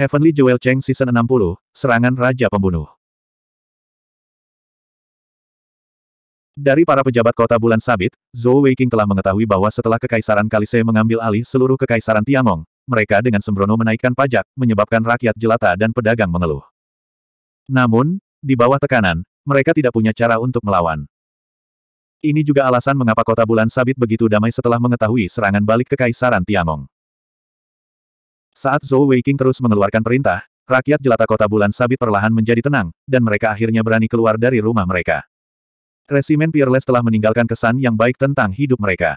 Heavenly Jewel Cheng Season 60, Serangan Raja Pembunuh. Dari para pejabat kota bulan sabit, Zhou Weiking telah mengetahui bahwa setelah Kekaisaran Kalise mengambil alih seluruh Kekaisaran Tiangong, mereka dengan sembrono menaikkan pajak, menyebabkan rakyat jelata dan pedagang mengeluh. Namun, di bawah tekanan, mereka tidak punya cara untuk melawan. Ini juga alasan mengapa kota bulan sabit begitu damai setelah mengetahui serangan balik Kekaisaran Tiangong. Saat Zhou Weiqing terus mengeluarkan perintah, rakyat jelata kota bulan sabit perlahan menjadi tenang, dan mereka akhirnya berani keluar dari rumah mereka. Resimen Peerless telah meninggalkan kesan yang baik tentang hidup mereka.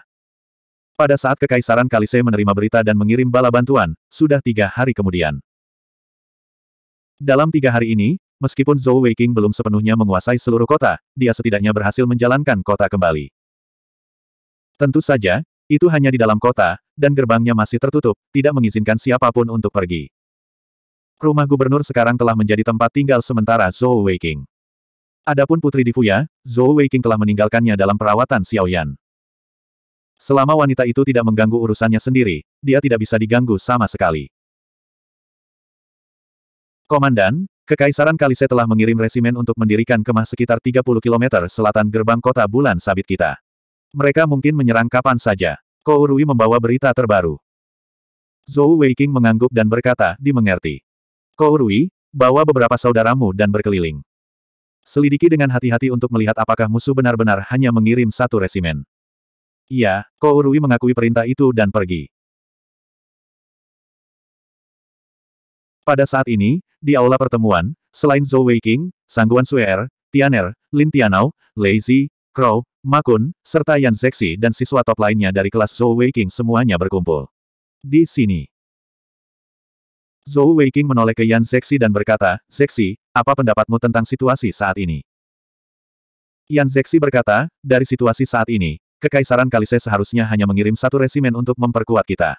Pada saat Kekaisaran Kalise menerima berita dan mengirim bala bantuan, sudah tiga hari kemudian. Dalam tiga hari ini, meskipun Zhou Weiqing belum sepenuhnya menguasai seluruh kota, dia setidaknya berhasil menjalankan kota kembali. Tentu saja, itu hanya di dalam kota, dan gerbangnya masih tertutup, tidak mengizinkan siapapun untuk pergi. Rumah gubernur sekarang telah menjadi tempat tinggal sementara Zhou Weiqing. Adapun putri di Fuya, Zhou Weiqing telah meninggalkannya dalam perawatan Xiaoyan. Selama wanita itu tidak mengganggu urusannya sendiri, dia tidak bisa diganggu sama sekali. Komandan, Kekaisaran Kalise telah mengirim resimen untuk mendirikan kemah sekitar 30 km selatan gerbang kota bulan sabit kita. Mereka mungkin menyerang kapan saja. Kou Rui membawa berita terbaru. Zhou Weiqing mengangguk dan berkata, dimengerti. Rui, bawa beberapa saudaramu dan berkeliling. Selidiki dengan hati-hati untuk melihat apakah musuh benar-benar hanya mengirim satu resimen. Iya, Rui mengakui perintah itu dan pergi. Pada saat ini, di aula pertemuan, selain Zhou Weiqing, Sangguan Suer, Tianer, Lin Tianao, Lei Zi, Crow, Makun, serta Yan Zexi dan siswa top lainnya dari kelas Zhou Weiking semuanya berkumpul. Di sini. Zhou Weiking menoleh ke Yan Zexi dan berkata, Seksi, apa pendapatmu tentang situasi saat ini? Yan Zexi berkata, dari situasi saat ini, Kekaisaran Kalise seharusnya hanya mengirim satu resimen untuk memperkuat kita.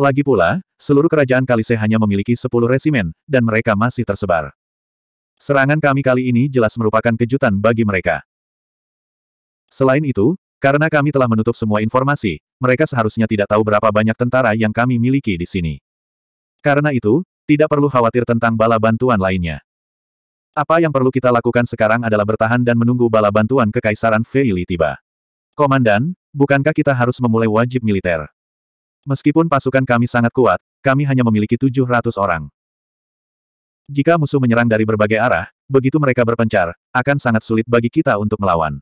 Lagi pula, seluruh kerajaan Kalise hanya memiliki 10 resimen, dan mereka masih tersebar. Serangan kami kali ini jelas merupakan kejutan bagi mereka. Selain itu, karena kami telah menutup semua informasi, mereka seharusnya tidak tahu berapa banyak tentara yang kami miliki di sini. Karena itu, tidak perlu khawatir tentang bala bantuan lainnya. Apa yang perlu kita lakukan sekarang adalah bertahan dan menunggu bala bantuan Kekaisaran Feili tiba. Komandan, bukankah kita harus memulai wajib militer? Meskipun pasukan kami sangat kuat, kami hanya memiliki 700 orang. Jika musuh menyerang dari berbagai arah, begitu mereka berpencar, akan sangat sulit bagi kita untuk melawan.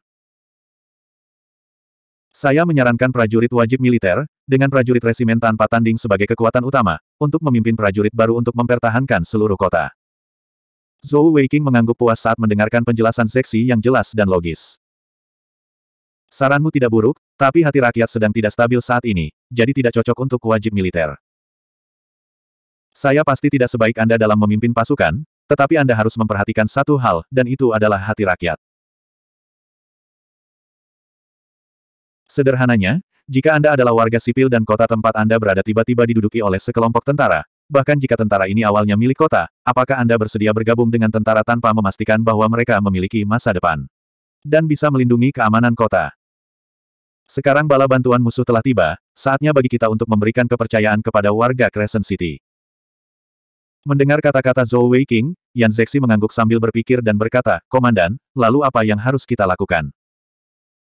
Saya menyarankan prajurit wajib militer, dengan prajurit resimen tanpa tanding sebagai kekuatan utama, untuk memimpin prajurit baru untuk mempertahankan seluruh kota. Zhou Weiqing mengangguk puas saat mendengarkan penjelasan seksi yang jelas dan logis. Saranmu tidak buruk, tapi hati rakyat sedang tidak stabil saat ini, jadi tidak cocok untuk wajib militer. Saya pasti tidak sebaik Anda dalam memimpin pasukan, tetapi Anda harus memperhatikan satu hal, dan itu adalah hati rakyat. Sederhananya, jika Anda adalah warga sipil dan kota tempat Anda berada tiba-tiba diduduki oleh sekelompok tentara, bahkan jika tentara ini awalnya milik kota, apakah Anda bersedia bergabung dengan tentara tanpa memastikan bahwa mereka memiliki masa depan? Dan bisa melindungi keamanan kota. Sekarang bala bantuan musuh telah tiba, saatnya bagi kita untuk memberikan kepercayaan kepada warga Crescent City. Mendengar kata-kata Zhou Wei King, Yan Zexi mengangguk sambil berpikir dan berkata, Komandan, lalu apa yang harus kita lakukan?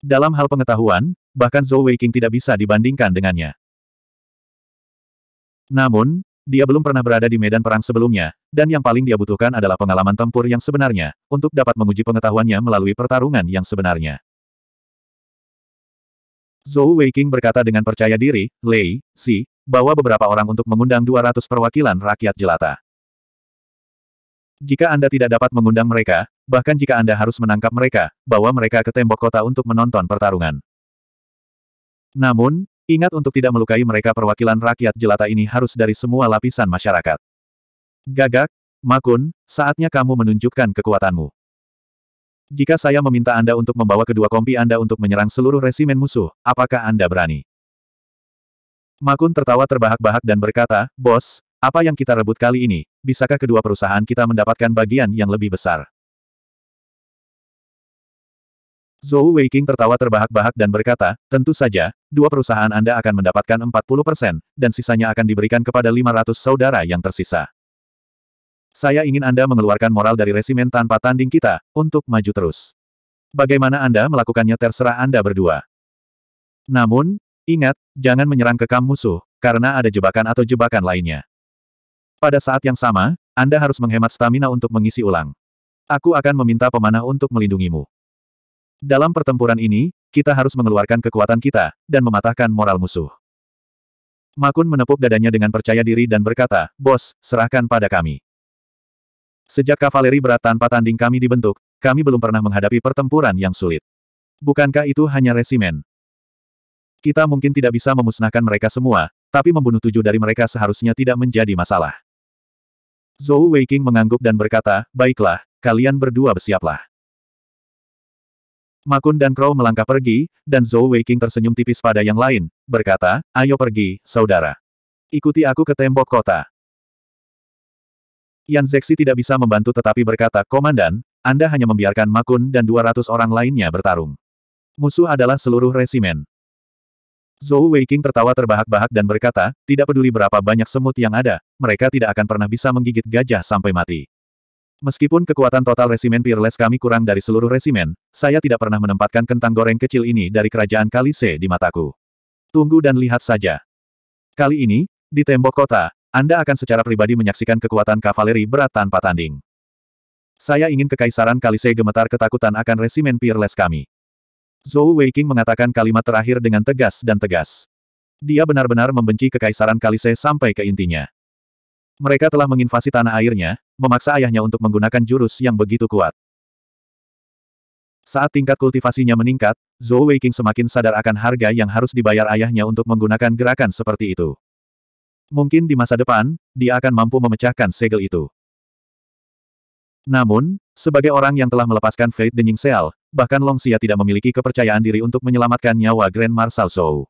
Dalam hal pengetahuan, bahkan Zhou Weiqing tidak bisa dibandingkan dengannya. Namun, dia belum pernah berada di medan perang sebelumnya, dan yang paling dia butuhkan adalah pengalaman tempur yang sebenarnya, untuk dapat menguji pengetahuannya melalui pertarungan yang sebenarnya. Zhou Weiqing berkata dengan percaya diri, Lei, Si, bawa beberapa orang untuk mengundang 200 perwakilan rakyat jelata. Jika Anda tidak dapat mengundang mereka, bahkan jika Anda harus menangkap mereka, bawa mereka ke tembok kota untuk menonton pertarungan. Namun, ingat untuk tidak melukai mereka perwakilan rakyat jelata ini harus dari semua lapisan masyarakat. Gagak, Makun, saatnya kamu menunjukkan kekuatanmu. Jika saya meminta Anda untuk membawa kedua kompi Anda untuk menyerang seluruh resimen musuh, apakah Anda berani? Makun tertawa terbahak-bahak dan berkata, Bos, apa yang kita rebut kali ini, bisakah kedua perusahaan kita mendapatkan bagian yang lebih besar? Zhou Weiqing tertawa terbahak-bahak dan berkata, tentu saja, dua perusahaan Anda akan mendapatkan 40% dan sisanya akan diberikan kepada 500 saudara yang tersisa. Saya ingin Anda mengeluarkan moral dari resimen tanpa tanding kita, untuk maju terus. Bagaimana Anda melakukannya terserah Anda berdua. Namun, ingat, jangan menyerang ke kekam musuh, karena ada jebakan atau jebakan lainnya. Pada saat yang sama, Anda harus menghemat stamina untuk mengisi ulang. Aku akan meminta pemanah untuk melindungimu. Dalam pertempuran ini, kita harus mengeluarkan kekuatan kita, dan mematahkan moral musuh. Makun menepuk dadanya dengan percaya diri dan berkata, Bos, serahkan pada kami. Sejak kavaleri berat tanpa tanding kami dibentuk, kami belum pernah menghadapi pertempuran yang sulit. Bukankah itu hanya resimen? Kita mungkin tidak bisa memusnahkan mereka semua, tapi membunuh tujuh dari mereka seharusnya tidak menjadi masalah. Zhou Weiking mengangguk dan berkata, Baiklah, kalian berdua bersiaplah. Makun dan Crow melangkah pergi, dan Zhou Weiqing tersenyum tipis pada yang lain, berkata, ayo pergi, saudara. Ikuti aku ke tembok kota. Yan Zexi tidak bisa membantu tetapi berkata, Komandan, Anda hanya membiarkan Makun dan 200 orang lainnya bertarung. Musuh adalah seluruh resimen. Zhou Weiqing tertawa terbahak-bahak dan berkata, tidak peduli berapa banyak semut yang ada, mereka tidak akan pernah bisa menggigit gajah sampai mati. Meskipun kekuatan total resimen Peerless kami kurang dari seluruh resimen, saya tidak pernah menempatkan kentang goreng kecil ini dari kerajaan Kalise di mataku. Tunggu dan lihat saja. Kali ini, di tembok kota, Anda akan secara pribadi menyaksikan kekuatan kavaleri berat tanpa tanding. Saya ingin kekaisaran Kalise gemetar ketakutan akan resimen Peerless kami. Zhou Weiking mengatakan kalimat terakhir dengan tegas dan tegas. Dia benar-benar membenci kekaisaran Kalise sampai ke intinya. Mereka telah menginvasi tanah airnya, memaksa ayahnya untuk menggunakan jurus yang begitu kuat. Saat tingkat kultivasinya meningkat, Zhou Weiqing semakin sadar akan harga yang harus dibayar ayahnya untuk menggunakan gerakan seperti itu. Mungkin di masa depan, dia akan mampu memecahkan segel itu. Namun, sebagai orang yang telah melepaskan Fate Denying Seal, bahkan Long Xia tidak memiliki kepercayaan diri untuk menyelamatkan nyawa Grand Marshal Zhou.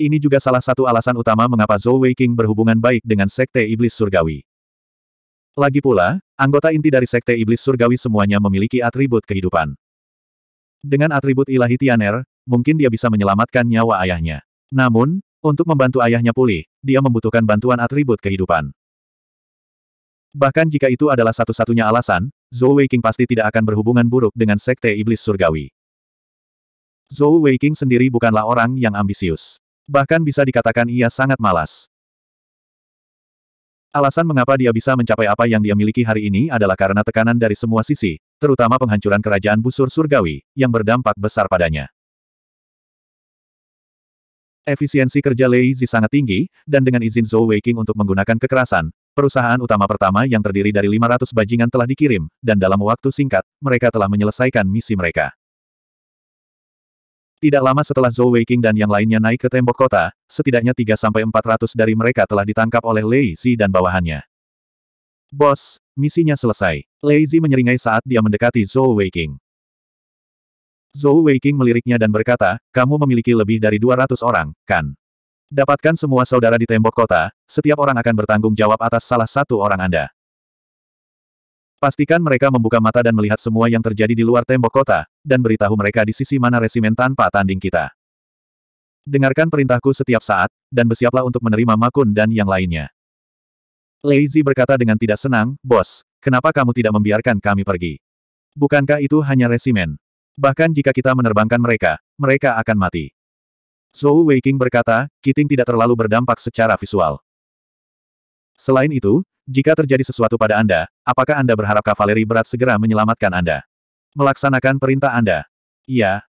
Ini juga salah satu alasan utama mengapa Zhou Weiqing berhubungan baik dengan Sekte Iblis Surgawi. Lagi pula, anggota inti dari Sekte Iblis Surgawi semuanya memiliki atribut kehidupan. Dengan atribut ilahi Tianer, mungkin dia bisa menyelamatkan nyawa ayahnya. Namun, untuk membantu ayahnya pulih, dia membutuhkan bantuan atribut kehidupan. Bahkan jika itu adalah satu-satunya alasan, Zhou Weiking pasti tidak akan berhubungan buruk dengan Sekte Iblis Surgawi. Zhou Weiking sendiri bukanlah orang yang ambisius. Bahkan bisa dikatakan ia sangat malas. Alasan mengapa dia bisa mencapai apa yang dia miliki hari ini adalah karena tekanan dari semua sisi, terutama penghancuran kerajaan busur surgawi, yang berdampak besar padanya. Efisiensi kerja Lei Zi sangat tinggi, dan dengan izin Zhou Weiqing untuk menggunakan kekerasan, perusahaan utama pertama yang terdiri dari 500 bajingan telah dikirim, dan dalam waktu singkat, mereka telah menyelesaikan misi mereka. Tidak lama setelah Zhou Weiqing dan yang lainnya naik ke tembok kota, setidaknya 3-400 dari mereka telah ditangkap oleh Lei Zi dan bawahannya. Bos, misinya selesai. Lei Zi menyeringai saat dia mendekati Zhou Weiqing. Zhou Weiqing meliriknya dan berkata, kamu memiliki lebih dari 200 orang, kan? Dapatkan semua saudara di tembok kota, setiap orang akan bertanggung jawab atas salah satu orang Anda. Pastikan mereka membuka mata dan melihat semua yang terjadi di luar tembok kota, dan beritahu mereka di sisi mana resimen tanpa tanding kita. Dengarkan perintahku setiap saat, dan bersiaplah untuk menerima Makun dan yang lainnya. Leizi berkata dengan tidak senang, Bos, kenapa kamu tidak membiarkan kami pergi? Bukankah itu hanya resimen? Bahkan jika kita menerbangkan mereka, mereka akan mati. Zhou Weiking berkata, Kiting tidak terlalu berdampak secara visual. Selain itu, jika terjadi sesuatu pada Anda, apakah Anda berharap kavaleri berat segera menyelamatkan Anda? Melaksanakan perintah Anda. Iya.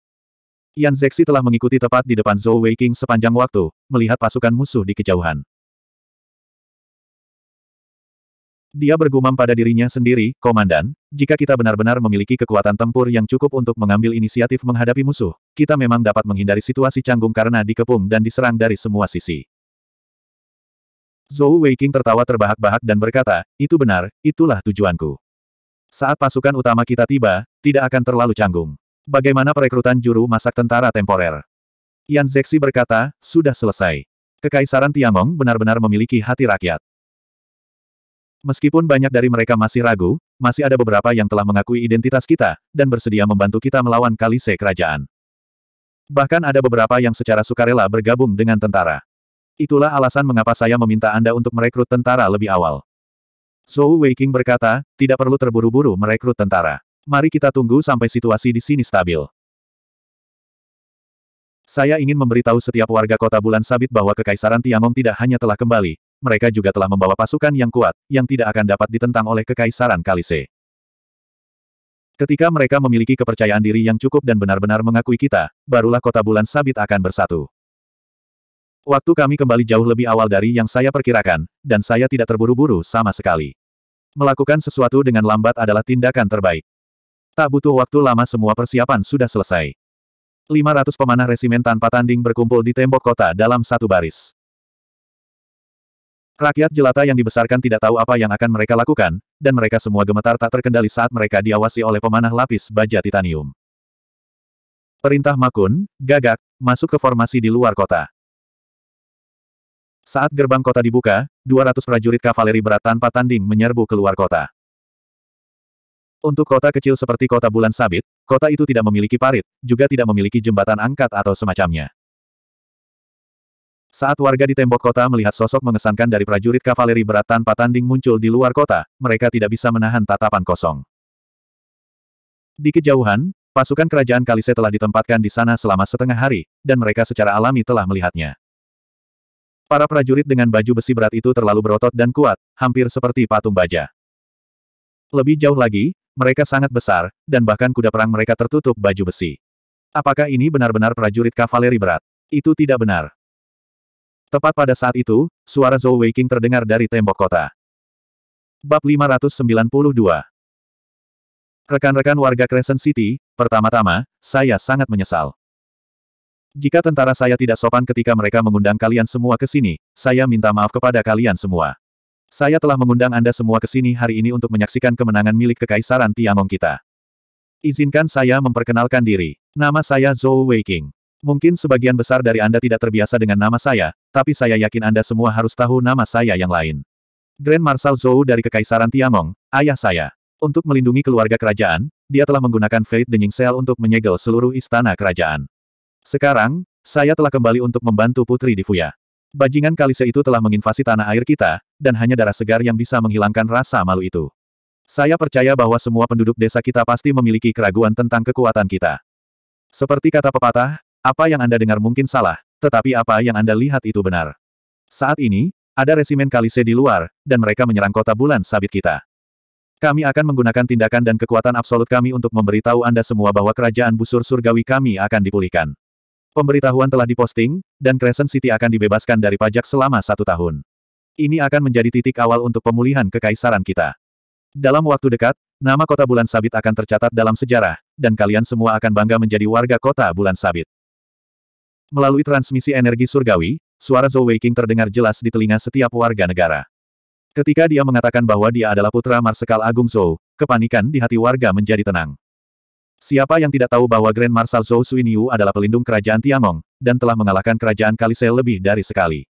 Yan Zexi telah mengikuti tepat di depan Zhou Weiqing sepanjang waktu, melihat pasukan musuh di kejauhan. Dia bergumam pada dirinya sendiri, Komandan, jika kita benar-benar memiliki kekuatan tempur yang cukup untuk mengambil inisiatif menghadapi musuh, kita memang dapat menghindari situasi canggung karena dikepung dan diserang dari semua sisi. Zhou Weiqing tertawa terbahak-bahak dan berkata, itu benar, itulah tujuanku. Saat pasukan utama kita tiba, tidak akan terlalu canggung. Bagaimana perekrutan juru masak tentara temporer? Yan Zexi berkata, sudah selesai. Kekaisaran Tiangong benar-benar memiliki hati rakyat. Meskipun banyak dari mereka masih ragu, masih ada beberapa yang telah mengakui identitas kita, dan bersedia membantu kita melawan Kalise Kerajaan. Bahkan ada beberapa yang secara sukarela bergabung dengan tentara. Itulah alasan mengapa saya meminta Anda untuk merekrut tentara lebih awal. Zhou Weiqing berkata, tidak perlu terburu-buru merekrut tentara. Mari kita tunggu sampai situasi di sini stabil. Saya ingin memberitahu setiap warga kota bulan sabit bahwa Kekaisaran Tiangong tidak hanya telah kembali, mereka juga telah membawa pasukan yang kuat, yang tidak akan dapat ditentang oleh Kekaisaran Kalise. Ketika mereka memiliki kepercayaan diri yang cukup dan benar-benar mengakui kita, barulah kota bulan sabit akan bersatu. Waktu kami kembali jauh lebih awal dari yang saya perkirakan, dan saya tidak terburu-buru sama sekali. Melakukan sesuatu dengan lambat adalah tindakan terbaik. Tak butuh waktu lama semua persiapan sudah selesai. 500 pemanah resimen tanpa tanding berkumpul di tembok kota dalam satu baris. Rakyat jelata yang dibesarkan tidak tahu apa yang akan mereka lakukan, dan mereka semua gemetar tak terkendali saat mereka diawasi oleh pemanah lapis baja titanium. Perintah Makun, gagak, masuk ke formasi di luar kota. Saat gerbang kota dibuka, 200 prajurit kavaleri berat tanpa tanding menyerbu keluar kota. Untuk kota kecil seperti kota bulan sabit, kota itu tidak memiliki parit, juga tidak memiliki jembatan angkat atau semacamnya. Saat warga di tembok kota melihat sosok mengesankan dari prajurit kavaleri berat tanpa tanding muncul di luar kota, mereka tidak bisa menahan tatapan kosong. Di kejauhan, pasukan kerajaan Kalise telah ditempatkan di sana selama setengah hari, dan mereka secara alami telah melihatnya. Para prajurit dengan baju besi berat itu terlalu berotot dan kuat, hampir seperti patung baja. Lebih jauh lagi, mereka sangat besar, dan bahkan kuda perang mereka tertutup baju besi. Apakah ini benar-benar prajurit kavaleri berat? Itu tidak benar. Tepat pada saat itu, suara Zhou Weiking terdengar dari tembok kota. Bab 592 Rekan-rekan warga Crescent City, pertama-tama, saya sangat menyesal. Jika tentara saya tidak sopan ketika mereka mengundang kalian semua ke sini, saya minta maaf kepada kalian semua. Saya telah mengundang Anda semua ke sini hari ini untuk menyaksikan kemenangan milik Kekaisaran Tiangong kita. Izinkan saya memperkenalkan diri. Nama saya Zhou Weiking. Mungkin sebagian besar dari Anda tidak terbiasa dengan nama saya, tapi saya yakin Anda semua harus tahu nama saya yang lain. Grand Marshal Zhou dari Kekaisaran Tiangong, ayah saya. Untuk melindungi keluarga kerajaan, dia telah menggunakan Fate Denying Sel untuk menyegel seluruh istana kerajaan. Sekarang, saya telah kembali untuk membantu Putri Divuya. Bajingan Kalise itu telah menginvasi tanah air kita, dan hanya darah segar yang bisa menghilangkan rasa malu itu. Saya percaya bahwa semua penduduk desa kita pasti memiliki keraguan tentang kekuatan kita. Seperti kata pepatah, apa yang Anda dengar mungkin salah, tetapi apa yang Anda lihat itu benar. Saat ini, ada resimen Kalise di luar, dan mereka menyerang kota bulan sabit kita. Kami akan menggunakan tindakan dan kekuatan absolut kami untuk memberitahu Anda semua bahwa kerajaan busur surgawi kami akan dipulihkan. Pemberitahuan telah diposting, dan Crescent City akan dibebaskan dari pajak selama satu tahun. Ini akan menjadi titik awal untuk pemulihan kekaisaran kita. Dalam waktu dekat, nama kota Bulan Sabit akan tercatat dalam sejarah, dan kalian semua akan bangga menjadi warga kota Bulan Sabit. Melalui transmisi energi surgawi, suara Zhou Weiking terdengar jelas di telinga setiap warga negara. Ketika dia mengatakan bahwa dia adalah putra Marsekal Agung Zhou, kepanikan di hati warga menjadi tenang. Siapa yang tidak tahu bahwa Grand Marshal Zhou Suiniu adalah pelindung kerajaan Tiangong, dan telah mengalahkan kerajaan Kalise lebih dari sekali.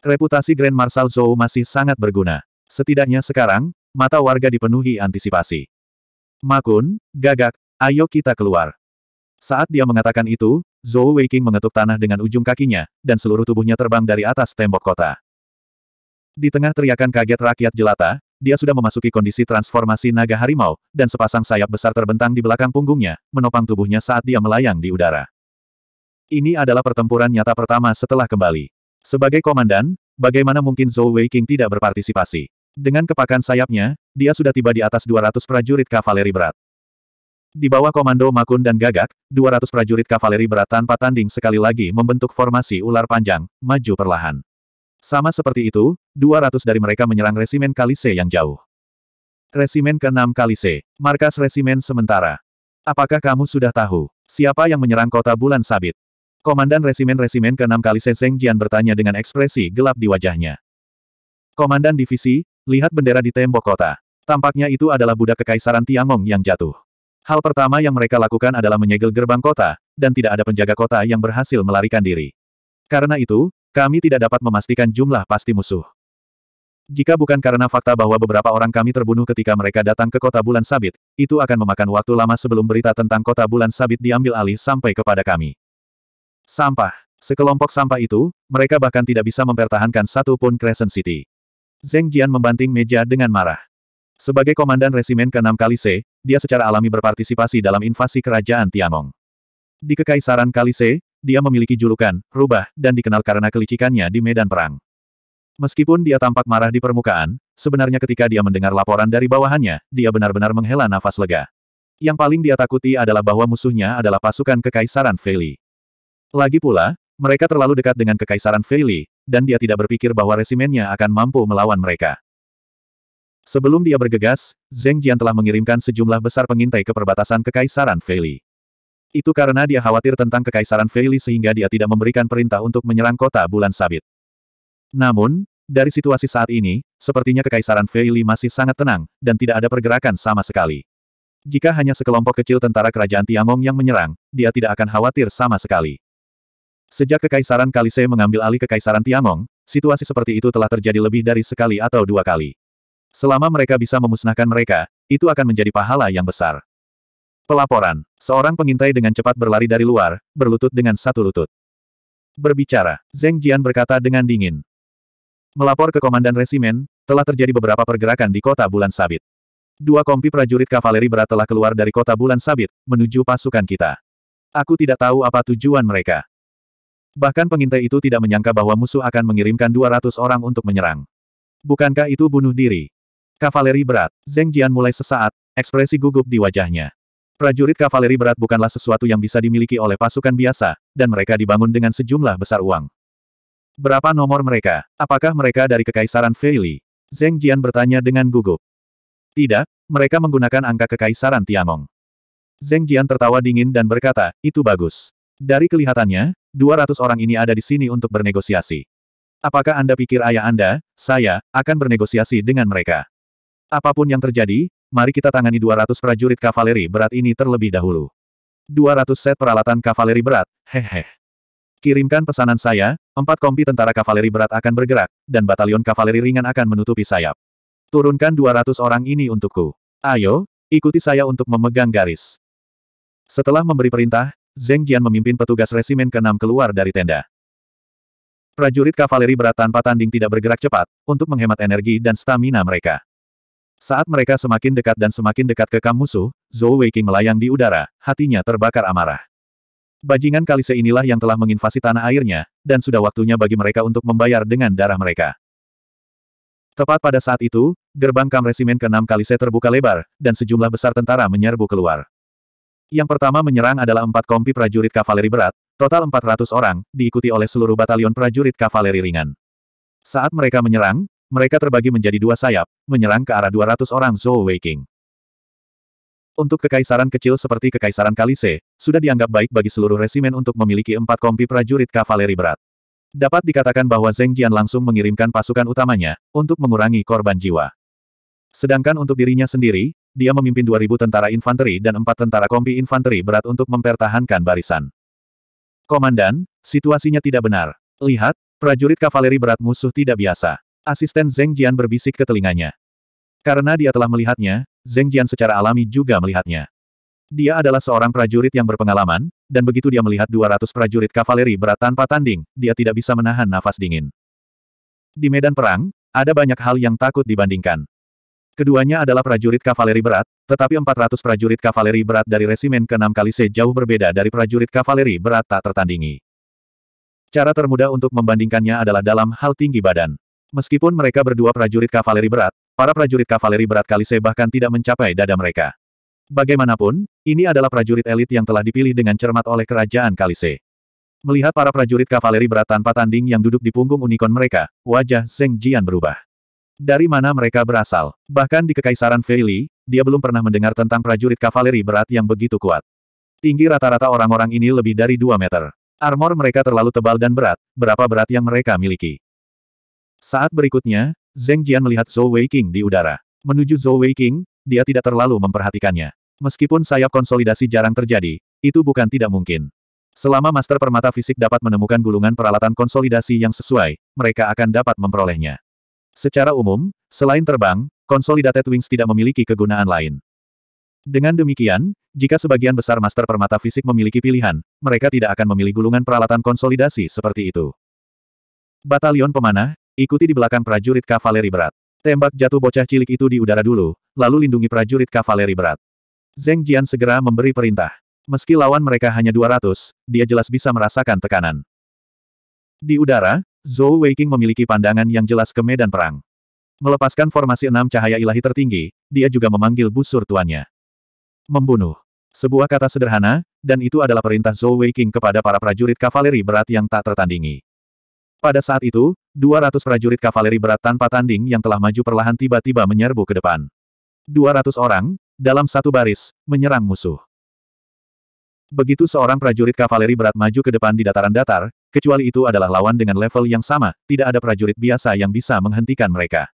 Reputasi Grand Marshal Zhou masih sangat berguna. Setidaknya sekarang, mata warga dipenuhi antisipasi. Makun, gagak, ayo kita keluar. Saat dia mengatakan itu, Zhou Weiqing mengetuk tanah dengan ujung kakinya, dan seluruh tubuhnya terbang dari atas tembok kota. Di tengah teriakan kaget rakyat jelata, dia sudah memasuki kondisi transformasi naga harimau, dan sepasang sayap besar terbentang di belakang punggungnya, menopang tubuhnya saat dia melayang di udara. Ini adalah pertempuran nyata pertama setelah kembali. Sebagai komandan, bagaimana mungkin Zhou Weiqing tidak berpartisipasi? Dengan kepakan sayapnya, dia sudah tiba di atas 200 prajurit kavaleri berat. Di bawah komando Makun dan Gagak, 200 prajurit kavaleri berat tanpa tanding sekali lagi membentuk formasi ular panjang, maju perlahan. Sama seperti itu, 200 dari mereka menyerang resimen Kalise yang jauh. Resimen ke-6 Kalise, markas resimen sementara. Apakah kamu sudah tahu, siapa yang menyerang kota bulan sabit? Komandan resimen-resimen ke-6 Kalise Zeng Jian bertanya dengan ekspresi gelap di wajahnya. Komandan divisi, lihat bendera di tembok kota. Tampaknya itu adalah budak kekaisaran Tiangong yang jatuh. Hal pertama yang mereka lakukan adalah menyegel gerbang kota, dan tidak ada penjaga kota yang berhasil melarikan diri. Karena itu, kami tidak dapat memastikan jumlah pasti musuh. Jika bukan karena fakta bahwa beberapa orang kami terbunuh ketika mereka datang ke kota bulan sabit, itu akan memakan waktu lama sebelum berita tentang kota bulan sabit diambil alih sampai kepada kami. Sampah. Sekelompok sampah itu, mereka bahkan tidak bisa mempertahankan satu pun Crescent City. Zeng Jian membanting meja dengan marah. Sebagai komandan resimen ke-6 Kalise, dia secara alami berpartisipasi dalam invasi kerajaan Tiangong. Di kekaisaran Kalise, dia memiliki julukan, rubah, dan dikenal karena kelicikannya di medan perang. Meskipun dia tampak marah di permukaan, sebenarnya ketika dia mendengar laporan dari bawahannya, dia benar-benar menghela nafas lega. Yang paling dia takuti adalah bahwa musuhnya adalah pasukan Kekaisaran Feili. Lagi pula, mereka terlalu dekat dengan Kekaisaran Feili, dan dia tidak berpikir bahwa resimennya akan mampu melawan mereka. Sebelum dia bergegas, Zheng Jian telah mengirimkan sejumlah besar pengintai ke perbatasan Kekaisaran Feili. Itu karena dia khawatir tentang kekaisaran Feili sehingga dia tidak memberikan perintah untuk menyerang kota bulan sabit. Namun, dari situasi saat ini, sepertinya kekaisaran Feili masih sangat tenang, dan tidak ada pergerakan sama sekali. Jika hanya sekelompok kecil tentara kerajaan Tiangong yang menyerang, dia tidak akan khawatir sama sekali. Sejak kekaisaran Kalise mengambil alih kekaisaran Tiangong, situasi seperti itu telah terjadi lebih dari sekali atau dua kali. Selama mereka bisa memusnahkan mereka, itu akan menjadi pahala yang besar. Pelaporan. Seorang pengintai dengan cepat berlari dari luar, berlutut dengan satu lutut. Berbicara, Zeng Jian berkata dengan dingin. Melapor ke Komandan Resimen, telah terjadi beberapa pergerakan di kota Bulan Sabit. Dua kompi prajurit kavaleri berat telah keluar dari kota Bulan Sabit, menuju pasukan kita. Aku tidak tahu apa tujuan mereka. Bahkan pengintai itu tidak menyangka bahwa musuh akan mengirimkan 200 orang untuk menyerang. Bukankah itu bunuh diri? Kavaleri berat, Zeng Jian mulai sesaat, ekspresi gugup di wajahnya. Prajurit kavaleri berat bukanlah sesuatu yang bisa dimiliki oleh pasukan biasa, dan mereka dibangun dengan sejumlah besar uang. Berapa nomor mereka? Apakah mereka dari Kekaisaran Feili? Zeng Jian bertanya dengan gugup. Tidak, mereka menggunakan angka Kekaisaran Tiangong. Zeng Jian tertawa dingin dan berkata, itu bagus. Dari kelihatannya, 200 orang ini ada di sini untuk bernegosiasi. Apakah Anda pikir ayah Anda, saya, akan bernegosiasi dengan mereka? Apapun yang terjadi, mari kita tangani 200 prajurit kavaleri berat ini terlebih dahulu. 200 set peralatan kavaleri berat, hehe. Kirimkan pesanan saya, empat kompi tentara kavaleri berat akan bergerak, dan batalion kavaleri ringan akan menutupi sayap. Turunkan 200 orang ini untukku. Ayo, ikuti saya untuk memegang garis. Setelah memberi perintah, Zeng Jian memimpin petugas resimen ke-6 keluar dari tenda. Prajurit kavaleri berat tanpa tanding tidak bergerak cepat, untuk menghemat energi dan stamina mereka. Saat mereka semakin dekat dan semakin dekat ke kamp musuh, Zhou Weiqi melayang di udara, hatinya terbakar amarah. Bajingan Kalise inilah yang telah menginvasi tanah airnya, dan sudah waktunya bagi mereka untuk membayar dengan darah mereka. Tepat pada saat itu, gerbang kam resimen ke-6 Kalise terbuka lebar, dan sejumlah besar tentara menyerbu keluar. Yang pertama menyerang adalah empat kompi prajurit kavaleri berat, total 400 orang, diikuti oleh seluruh batalion prajurit kavaleri ringan. Saat mereka menyerang, mereka terbagi menjadi dua sayap, menyerang ke arah 200 orang Zhou Weiqing. Untuk kekaisaran kecil seperti Kekaisaran Kalise, sudah dianggap baik bagi seluruh resimen untuk memiliki empat kompi prajurit kavaleri berat. Dapat dikatakan bahwa Zheng Jian langsung mengirimkan pasukan utamanya, untuk mengurangi korban jiwa. Sedangkan untuk dirinya sendiri, dia memimpin 2.000 tentara infanteri dan empat tentara kompi infanteri berat untuk mempertahankan barisan. Komandan, situasinya tidak benar. Lihat, prajurit kavaleri berat musuh tidak biasa. Asisten Zeng Jian berbisik ke telinganya. Karena dia telah melihatnya, Zeng Jian secara alami juga melihatnya. Dia adalah seorang prajurit yang berpengalaman, dan begitu dia melihat 200 prajurit kavaleri berat tanpa tanding, dia tidak bisa menahan nafas dingin. Di medan perang, ada banyak hal yang takut dibandingkan. Keduanya adalah prajurit kavaleri berat, tetapi 400 prajurit kavaleri berat dari resimen ke-6 Kalise jauh berbeda dari prajurit kavaleri berat tak tertandingi. Cara termudah untuk membandingkannya adalah dalam hal tinggi badan. Meskipun mereka berdua prajurit kavaleri berat, para prajurit kavaleri berat Kalise bahkan tidak mencapai dada mereka. Bagaimanapun, ini adalah prajurit elit yang telah dipilih dengan cermat oleh kerajaan Kalise. Melihat para prajurit kavaleri berat tanpa tanding yang duduk di punggung unicorn mereka, wajah Zeng Jian berubah. Dari mana mereka berasal? Bahkan di Kekaisaran Feili, dia belum pernah mendengar tentang prajurit kavaleri berat yang begitu kuat. Tinggi rata-rata orang-orang ini lebih dari 2 meter. Armor mereka terlalu tebal dan berat, berapa berat yang mereka miliki. Saat berikutnya, Zheng Jian melihat Zhou Weiqing di udara. Menuju Zhou Weiqing, dia tidak terlalu memperhatikannya. Meskipun sayap konsolidasi jarang terjadi, itu bukan tidak mungkin. Selama master permata fisik dapat menemukan gulungan peralatan konsolidasi yang sesuai, mereka akan dapat memperolehnya. Secara umum, selain terbang, Consolidated Wings tidak memiliki kegunaan lain. Dengan demikian, jika sebagian besar master permata fisik memiliki pilihan, mereka tidak akan memilih gulungan peralatan konsolidasi seperti itu. Batalion pemanah, Ikuti di belakang prajurit kavaleri berat. Tembak jatuh bocah cilik itu di udara dulu, lalu lindungi prajurit kavaleri berat. Zeng Jian segera memberi perintah. Meski lawan mereka hanya 200, dia jelas bisa merasakan tekanan. Di udara, Zhou Weiking memiliki pandangan yang jelas ke medan perang. Melepaskan formasi enam cahaya ilahi tertinggi, dia juga memanggil busur tuannya. Membunuh. Sebuah kata sederhana, dan itu adalah perintah Zhou Weiking kepada para prajurit kavaleri berat yang tak tertandingi. Pada saat itu, 200 prajurit kavaleri berat tanpa tanding yang telah maju perlahan tiba-tiba menyerbu ke depan. 200 orang, dalam satu baris, menyerang musuh. Begitu seorang prajurit kavaleri berat maju ke depan di dataran datar, kecuali itu adalah lawan dengan level yang sama, tidak ada prajurit biasa yang bisa menghentikan mereka.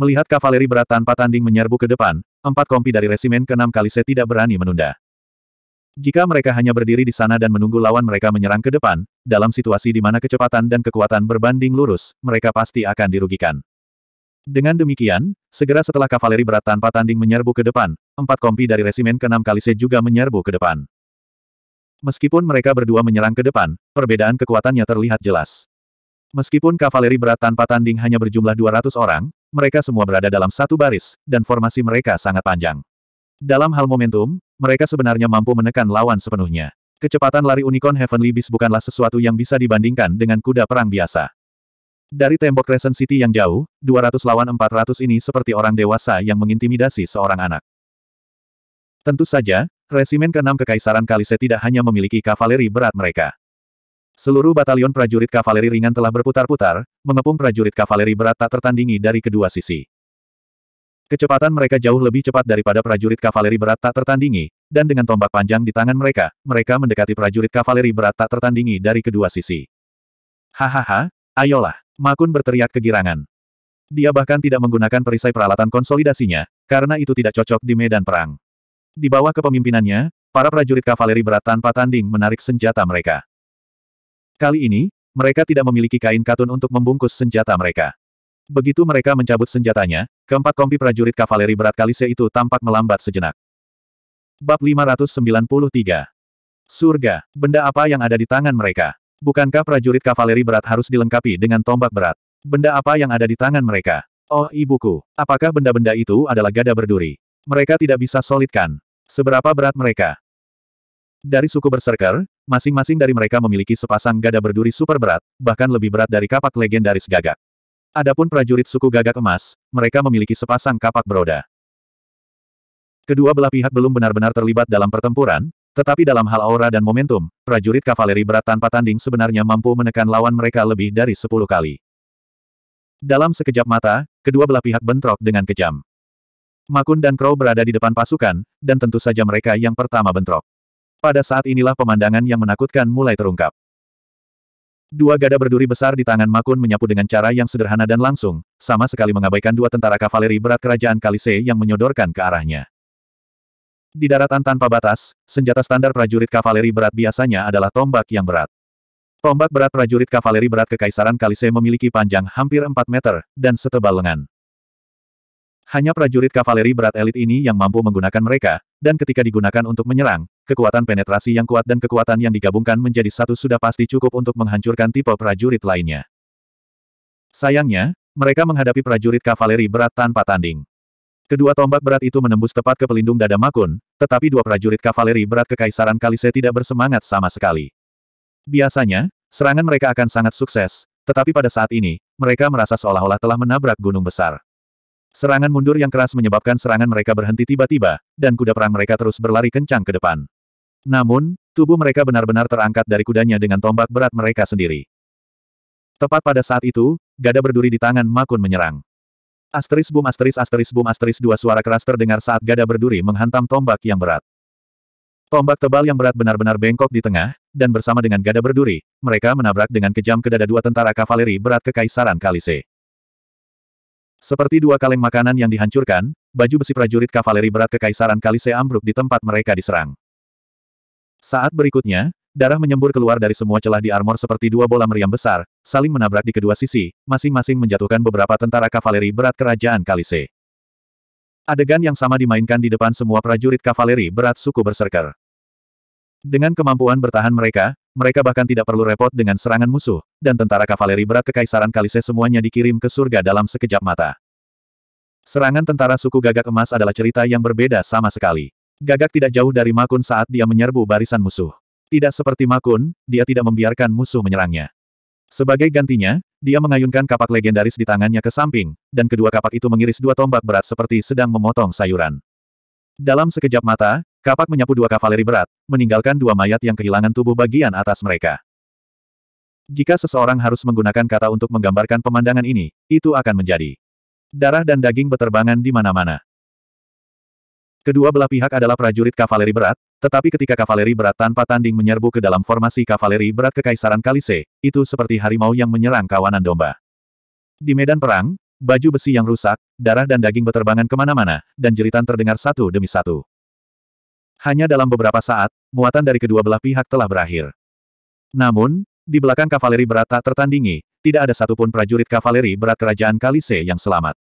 Melihat kavaleri berat tanpa tanding menyerbu ke depan, empat kompi dari resimen keenam 6 Kalise tidak berani menunda. Jika mereka hanya berdiri di sana dan menunggu lawan mereka menyerang ke depan, dalam situasi di mana kecepatan dan kekuatan berbanding lurus, mereka pasti akan dirugikan. Dengan demikian, segera setelah kavaleri berat tanpa tanding menyerbu ke depan, empat kompi dari resimen ke-6 Kalise juga menyerbu ke depan. Meskipun mereka berdua menyerang ke depan, perbedaan kekuatannya terlihat jelas. Meskipun kavaleri berat tanpa tanding hanya berjumlah 200 orang, mereka semua berada dalam satu baris, dan formasi mereka sangat panjang. Dalam hal momentum, mereka sebenarnya mampu menekan lawan sepenuhnya. Kecepatan lari Unicorn Heavenly Beast bukanlah sesuatu yang bisa dibandingkan dengan kuda perang biasa. Dari tembok Crescent City yang jauh, 200 lawan 400 ini seperti orang dewasa yang mengintimidasi seorang anak. Tentu saja, resimen ke-6 Kekaisaran Kalise tidak hanya memiliki kavaleri berat mereka. Seluruh batalion prajurit kavaleri ringan telah berputar-putar, mengepung prajurit kavaleri berat tak tertandingi dari kedua sisi. Kecepatan mereka jauh lebih cepat daripada prajurit kavaleri berat tak tertandingi, dan dengan tombak panjang di tangan mereka, mereka mendekati prajurit kavaleri berat tak tertandingi dari kedua sisi. Hahaha, ayolah, Makun berteriak kegirangan. Dia bahkan tidak menggunakan perisai peralatan konsolidasinya, karena itu tidak cocok di medan perang. Di bawah kepemimpinannya, para prajurit kavaleri berat tanpa tanding menarik senjata mereka. Kali ini, mereka tidak memiliki kain katun untuk membungkus senjata mereka. Begitu mereka mencabut senjatanya, keempat kompi prajurit kavaleri berat Kalise itu tampak melambat sejenak. Bab 593 Surga, benda apa yang ada di tangan mereka? Bukankah prajurit kavaleri berat harus dilengkapi dengan tombak berat? Benda apa yang ada di tangan mereka? Oh ibuku, apakah benda-benda itu adalah gada berduri? Mereka tidak bisa solidkan. Seberapa berat mereka? Dari suku berserker, masing-masing dari mereka memiliki sepasang gada berduri super berat, bahkan lebih berat dari kapak legendaris gagak. Adapun prajurit suku gagak emas, mereka memiliki sepasang kapak beroda. Kedua belah pihak belum benar-benar terlibat dalam pertempuran, tetapi dalam hal aura dan momentum, prajurit kavaleri berat tanpa tanding sebenarnya mampu menekan lawan mereka lebih dari sepuluh kali. Dalam sekejap mata, kedua belah pihak bentrok dengan kejam. Makun dan Crow berada di depan pasukan, dan tentu saja mereka yang pertama bentrok. Pada saat inilah pemandangan yang menakutkan mulai terungkap. Dua gada berduri besar di tangan Makun menyapu dengan cara yang sederhana dan langsung, sama sekali mengabaikan dua tentara kavaleri berat kerajaan Kalise yang menyodorkan ke arahnya. Di daratan tanpa batas, senjata standar prajurit kavaleri berat biasanya adalah tombak yang berat. Tombak berat prajurit kavaleri berat Kekaisaran Kalise memiliki panjang hampir 4 meter, dan setebal lengan. Hanya prajurit kavaleri berat elit ini yang mampu menggunakan mereka, dan ketika digunakan untuk menyerang, kekuatan penetrasi yang kuat dan kekuatan yang digabungkan menjadi satu sudah pasti cukup untuk menghancurkan tipe prajurit lainnya. Sayangnya, mereka menghadapi prajurit kavaleri berat tanpa tanding. Kedua tombak berat itu menembus tepat ke pelindung dada Makun, tetapi dua prajurit kavaleri berat kekaisaran Kalise tidak bersemangat sama sekali. Biasanya, serangan mereka akan sangat sukses, tetapi pada saat ini, mereka merasa seolah-olah telah menabrak gunung besar. Serangan mundur yang keras menyebabkan serangan mereka berhenti tiba-tiba, dan kuda perang mereka terus berlari kencang ke depan. Namun, tubuh mereka benar-benar terangkat dari kudanya dengan tombak berat mereka sendiri. Tepat pada saat itu, gada berduri di tangan Makun menyerang. Asteris bum asteris asteris bum asteris dua suara keras terdengar saat gada berduri menghantam tombak yang berat. Tombak tebal yang berat benar-benar bengkok di tengah, dan bersama dengan gada berduri, mereka menabrak dengan kejam ke dada dua tentara kavaleri berat kekaisaran Kalise. Seperti dua kaleng makanan yang dihancurkan, baju besi prajurit kavaleri berat kekaisaran Kalise ambruk di tempat mereka diserang. Saat berikutnya, darah menyembur keluar dari semua celah di armor seperti dua bola meriam besar, saling menabrak di kedua sisi, masing-masing menjatuhkan beberapa tentara kavaleri berat kerajaan Kalise. Adegan yang sama dimainkan di depan semua prajurit kavaleri berat suku berserker. Dengan kemampuan bertahan mereka, mereka bahkan tidak perlu repot dengan serangan musuh, dan tentara kavaleri berat kekaisaran Kalise semuanya dikirim ke surga dalam sekejap mata. Serangan tentara suku gagak emas adalah cerita yang berbeda sama sekali. Gagak tidak jauh dari Makun saat dia menyerbu barisan musuh. Tidak seperti Makun, dia tidak membiarkan musuh menyerangnya. Sebagai gantinya, dia mengayunkan kapak legendaris di tangannya ke samping, dan kedua kapak itu mengiris dua tombak berat seperti sedang memotong sayuran. Dalam sekejap mata, kapak menyapu dua kavaleri berat, meninggalkan dua mayat yang kehilangan tubuh bagian atas mereka. Jika seseorang harus menggunakan kata untuk menggambarkan pemandangan ini, itu akan menjadi darah dan daging beterbangan di mana-mana. Kedua belah pihak adalah prajurit kavaleri berat, tetapi ketika kavaleri berat tanpa tanding menyerbu ke dalam formasi kavaleri berat kekaisaran Kalise, itu seperti harimau yang menyerang kawanan domba. Di medan perang, baju besi yang rusak, darah dan daging beterbangan kemana-mana, dan jeritan terdengar satu demi satu. Hanya dalam beberapa saat, muatan dari kedua belah pihak telah berakhir. Namun, di belakang kavaleri berat tak tertandingi, tidak ada satupun prajurit kavaleri berat kerajaan Kalise yang selamat.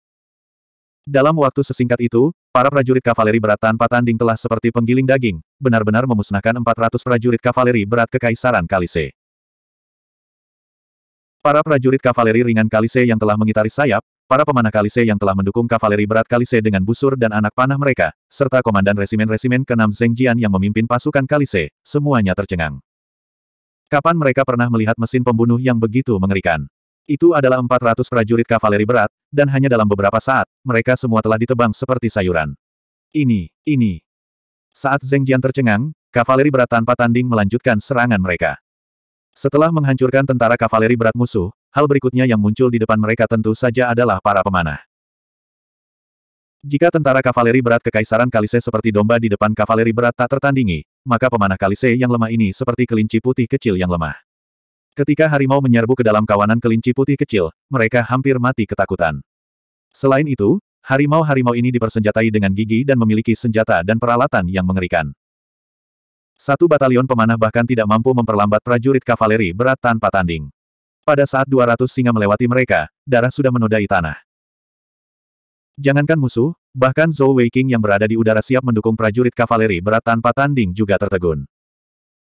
Dalam waktu sesingkat itu, Para prajurit kavaleri berat tanpa tanding telah seperti penggiling daging, benar-benar memusnahkan 400 prajurit kavaleri berat kekaisaran Kalise. Para prajurit kavaleri ringan Kalise yang telah mengitari sayap, para pemanah Kalise yang telah mendukung kavaleri berat Kalise dengan busur dan anak panah mereka, serta komandan resimen-resimen ke-6 Zengjian yang memimpin pasukan Kalise, semuanya tercengang. Kapan mereka pernah melihat mesin pembunuh yang begitu mengerikan? Itu adalah 400 prajurit kavaleri berat, dan hanya dalam beberapa saat, mereka semua telah ditebang seperti sayuran. Ini, ini. Saat Zeng Jian tercengang, kavaleri berat tanpa tanding melanjutkan serangan mereka. Setelah menghancurkan tentara kavaleri berat musuh, hal berikutnya yang muncul di depan mereka tentu saja adalah para pemanah. Jika tentara kavaleri berat kekaisaran Kalise seperti domba di depan kavaleri berat tak tertandingi, maka pemanah Kalise yang lemah ini seperti kelinci putih kecil yang lemah. Ketika harimau menyerbu ke dalam kawanan kelinci putih kecil, mereka hampir mati ketakutan. Selain itu, harimau-harimau ini dipersenjatai dengan gigi dan memiliki senjata dan peralatan yang mengerikan. Satu batalion pemanah bahkan tidak mampu memperlambat prajurit kavaleri berat tanpa tanding. Pada saat 200 singa melewati mereka, darah sudah menodai tanah. Jangankan musuh, bahkan Zhou Weiqing yang berada di udara siap mendukung prajurit kavaleri berat tanpa tanding juga tertegun.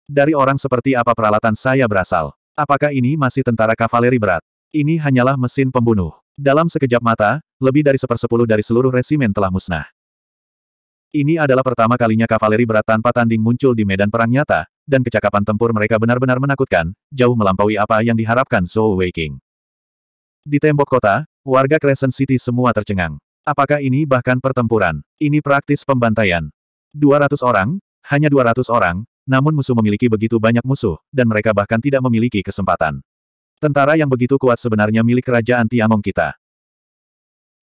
Dari orang seperti apa peralatan saya berasal? Apakah ini masih tentara kavaleri berat? Ini hanyalah mesin pembunuh. Dalam sekejap mata, lebih dari sepersepuluh dari seluruh resimen telah musnah. Ini adalah pertama kalinya kavaleri berat tanpa tanding muncul di medan perang nyata, dan kecakapan tempur mereka benar-benar menakutkan, jauh melampaui apa yang diharapkan Zhou Weiking. Di tembok kota, warga Crescent City semua tercengang. Apakah ini bahkan pertempuran? Ini praktis pembantaian. 200 orang, hanya 200 orang, namun musuh memiliki begitu banyak musuh, dan mereka bahkan tidak memiliki kesempatan. Tentara yang begitu kuat sebenarnya milik kerajaan Tiangong kita.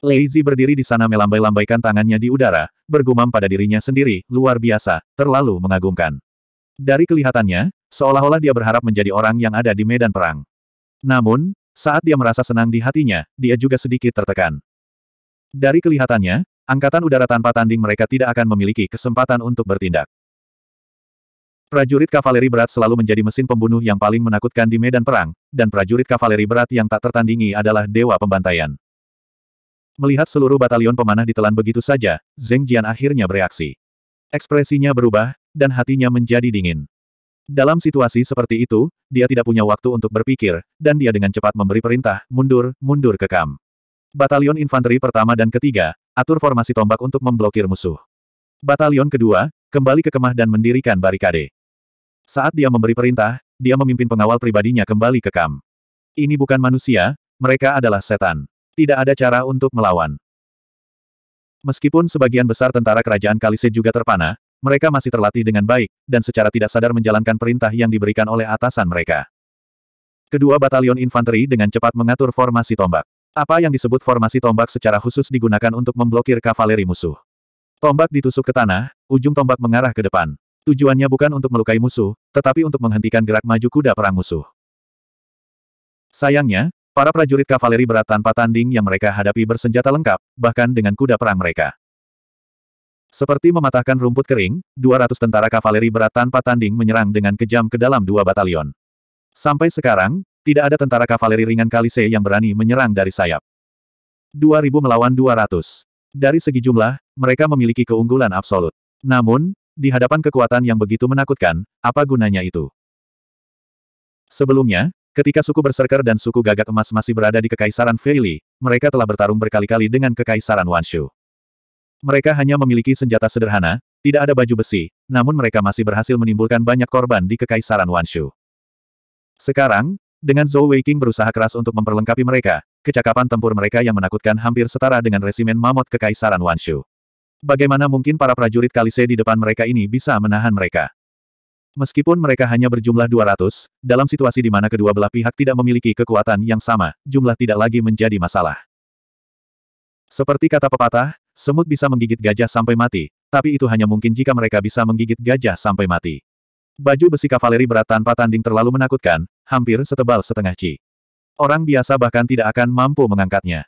Leizi berdiri di sana melambai-lambaikan tangannya di udara, bergumam pada dirinya sendiri, luar biasa, terlalu mengagumkan. Dari kelihatannya, seolah-olah dia berharap menjadi orang yang ada di medan perang. Namun, saat dia merasa senang di hatinya, dia juga sedikit tertekan. Dari kelihatannya, angkatan udara tanpa tanding mereka tidak akan memiliki kesempatan untuk bertindak. Prajurit kavaleri berat selalu menjadi mesin pembunuh yang paling menakutkan di medan perang, dan prajurit kavaleri berat yang tak tertandingi adalah dewa pembantaian. Melihat seluruh batalion pemanah ditelan begitu saja, Zeng Jian akhirnya bereaksi. Ekspresinya berubah, dan hatinya menjadi dingin. Dalam situasi seperti itu, dia tidak punya waktu untuk berpikir, dan dia dengan cepat memberi perintah, mundur, mundur ke kam. Batalion infanteri pertama dan ketiga, atur formasi tombak untuk memblokir musuh. Batalion kedua, kembali ke kemah dan mendirikan barikade. Saat dia memberi perintah, dia memimpin pengawal pribadinya kembali ke Kam. Ini bukan manusia, mereka adalah setan. Tidak ada cara untuk melawan. Meskipun sebagian besar tentara kerajaan Kalise juga terpana, mereka masih terlatih dengan baik, dan secara tidak sadar menjalankan perintah yang diberikan oleh atasan mereka. Kedua batalion infanteri dengan cepat mengatur formasi tombak. Apa yang disebut formasi tombak secara khusus digunakan untuk memblokir kavaleri musuh. Tombak ditusuk ke tanah, ujung tombak mengarah ke depan. Tujuannya bukan untuk melukai musuh, tetapi untuk menghentikan gerak maju kuda perang musuh. Sayangnya, para prajurit kavaleri berat tanpa tanding yang mereka hadapi bersenjata lengkap, bahkan dengan kuda perang mereka. Seperti mematahkan rumput kering, 200 tentara kavaleri berat tanpa tanding menyerang dengan kejam ke dalam dua batalion. Sampai sekarang, tidak ada tentara kavaleri ringan Kali Kalise yang berani menyerang dari sayap. 2000 melawan 200. Dari segi jumlah, mereka memiliki keunggulan absolut. Namun, di hadapan kekuatan yang begitu menakutkan, apa gunanya itu? Sebelumnya, ketika suku berserker dan suku gagak emas masih berada di Kekaisaran Feili, mereka telah bertarung berkali-kali dengan Kekaisaran Wanshu. Mereka hanya memiliki senjata sederhana, tidak ada baju besi, namun mereka masih berhasil menimbulkan banyak korban di Kekaisaran Wanshu. Sekarang, dengan Zhou Weiqing berusaha keras untuk memperlengkapi mereka, kecakapan tempur mereka yang menakutkan hampir setara dengan resimen mamot Kekaisaran Wanshu. Bagaimana mungkin para prajurit Kalise di depan mereka ini bisa menahan mereka? Meskipun mereka hanya berjumlah 200, dalam situasi di mana kedua belah pihak tidak memiliki kekuatan yang sama, jumlah tidak lagi menjadi masalah. Seperti kata pepatah, semut bisa menggigit gajah sampai mati, tapi itu hanya mungkin jika mereka bisa menggigit gajah sampai mati. Baju besi kavaleri berat tanpa tanding terlalu menakutkan, hampir setebal setengah ci. Orang biasa bahkan tidak akan mampu mengangkatnya.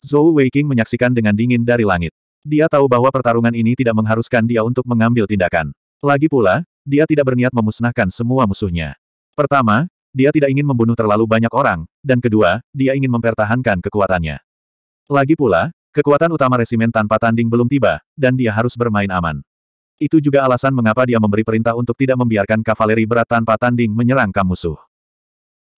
Zhou Weiking menyaksikan dengan dingin dari langit. Dia tahu bahwa pertarungan ini tidak mengharuskan dia untuk mengambil tindakan. Lagi pula, dia tidak berniat memusnahkan semua musuhnya. Pertama, dia tidak ingin membunuh terlalu banyak orang, dan kedua, dia ingin mempertahankan kekuatannya. Lagi pula, kekuatan utama resimen tanpa tanding belum tiba, dan dia harus bermain aman. Itu juga alasan mengapa dia memberi perintah untuk tidak membiarkan kavaleri berat tanpa tanding menyerang musuh.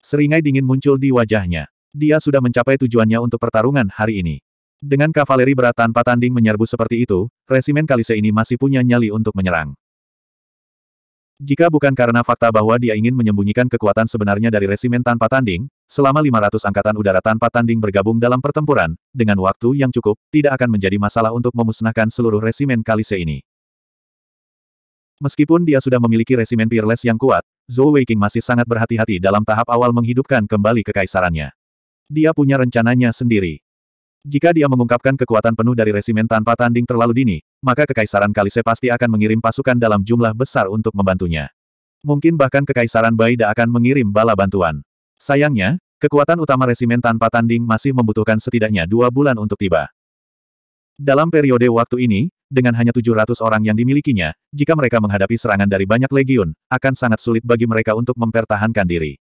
Seringai dingin muncul di wajahnya. Dia sudah mencapai tujuannya untuk pertarungan hari ini. Dengan kavaleri berat tanpa tanding menyerbu seperti itu, resimen Kalise ini masih punya nyali untuk menyerang. Jika bukan karena fakta bahwa dia ingin menyembunyikan kekuatan sebenarnya dari resimen tanpa tanding, selama 500 angkatan udara tanpa tanding bergabung dalam pertempuran, dengan waktu yang cukup, tidak akan menjadi masalah untuk memusnahkan seluruh resimen Kalise ini. Meskipun dia sudah memiliki resimen Peerless yang kuat, Zhou Weiqing masih sangat berhati-hati dalam tahap awal menghidupkan kembali kekaisarannya. Dia punya rencananya sendiri. Jika dia mengungkapkan kekuatan penuh dari resimen tanpa tanding terlalu dini, maka Kekaisaran Kalise pasti akan mengirim pasukan dalam jumlah besar untuk membantunya. Mungkin bahkan Kekaisaran Baida akan mengirim bala bantuan. Sayangnya, kekuatan utama resimen tanpa tanding masih membutuhkan setidaknya dua bulan untuk tiba. Dalam periode waktu ini, dengan hanya 700 orang yang dimilikinya, jika mereka menghadapi serangan dari banyak legiun, akan sangat sulit bagi mereka untuk mempertahankan diri.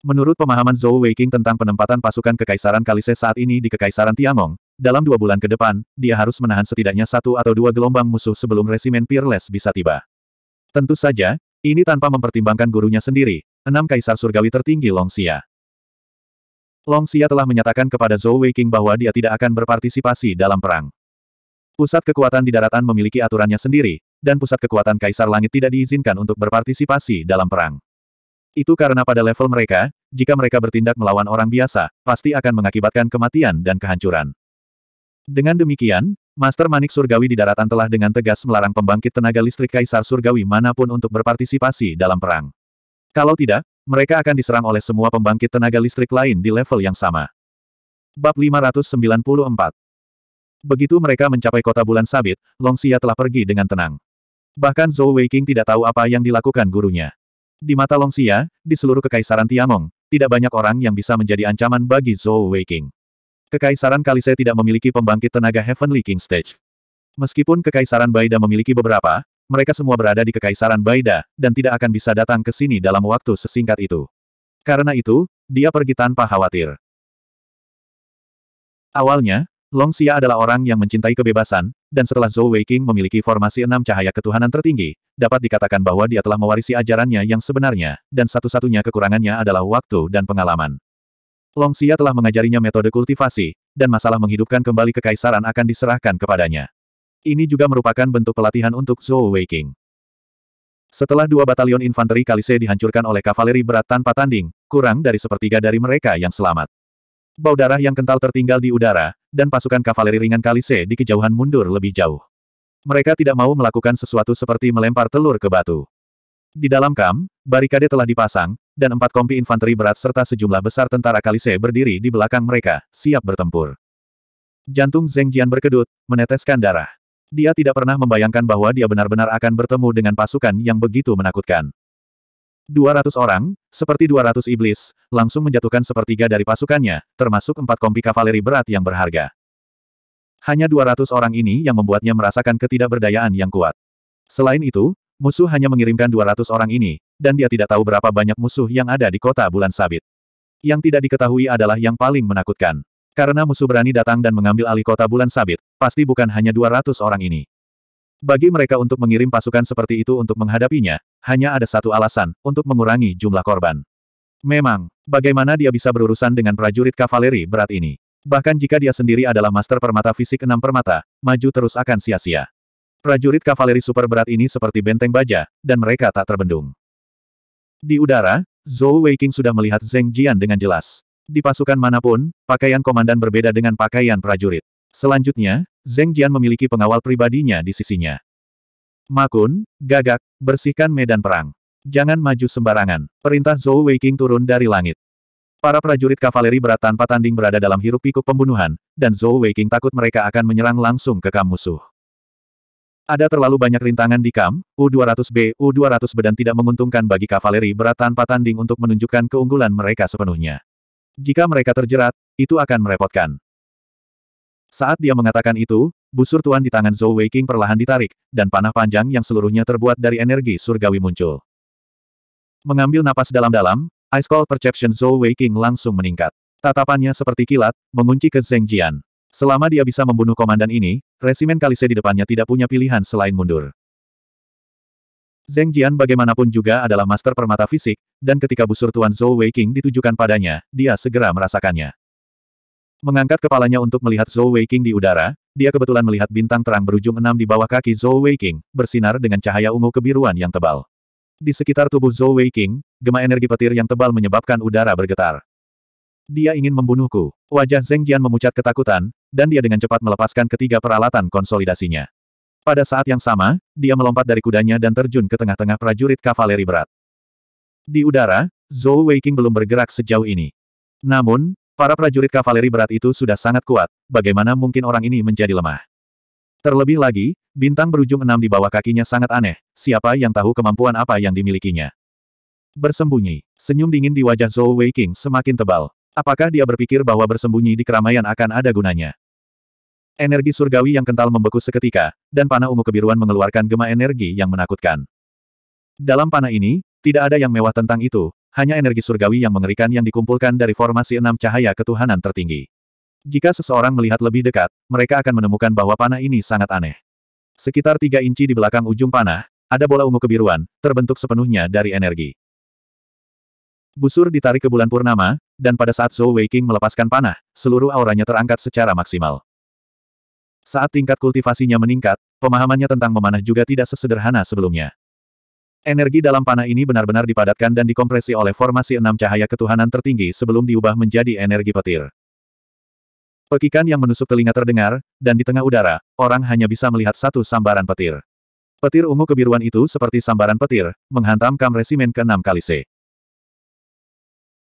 Menurut pemahaman Zhou Weiqing tentang penempatan pasukan Kekaisaran Kalise saat ini di Kekaisaran Tiangong, dalam dua bulan ke depan, dia harus menahan setidaknya satu atau dua gelombang musuh sebelum resimen Peerless bisa tiba. Tentu saja, ini tanpa mempertimbangkan gurunya sendiri, enam kaisar surgawi tertinggi Long Xia. Long Xia telah menyatakan kepada Zhou Weiqing bahwa dia tidak akan berpartisipasi dalam perang. Pusat kekuatan di daratan memiliki aturannya sendiri, dan pusat kekuatan Kaisar Langit tidak diizinkan untuk berpartisipasi dalam perang. Itu karena pada level mereka, jika mereka bertindak melawan orang biasa, pasti akan mengakibatkan kematian dan kehancuran. Dengan demikian, Master Manik Surgawi di daratan telah dengan tegas melarang pembangkit tenaga listrik Kaisar Surgawi manapun untuk berpartisipasi dalam perang. Kalau tidak, mereka akan diserang oleh semua pembangkit tenaga listrik lain di level yang sama. Bab 594 Begitu mereka mencapai kota bulan sabit, Long Xia telah pergi dengan tenang. Bahkan Zhou Weiqing tidak tahu apa yang dilakukan gurunya. Di mata Longxia, di seluruh kekaisaran Tiangong, tidak banyak orang yang bisa menjadi ancaman bagi Zhou Weiqing. Kekaisaran Kalise tidak memiliki pembangkit tenaga Heavenly King Stage. Meskipun Kekaisaran Baida memiliki beberapa, mereka semua berada di Kekaisaran Baida, dan tidak akan bisa datang ke sini dalam waktu sesingkat itu. Karena itu, dia pergi tanpa khawatir. Awalnya, Long Xia adalah orang yang mencintai kebebasan, dan setelah Zhou Weiqing memiliki formasi enam cahaya ketuhanan tertinggi, dapat dikatakan bahwa dia telah mewarisi ajarannya yang sebenarnya, dan satu-satunya kekurangannya adalah waktu dan pengalaman. Long Xia telah mengajarinya metode kultivasi, dan masalah menghidupkan kembali kekaisaran akan diserahkan kepadanya. Ini juga merupakan bentuk pelatihan untuk Zhou Weiqing. Setelah dua batalion infanteri Kalise dihancurkan oleh kavaleri berat tanpa tanding, kurang dari sepertiga dari mereka yang selamat. Bau darah yang kental tertinggal di udara, dan pasukan kavaleri ringan Kalise di kejauhan mundur lebih jauh. Mereka tidak mau melakukan sesuatu seperti melempar telur ke batu. Di dalam kam, barikade telah dipasang, dan empat kompi infanteri berat serta sejumlah besar tentara Kalise berdiri di belakang mereka, siap bertempur. Jantung Zeng Jian berkedut, meneteskan darah. Dia tidak pernah membayangkan bahwa dia benar-benar akan bertemu dengan pasukan yang begitu menakutkan. 200 orang, seperti 200 iblis, langsung menjatuhkan sepertiga dari pasukannya, termasuk empat kompi kavaleri berat yang berharga. Hanya 200 orang ini yang membuatnya merasakan ketidakberdayaan yang kuat. Selain itu, musuh hanya mengirimkan 200 orang ini, dan dia tidak tahu berapa banyak musuh yang ada di kota bulan sabit. Yang tidak diketahui adalah yang paling menakutkan. Karena musuh berani datang dan mengambil alih kota bulan sabit, pasti bukan hanya 200 orang ini. Bagi mereka untuk mengirim pasukan seperti itu untuk menghadapinya, hanya ada satu alasan, untuk mengurangi jumlah korban. Memang, bagaimana dia bisa berurusan dengan prajurit kavaleri berat ini? Bahkan jika dia sendiri adalah master permata fisik enam permata, maju terus akan sia-sia. Prajurit kavaleri super berat ini seperti benteng baja, dan mereka tak terbendung. Di udara, Zhou Weiqing sudah melihat Zheng Jian dengan jelas. Di pasukan manapun, pakaian komandan berbeda dengan pakaian prajurit. Selanjutnya, Zeng Jian memiliki pengawal pribadinya di sisinya. Makun, gagak, bersihkan medan perang. Jangan maju sembarangan. Perintah Zhou Weiqing turun dari langit. Para prajurit kavaleri berat tanpa tanding berada dalam hiruk pikuk pembunuhan, dan Zhou Weiqing takut mereka akan menyerang langsung ke kam musuh. Ada terlalu banyak rintangan di kam, U200B, U200B dan tidak menguntungkan bagi kavaleri berat tanpa tanding untuk menunjukkan keunggulan mereka sepenuhnya. Jika mereka terjerat, itu akan merepotkan. Saat dia mengatakan itu, busur tuan di tangan Zhou Weiqing perlahan ditarik, dan panah panjang yang seluruhnya terbuat dari energi surgawi muncul. Mengambil napas dalam-dalam, Ice Cold Perception Zhou Weiqing langsung meningkat. Tatapannya seperti kilat, mengunci ke Zheng Jian. Selama dia bisa membunuh komandan ini, resimen Kalise di depannya tidak punya pilihan selain mundur. Zheng Jian bagaimanapun juga adalah master permata fisik, dan ketika busur tuan Zhou Weiqing ditujukan padanya, dia segera merasakannya. Mengangkat kepalanya untuk melihat Zhou Weiqing di udara, dia kebetulan melihat bintang terang berujung enam di bawah kaki Zhou Weiqing, bersinar dengan cahaya ungu kebiruan yang tebal. Di sekitar tubuh Zhou Weiqing, gema energi petir yang tebal menyebabkan udara bergetar. Dia ingin membunuhku. Wajah Zheng Jian memucat ketakutan, dan dia dengan cepat melepaskan ketiga peralatan konsolidasinya. Pada saat yang sama, dia melompat dari kudanya dan terjun ke tengah-tengah prajurit kavaleri berat. Di udara, Zhou Weiqing belum bergerak sejauh ini. Namun, Para prajurit kavaleri berat itu sudah sangat kuat, bagaimana mungkin orang ini menjadi lemah? Terlebih lagi, bintang berujung enam di bawah kakinya sangat aneh, siapa yang tahu kemampuan apa yang dimilikinya. Bersembunyi, senyum dingin di wajah Zhou Wei King semakin tebal. Apakah dia berpikir bahwa bersembunyi di keramaian akan ada gunanya? Energi surgawi yang kental membeku seketika, dan panah ungu kebiruan mengeluarkan gema energi yang menakutkan. Dalam panah ini, tidak ada yang mewah tentang itu, hanya energi surgawi yang mengerikan yang dikumpulkan dari formasi enam cahaya ketuhanan tertinggi. Jika seseorang melihat lebih dekat, mereka akan menemukan bahwa panah ini sangat aneh. Sekitar tiga inci di belakang ujung panah, ada bola ungu kebiruan, terbentuk sepenuhnya dari energi. Busur ditarik ke bulan purnama, dan pada saat Zhou Weiqing melepaskan panah, seluruh auranya terangkat secara maksimal. Saat tingkat kultivasinya meningkat, pemahamannya tentang memanah juga tidak sesederhana sebelumnya. Energi dalam panah ini benar-benar dipadatkan dan dikompresi oleh formasi enam cahaya ketuhanan tertinggi sebelum diubah menjadi energi petir. Pekikan yang menusuk telinga terdengar, dan di tengah udara, orang hanya bisa melihat satu sambaran petir. Petir ungu kebiruan itu seperti sambaran petir, menghantam kam resimen ke-6 C.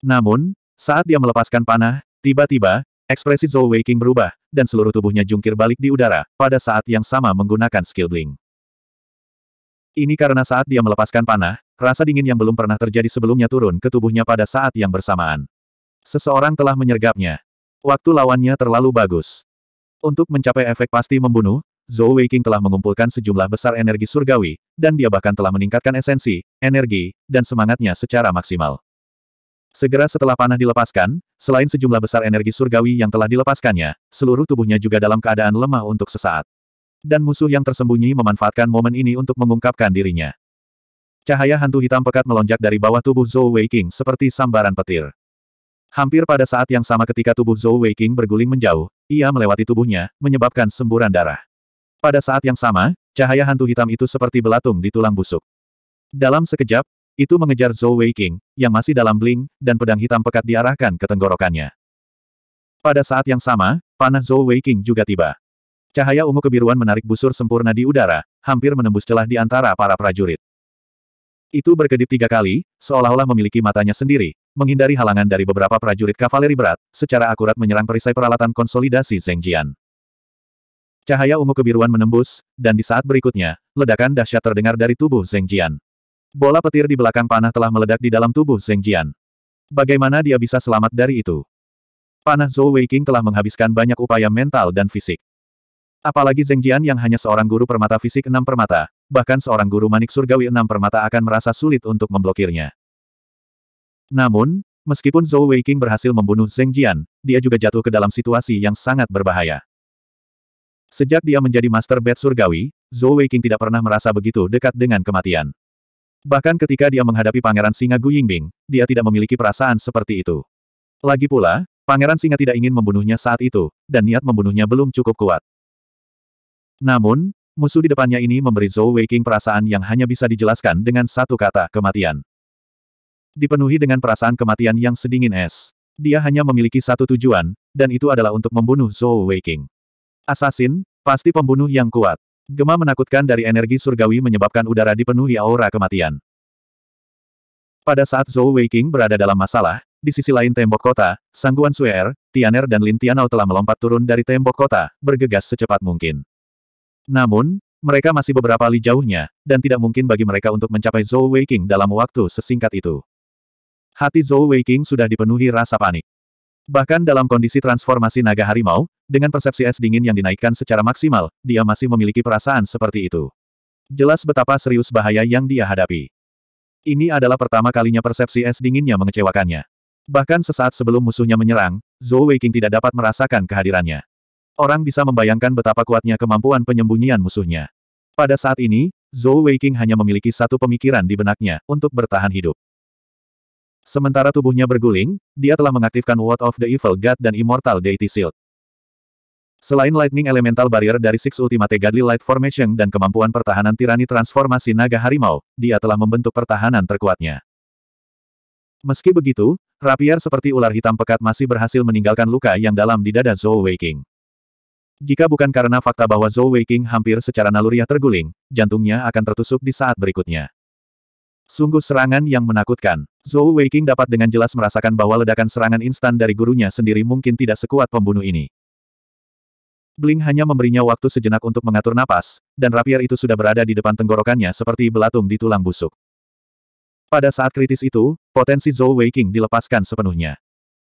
Namun, saat dia melepaskan panah, tiba-tiba, ekspresi Zhou Weiking berubah, dan seluruh tubuhnya jungkir balik di udara, pada saat yang sama menggunakan skill bling. Ini karena saat dia melepaskan panah, rasa dingin yang belum pernah terjadi sebelumnya turun ke tubuhnya pada saat yang bersamaan. Seseorang telah menyergapnya. Waktu lawannya terlalu bagus. Untuk mencapai efek pasti membunuh, Zhou Weiqing telah mengumpulkan sejumlah besar energi surgawi, dan dia bahkan telah meningkatkan esensi, energi, dan semangatnya secara maksimal. Segera setelah panah dilepaskan, selain sejumlah besar energi surgawi yang telah dilepaskannya, seluruh tubuhnya juga dalam keadaan lemah untuk sesaat dan musuh yang tersembunyi memanfaatkan momen ini untuk mengungkapkan dirinya. Cahaya hantu hitam pekat melonjak dari bawah tubuh Zhou Weiqing seperti sambaran petir. Hampir pada saat yang sama ketika tubuh Zhou Weiqing berguling menjauh, ia melewati tubuhnya, menyebabkan semburan darah. Pada saat yang sama, cahaya hantu hitam itu seperti belatung di tulang busuk. Dalam sekejap, itu mengejar Zhou Weiqing, yang masih dalam bling, dan pedang hitam pekat diarahkan ke tenggorokannya. Pada saat yang sama, panah Zhou Weiqing juga tiba. Cahaya ungu kebiruan menarik busur sempurna di udara, hampir menembus celah di antara para prajurit. Itu berkedip tiga kali, seolah-olah memiliki matanya sendiri, menghindari halangan dari beberapa prajurit kavaleri berat, secara akurat menyerang perisai peralatan konsolidasi Zheng Jian. Cahaya ungu kebiruan menembus, dan di saat berikutnya, ledakan dahsyat terdengar dari tubuh Zheng Jian. Bola petir di belakang panah telah meledak di dalam tubuh Zheng Jian. Bagaimana dia bisa selamat dari itu? Panah Zhou Weiqing telah menghabiskan banyak upaya mental dan fisik. Apalagi Zeng Jian yang hanya seorang guru permata fisik enam permata, bahkan seorang guru manik surgawi enam permata akan merasa sulit untuk memblokirnya. Namun, meskipun Zhou Weiqing berhasil membunuh Zeng Jian, dia juga jatuh ke dalam situasi yang sangat berbahaya. Sejak dia menjadi Master Bed Surgawi, Zhou Weiqing tidak pernah merasa begitu dekat dengan kematian. Bahkan ketika dia menghadapi Pangeran Singa Gu Yingbing, dia tidak memiliki perasaan seperti itu. Lagi pula, Pangeran Singa tidak ingin membunuhnya saat itu, dan niat membunuhnya belum cukup kuat. Namun, musuh di depannya ini memberi Zhou Weiqing perasaan yang hanya bisa dijelaskan dengan satu kata, kematian. Dipenuhi dengan perasaan kematian yang sedingin es. Dia hanya memiliki satu tujuan, dan itu adalah untuk membunuh Zhou Weiqing. Assassin, pasti pembunuh yang kuat. Gema menakutkan dari energi surgawi menyebabkan udara dipenuhi aura kematian. Pada saat Zhou Weiqing berada dalam masalah, di sisi lain tembok kota, Sangguan Suer, er, Tianer dan Lin Tianao telah melompat turun dari tembok kota, bergegas secepat mungkin. Namun, mereka masih beberapa li jauhnya, dan tidak mungkin bagi mereka untuk mencapai Zhou Weiqing dalam waktu sesingkat itu. Hati Zhou Weiqing sudah dipenuhi rasa panik. Bahkan dalam kondisi transformasi naga harimau, dengan persepsi es dingin yang dinaikkan secara maksimal, dia masih memiliki perasaan seperti itu. Jelas betapa serius bahaya yang dia hadapi. Ini adalah pertama kalinya persepsi es dinginnya mengecewakannya. Bahkan sesaat sebelum musuhnya menyerang, Zhou Weiqing tidak dapat merasakan kehadirannya. Orang bisa membayangkan betapa kuatnya kemampuan penyembunyian musuhnya. Pada saat ini, Zhou Weiqing hanya memiliki satu pemikiran di benaknya, untuk bertahan hidup. Sementara tubuhnya berguling, dia telah mengaktifkan Word of the Evil God dan Immortal Deity Shield. Selain Lightning Elemental Barrier dari Six Ultimate Godly Light Formation dan kemampuan pertahanan tirani transformasi naga harimau, dia telah membentuk pertahanan terkuatnya. Meski begitu, Rapier seperti ular hitam pekat masih berhasil meninggalkan luka yang dalam di dada Zhou Weiqing. Jika bukan karena fakta bahwa Zhou Weiqing hampir secara naluriah terguling, jantungnya akan tertusuk di saat berikutnya. Sungguh serangan yang menakutkan. Zhou Weiqing dapat dengan jelas merasakan bahwa ledakan serangan instan dari gurunya sendiri mungkin tidak sekuat pembunuh ini. Bling hanya memberinya waktu sejenak untuk mengatur napas, dan rapier itu sudah berada di depan tenggorokannya seperti belatung di tulang busuk. Pada saat kritis itu, potensi Zhou Weiqing dilepaskan sepenuhnya.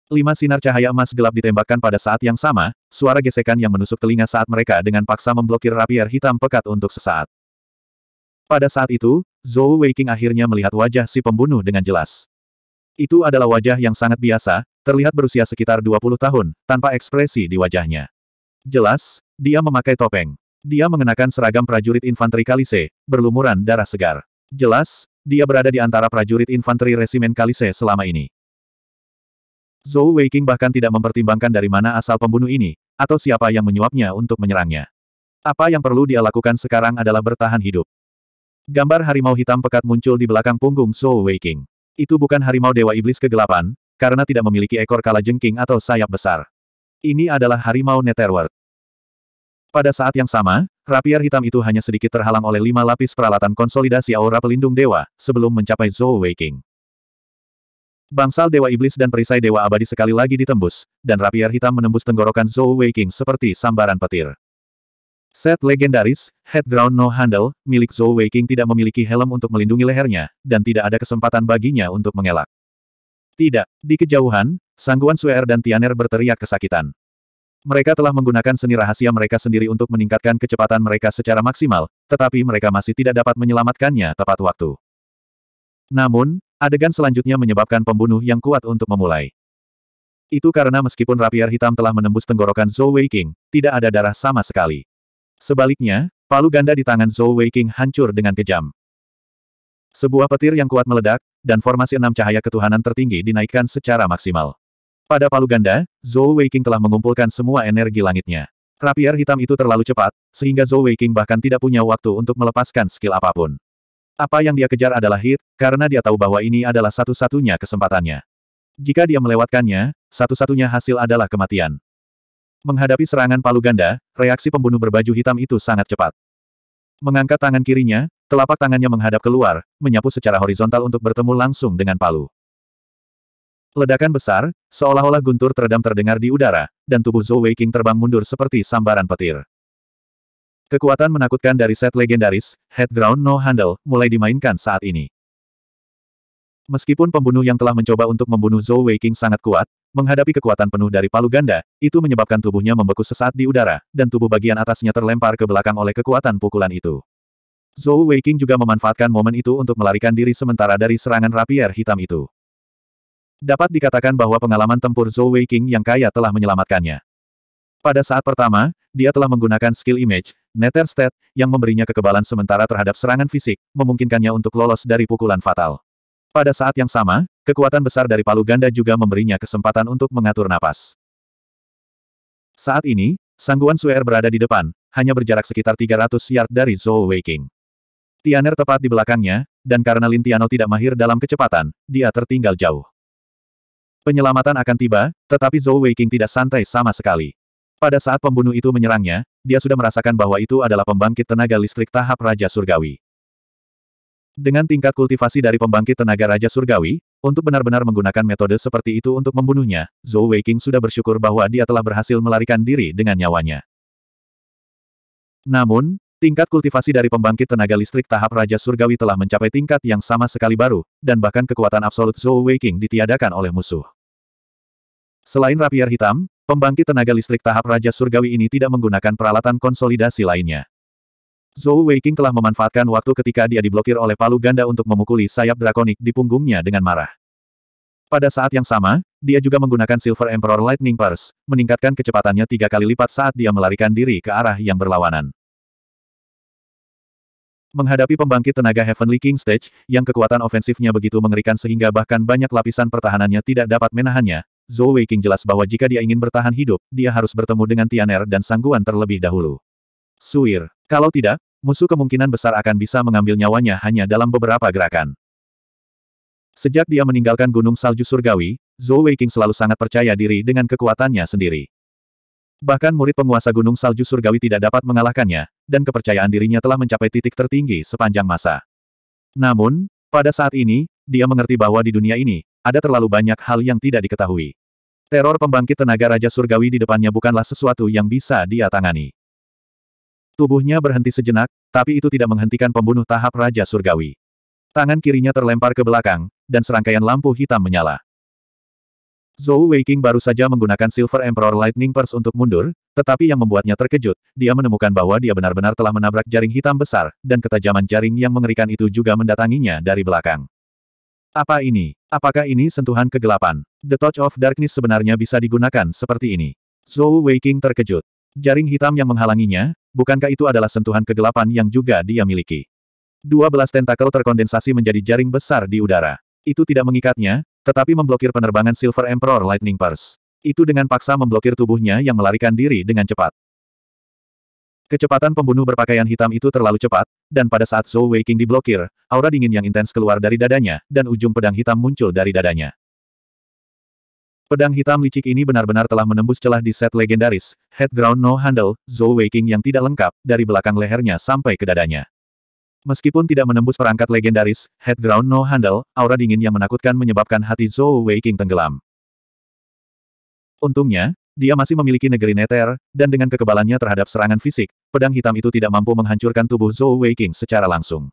Lima sinar cahaya emas gelap ditembakkan pada saat yang sama, suara gesekan yang menusuk telinga saat mereka dengan paksa memblokir rapier hitam pekat untuk sesaat. Pada saat itu, Zhou Weiqing akhirnya melihat wajah si pembunuh dengan jelas. Itu adalah wajah yang sangat biasa, terlihat berusia sekitar 20 tahun, tanpa ekspresi di wajahnya. Jelas, dia memakai topeng. Dia mengenakan seragam prajurit infanteri Kalise, berlumuran darah segar. Jelas, dia berada di antara prajurit infanteri resimen Kalise selama ini. Zhou Weiqing bahkan tidak mempertimbangkan dari mana asal pembunuh ini, atau siapa yang menyuapnya untuk menyerangnya. Apa yang perlu dia lakukan sekarang adalah bertahan hidup. Gambar harimau hitam pekat muncul di belakang punggung Zhou Weiqing. Itu bukan harimau dewa iblis kegelapan, karena tidak memiliki ekor kala jengking atau sayap besar. Ini adalah harimau Netherworld. Pada saat yang sama, rapier hitam itu hanya sedikit terhalang oleh lima lapis peralatan konsolidasi aura pelindung dewa, sebelum mencapai Zhou Weiqing. Bangsal Dewa Iblis dan perisai Dewa Abadi sekali lagi ditembus, dan rapier hitam menembus tenggorokan Zhou Weiqing seperti sambaran petir. Set legendaris, head Headground No Handle, milik Zhou Weiqing tidak memiliki helm untuk melindungi lehernya, dan tidak ada kesempatan baginya untuk mengelak. Tidak, di kejauhan, Sangguan Suer dan Tianer berteriak kesakitan. Mereka telah menggunakan seni rahasia mereka sendiri untuk meningkatkan kecepatan mereka secara maksimal, tetapi mereka masih tidak dapat menyelamatkannya tepat waktu. Namun, Adegan selanjutnya menyebabkan pembunuh yang kuat untuk memulai. Itu karena meskipun rapier hitam telah menembus tenggorokan Zhou Weiking, tidak ada darah sama sekali. Sebaliknya, palu ganda di tangan Zhou Weiking hancur dengan kejam. Sebuah petir yang kuat meledak, dan formasi enam cahaya ketuhanan tertinggi dinaikkan secara maksimal. Pada palu ganda, Zhou Weiking telah mengumpulkan semua energi langitnya. Rapier hitam itu terlalu cepat, sehingga Zhou Weiking bahkan tidak punya waktu untuk melepaskan skill apapun. Apa yang dia kejar adalah hit, karena dia tahu bahwa ini adalah satu-satunya kesempatannya. Jika dia melewatkannya, satu-satunya hasil adalah kematian. Menghadapi serangan palu ganda, reaksi pembunuh berbaju hitam itu sangat cepat. Mengangkat tangan kirinya, telapak tangannya menghadap keluar, menyapu secara horizontal untuk bertemu langsung dengan palu. Ledakan besar, seolah-olah guntur teredam terdengar di udara, dan tubuh Zhou Weiqing terbang mundur seperti sambaran petir. Kekuatan menakutkan dari set legendaris, Headground No Handle, mulai dimainkan saat ini. Meskipun pembunuh yang telah mencoba untuk membunuh Zhou Weiqing sangat kuat, menghadapi kekuatan penuh dari palu ganda, itu menyebabkan tubuhnya membeku sesaat di udara, dan tubuh bagian atasnya terlempar ke belakang oleh kekuatan pukulan itu. Zhou Weiqing juga memanfaatkan momen itu untuk melarikan diri sementara dari serangan rapier hitam itu. Dapat dikatakan bahwa pengalaman tempur Zhou Weiqing yang kaya telah menyelamatkannya. Pada saat pertama, dia telah menggunakan skill image, Nether State, yang memberinya kekebalan sementara terhadap serangan fisik, memungkinkannya untuk lolos dari pukulan fatal. Pada saat yang sama, kekuatan besar dari palu ganda juga memberinya kesempatan untuk mengatur napas. Saat ini, Sangguan Suer berada di depan, hanya berjarak sekitar 300 yard dari Zhou Weiking. Tianer tepat di belakangnya, dan karena Lin Lintiano tidak mahir dalam kecepatan, dia tertinggal jauh. Penyelamatan akan tiba, tetapi Zhou Weiking tidak santai sama sekali. Pada saat pembunuh itu menyerangnya, dia sudah merasakan bahwa itu adalah pembangkit tenaga listrik tahap Raja Surgawi. Dengan tingkat kultivasi dari pembangkit tenaga Raja Surgawi, untuk benar-benar menggunakan metode seperti itu untuk membunuhnya, Zhou Weiqing sudah bersyukur bahwa dia telah berhasil melarikan diri dengan nyawanya. Namun, tingkat kultivasi dari pembangkit tenaga listrik tahap Raja Surgawi telah mencapai tingkat yang sama sekali baru, dan bahkan kekuatan absolut Zhou Weiqing ditiadakan oleh musuh. Selain rapier hitam, Pembangkit tenaga listrik tahap Raja Surgawi ini tidak menggunakan peralatan konsolidasi lainnya. Zhou Weiqing telah memanfaatkan waktu ketika dia diblokir oleh palu ganda untuk memukuli sayap drakonik di punggungnya dengan marah. Pada saat yang sama, dia juga menggunakan Silver Emperor Lightning Purse, meningkatkan kecepatannya tiga kali lipat saat dia melarikan diri ke arah yang berlawanan. Menghadapi pembangkit tenaga Heavenly King Stage, yang kekuatan ofensifnya begitu mengerikan sehingga bahkan banyak lapisan pertahanannya tidak dapat menahannya, Zhou Weiqing jelas bahwa jika dia ingin bertahan hidup, dia harus bertemu dengan Tianer dan Sangguan terlebih dahulu. Suir. Kalau tidak, musuh kemungkinan besar akan bisa mengambil nyawanya hanya dalam beberapa gerakan. Sejak dia meninggalkan Gunung Salju Surgawi, Zhou Weiqing selalu sangat percaya diri dengan kekuatannya sendiri. Bahkan murid penguasa Gunung Salju Surgawi tidak dapat mengalahkannya, dan kepercayaan dirinya telah mencapai titik tertinggi sepanjang masa. Namun, pada saat ini, dia mengerti bahwa di dunia ini, ada terlalu banyak hal yang tidak diketahui. Teror pembangkit tenaga Raja Surgawi di depannya bukanlah sesuatu yang bisa dia tangani. Tubuhnya berhenti sejenak, tapi itu tidak menghentikan pembunuh tahap Raja Surgawi. Tangan kirinya terlempar ke belakang, dan serangkaian lampu hitam menyala. Zhou Weiqing baru saja menggunakan Silver Emperor Lightning Purse untuk mundur, tetapi yang membuatnya terkejut, dia menemukan bahwa dia benar-benar telah menabrak jaring hitam besar, dan ketajaman jaring yang mengerikan itu juga mendatanginya dari belakang. Apa ini? Apakah ini sentuhan kegelapan? The Touch of Darkness sebenarnya bisa digunakan seperti ini. Zhou Waking terkejut. Jaring hitam yang menghalanginya, bukankah itu adalah sentuhan kegelapan yang juga dia miliki? Dua belas tentakel terkondensasi menjadi jaring besar di udara. Itu tidak mengikatnya, tetapi memblokir penerbangan Silver Emperor Lightning Purse. Itu dengan paksa memblokir tubuhnya yang melarikan diri dengan cepat. Kecepatan pembunuh berpakaian hitam itu terlalu cepat, dan pada saat Zhou Weiqing diblokir, aura dingin yang intens keluar dari dadanya, dan ujung pedang hitam muncul dari dadanya. Pedang hitam licik ini benar-benar telah menembus celah di set legendaris, head ground No Handle, Zhou Weiqing yang tidak lengkap, dari belakang lehernya sampai ke dadanya. Meskipun tidak menembus perangkat legendaris, head ground No Handle, aura dingin yang menakutkan menyebabkan hati Zhou Weiqing tenggelam. Untungnya, dia masih memiliki negeri Neter, dan dengan kekebalannya terhadap serangan fisik, pedang hitam itu tidak mampu menghancurkan tubuh Zhou Weiqing secara langsung.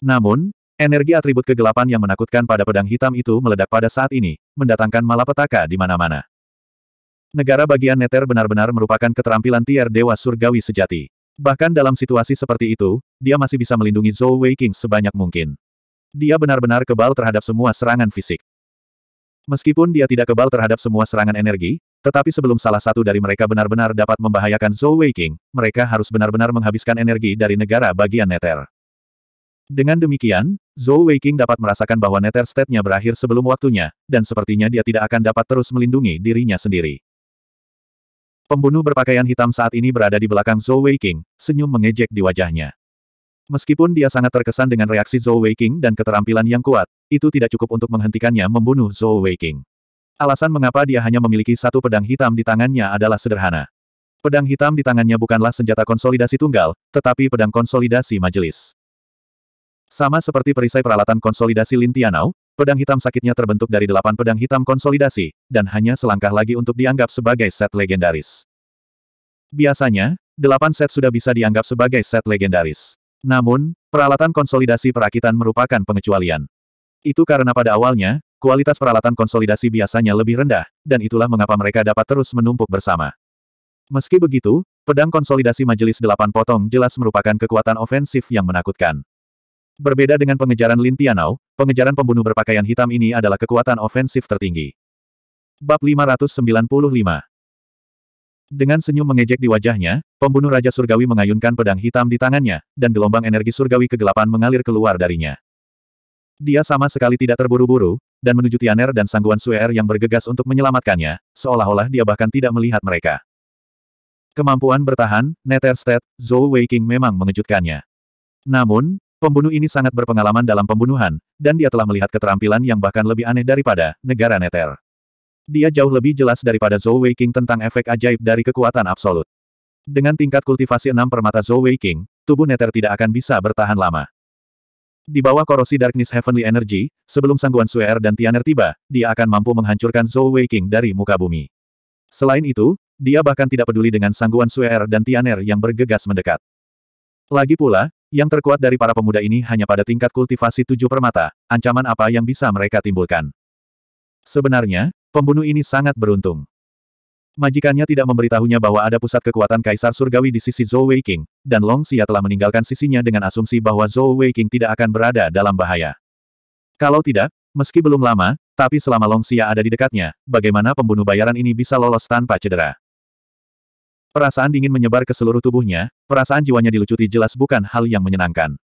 Namun, energi atribut kegelapan yang menakutkan pada pedang hitam itu meledak pada saat ini, mendatangkan malapetaka di mana-mana. Negara bagian Neter benar-benar merupakan keterampilan tier dewa surgawi sejati. Bahkan dalam situasi seperti itu, dia masih bisa melindungi Zhou Weiqing sebanyak mungkin. Dia benar-benar kebal terhadap semua serangan fisik. Meskipun dia tidak kebal terhadap semua serangan energi, tetapi sebelum salah satu dari mereka benar-benar dapat membahayakan Zhou Weiqing, mereka harus benar-benar menghabiskan energi dari negara bagian Nether. Dengan demikian, Zhou Weiqing dapat merasakan bahwa Nether state-nya berakhir sebelum waktunya, dan sepertinya dia tidak akan dapat terus melindungi dirinya sendiri. Pembunuh berpakaian hitam saat ini berada di belakang Zhou Weiqing, senyum mengejek di wajahnya. Meskipun dia sangat terkesan dengan reaksi Zhou Weiqing dan keterampilan yang kuat, itu tidak cukup untuk menghentikannya membunuh Zhou Weiqing. Alasan mengapa dia hanya memiliki satu pedang hitam di tangannya adalah sederhana. Pedang hitam di tangannya bukanlah senjata konsolidasi tunggal, tetapi pedang konsolidasi majelis. Sama seperti perisai peralatan konsolidasi Lintianau, pedang hitam sakitnya terbentuk dari delapan pedang hitam konsolidasi, dan hanya selangkah lagi untuk dianggap sebagai set legendaris. Biasanya, delapan set sudah bisa dianggap sebagai set legendaris. Namun, peralatan konsolidasi perakitan merupakan pengecualian. Itu karena pada awalnya, kualitas peralatan konsolidasi biasanya lebih rendah, dan itulah mengapa mereka dapat terus menumpuk bersama. Meski begitu, pedang konsolidasi Majelis Delapan Potong jelas merupakan kekuatan ofensif yang menakutkan. Berbeda dengan pengejaran Lintianau, pengejaran pembunuh berpakaian hitam ini adalah kekuatan ofensif tertinggi. Bab 595 Dengan senyum mengejek di wajahnya, pembunuh Raja Surgawi mengayunkan pedang hitam di tangannya, dan gelombang energi surgawi kegelapan mengalir keluar darinya. Dia sama sekali tidak terburu-buru, dan menuju Tianer dan Sangguan Suer yang bergegas untuk menyelamatkannya, seolah-olah dia bahkan tidak melihat mereka. Kemampuan bertahan, Netherstedt, Zhou Weiking memang mengejutkannya. Namun, pembunuh ini sangat berpengalaman dalam pembunuhan, dan dia telah melihat keterampilan yang bahkan lebih aneh daripada negara Nether. Dia jauh lebih jelas daripada Zhou Weiking tentang efek ajaib dari kekuatan absolut. Dengan tingkat kultivasi enam permata Zhou Weiking, tubuh Nether tidak akan bisa bertahan lama. Di bawah korosi Darkness Heavenly Energy, sebelum sangguan Suer dan Tianer tiba, dia akan mampu menghancurkan Zhou Weiqing dari muka bumi. Selain itu, dia bahkan tidak peduli dengan sangguan Suer dan Tianer yang bergegas mendekat. Lagi pula, yang terkuat dari para pemuda ini hanya pada tingkat kultivasi tujuh permata, ancaman apa yang bisa mereka timbulkan. Sebenarnya, pembunuh ini sangat beruntung. Majikannya tidak memberitahunya bahwa ada pusat kekuatan Kaisar Surgawi di sisi Zhou Weiqing, dan Long Xia telah meninggalkan sisinya dengan asumsi bahwa Zhou Weiqing tidak akan berada dalam bahaya. Kalau tidak, meski belum lama, tapi selama Long Xia ada di dekatnya, bagaimana pembunuh bayaran ini bisa lolos tanpa cedera? Perasaan dingin menyebar ke seluruh tubuhnya, perasaan jiwanya dilucuti jelas bukan hal yang menyenangkan.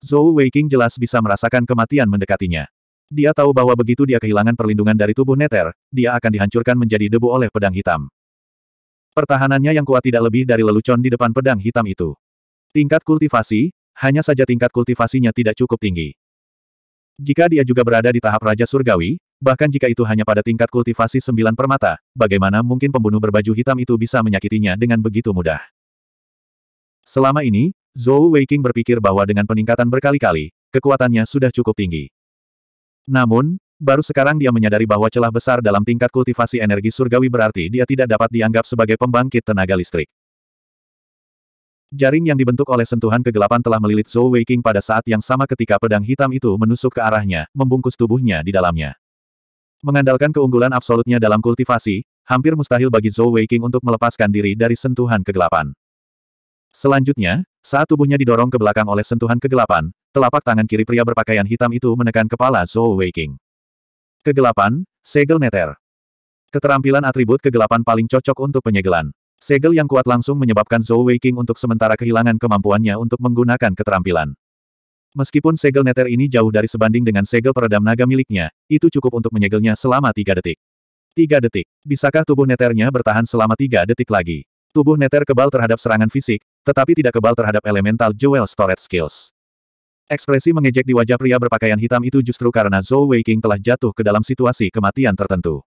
Zhou Weiqing jelas bisa merasakan kematian mendekatinya. Dia tahu bahwa begitu dia kehilangan perlindungan dari tubuh Neter, dia akan dihancurkan menjadi debu oleh pedang hitam. Pertahanannya yang kuat tidak lebih dari lelucon di depan pedang hitam itu. Tingkat kultivasi, hanya saja tingkat kultivasinya tidak cukup tinggi. Jika dia juga berada di tahap Raja Surgawi, bahkan jika itu hanya pada tingkat kultivasi sembilan permata, bagaimana mungkin pembunuh berbaju hitam itu bisa menyakitinya dengan begitu mudah? Selama ini, Zhou Weiking berpikir bahwa dengan peningkatan berkali-kali, kekuatannya sudah cukup tinggi. Namun, baru sekarang dia menyadari bahwa celah besar dalam tingkat kultivasi energi surgawi berarti dia tidak dapat dianggap sebagai pembangkit tenaga listrik. Jaring yang dibentuk oleh sentuhan kegelapan telah melilit Zhou Weiqing pada saat yang sama ketika pedang hitam itu menusuk ke arahnya, membungkus tubuhnya di dalamnya. Mengandalkan keunggulan absolutnya dalam kultivasi, hampir mustahil bagi Zhou Weiqing untuk melepaskan diri dari sentuhan kegelapan. Selanjutnya, saat tubuhnya didorong ke belakang oleh sentuhan kegelapan, telapak tangan kiri pria berpakaian hitam itu menekan kepala Zhou Weiqing. Kegelapan, segel neter. Keterampilan atribut kegelapan paling cocok untuk penyegelan. Segel yang kuat langsung menyebabkan Zhou Weiqing untuk sementara kehilangan kemampuannya untuk menggunakan keterampilan. Meskipun segel neter ini jauh dari sebanding dengan segel peredam naga miliknya, itu cukup untuk menyegelnya selama tiga detik. Tiga detik. Bisakah tubuh neternya bertahan selama tiga detik lagi? Tubuh Nether kebal terhadap serangan fisik, tetapi tidak kebal terhadap elemental jewel storage skills. Ekspresi mengejek di wajah pria berpakaian hitam itu justru karena Zhou Weiqing telah jatuh ke dalam situasi kematian tertentu.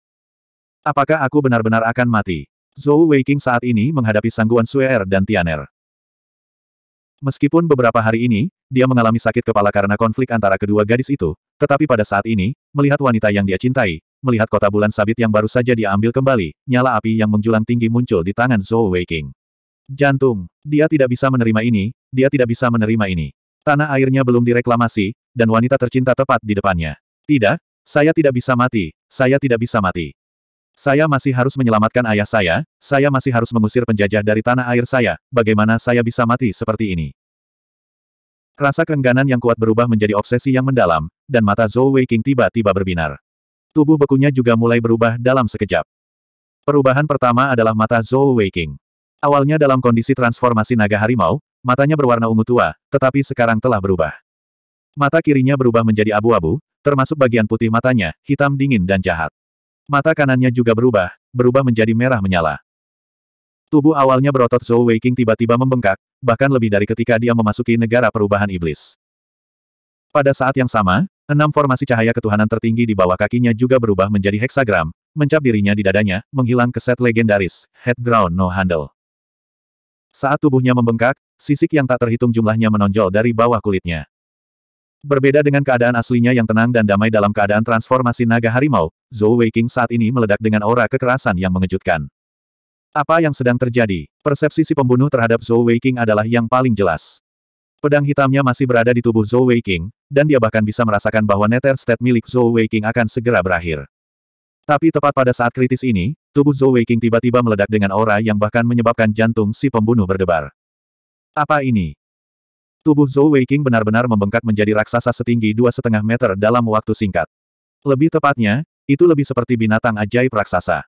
Apakah aku benar-benar akan mati? Zhou Weiqing saat ini menghadapi sangguan Suer dan Tianer. Meskipun beberapa hari ini, dia mengalami sakit kepala karena konflik antara kedua gadis itu, tetapi pada saat ini, melihat wanita yang dia cintai, melihat kota bulan sabit yang baru saja dia ambil kembali, nyala api yang menjulang tinggi muncul di tangan Zhou Weiqing. Jantung. Dia tidak bisa menerima ini, dia tidak bisa menerima ini. Tanah airnya belum direklamasi, dan wanita tercinta tepat di depannya. Tidak, saya tidak bisa mati, saya tidak bisa mati. Saya masih harus menyelamatkan ayah saya, saya masih harus mengusir penjajah dari tanah air saya, bagaimana saya bisa mati seperti ini? Rasa keengganan yang kuat berubah menjadi obsesi yang mendalam, dan mata Zhou Weiqing tiba-tiba berbinar tubuh bekunya juga mulai berubah dalam sekejap. Perubahan pertama adalah mata Zhou Weiqing. Awalnya dalam kondisi transformasi naga harimau, matanya berwarna ungu tua, tetapi sekarang telah berubah. Mata kirinya berubah menjadi abu-abu, termasuk bagian putih matanya, hitam dingin dan jahat. Mata kanannya juga berubah, berubah menjadi merah menyala. Tubuh awalnya berotot Zhou Weiqing tiba-tiba membengkak, bahkan lebih dari ketika dia memasuki negara perubahan iblis. Pada saat yang sama, Enam formasi cahaya ketuhanan tertinggi di bawah kakinya juga berubah menjadi heksagram, mencap dirinya di dadanya, menghilang ke set legendaris, Head Ground No Handle. Saat tubuhnya membengkak, sisik yang tak terhitung jumlahnya menonjol dari bawah kulitnya. Berbeda dengan keadaan aslinya yang tenang dan damai dalam keadaan transformasi naga harimau, Zhou Weiqing saat ini meledak dengan aura kekerasan yang mengejutkan. Apa yang sedang terjadi? Persepsi si pembunuh terhadap Zhou Weiqing adalah yang paling jelas. Pedang hitamnya masih berada di tubuh Zhou Weiqing, dan dia bahkan bisa merasakan bahwa nether State milik Zhou Weiqing akan segera berakhir. Tapi tepat pada saat kritis ini, tubuh Zhou Weiqing tiba-tiba meledak dengan aura yang bahkan menyebabkan jantung si pembunuh berdebar. Apa ini? Tubuh Zhou Weiqing benar-benar membengkak menjadi raksasa setinggi dua setengah meter dalam waktu singkat. Lebih tepatnya, itu lebih seperti binatang ajaib raksasa.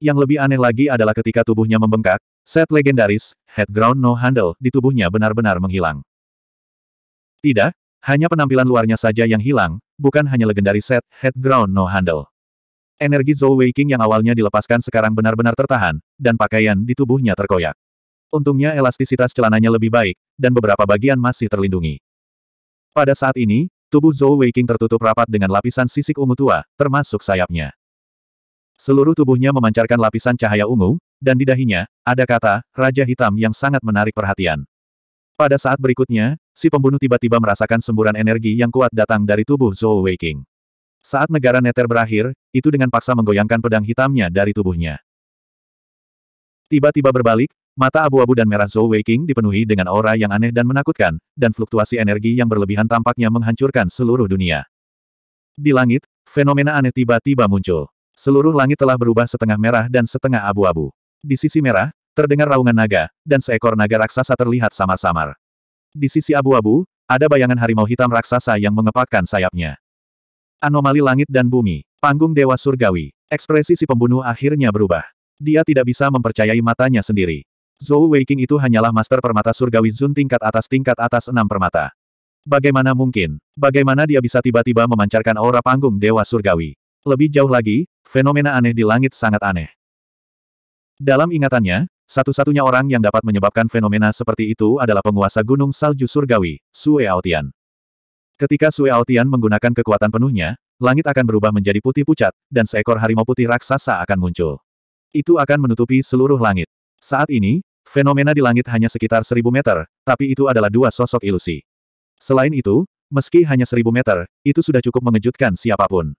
Yang lebih aneh lagi adalah ketika tubuhnya membengkak, set legendaris, headground no handle, di tubuhnya benar-benar menghilang. Tidak, hanya penampilan luarnya saja yang hilang, bukan hanya legendaris set, headground no handle. Energi Zhou Weiqing yang awalnya dilepaskan sekarang benar-benar tertahan, dan pakaian di tubuhnya terkoyak. Untungnya elastisitas celananya lebih baik, dan beberapa bagian masih terlindungi. Pada saat ini, tubuh Zhou Weiqing tertutup rapat dengan lapisan sisik ungu tua, termasuk sayapnya. Seluruh tubuhnya memancarkan lapisan cahaya ungu, dan di dahinya, ada kata, Raja Hitam yang sangat menarik perhatian. Pada saat berikutnya, si pembunuh tiba-tiba merasakan semburan energi yang kuat datang dari tubuh Zhou Weiqing. Saat negara neter berakhir, itu dengan paksa menggoyangkan pedang hitamnya dari tubuhnya. Tiba-tiba berbalik, mata abu-abu dan merah Zhou Weiqing dipenuhi dengan aura yang aneh dan menakutkan, dan fluktuasi energi yang berlebihan tampaknya menghancurkan seluruh dunia. Di langit, fenomena aneh tiba-tiba muncul. Seluruh langit telah berubah setengah merah dan setengah abu-abu. Di sisi merah, Terdengar raungan naga, dan seekor naga raksasa terlihat samar-samar. Di sisi abu-abu, ada bayangan harimau hitam raksasa yang mengepakkan sayapnya. Anomali langit dan bumi, panggung dewa surgawi, ekspresi si pembunuh akhirnya berubah. Dia tidak bisa mempercayai matanya sendiri. Zhou Weiking itu hanyalah master permata surgawi Zun tingkat atas tingkat atas enam permata. Bagaimana mungkin? Bagaimana dia bisa tiba-tiba memancarkan aura panggung Dewa Surgawi? Lebih jauh lagi, fenomena aneh di langit sangat aneh. Dalam ingatannya, satu-satunya orang yang dapat menyebabkan fenomena seperti itu adalah penguasa gunung salju surgawi, Sue Aotian. Ketika Sue Aotian menggunakan kekuatan penuhnya, langit akan berubah menjadi putih pucat, dan seekor harimau putih raksasa akan muncul. Itu akan menutupi seluruh langit. Saat ini, fenomena di langit hanya sekitar seribu meter, tapi itu adalah dua sosok ilusi. Selain itu, meski hanya seribu meter, itu sudah cukup mengejutkan siapapun.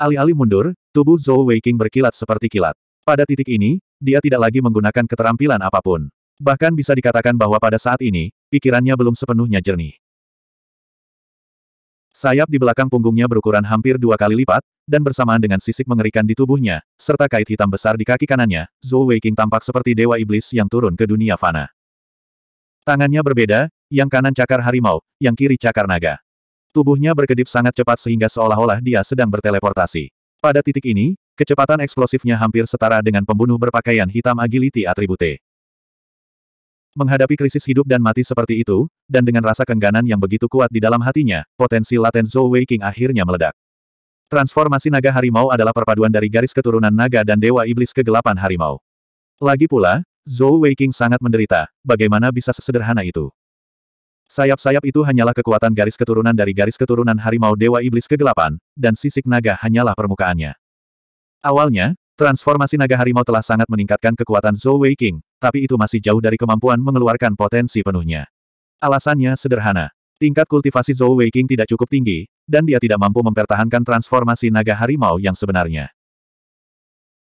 Alih-alih mundur, tubuh Zhou Weiking berkilat seperti kilat. Pada titik ini, dia tidak lagi menggunakan keterampilan apapun. Bahkan bisa dikatakan bahwa pada saat ini, pikirannya belum sepenuhnya jernih. Sayap di belakang punggungnya berukuran hampir dua kali lipat, dan bersamaan dengan sisik mengerikan di tubuhnya, serta kait hitam besar di kaki kanannya, Zhou Weiqing tampak seperti dewa iblis yang turun ke dunia fana. Tangannya berbeda, yang kanan cakar harimau, yang kiri cakar naga. Tubuhnya berkedip sangat cepat sehingga seolah-olah dia sedang berteleportasi. Pada titik ini, kecepatan eksplosifnya hampir setara dengan pembunuh berpakaian hitam agility atribute. Menghadapi krisis hidup dan mati seperti itu, dan dengan rasa kengganan yang begitu kuat di dalam hatinya, potensi laten Zhou Weiqing akhirnya meledak. Transformasi naga harimau adalah perpaduan dari garis keturunan naga dan dewa iblis kegelapan harimau. Lagi pula, Zhou Weiqing sangat menderita, bagaimana bisa sesederhana itu? Sayap-sayap itu hanyalah kekuatan garis keturunan dari garis keturunan harimau Dewa Iblis Kegelapan, dan sisik naga hanyalah permukaannya. Awalnya, transformasi naga harimau telah sangat meningkatkan kekuatan Zhou Wei King, tapi itu masih jauh dari kemampuan mengeluarkan potensi penuhnya. Alasannya sederhana. Tingkat kultivasi Zhou Wei King tidak cukup tinggi, dan dia tidak mampu mempertahankan transformasi naga harimau yang sebenarnya.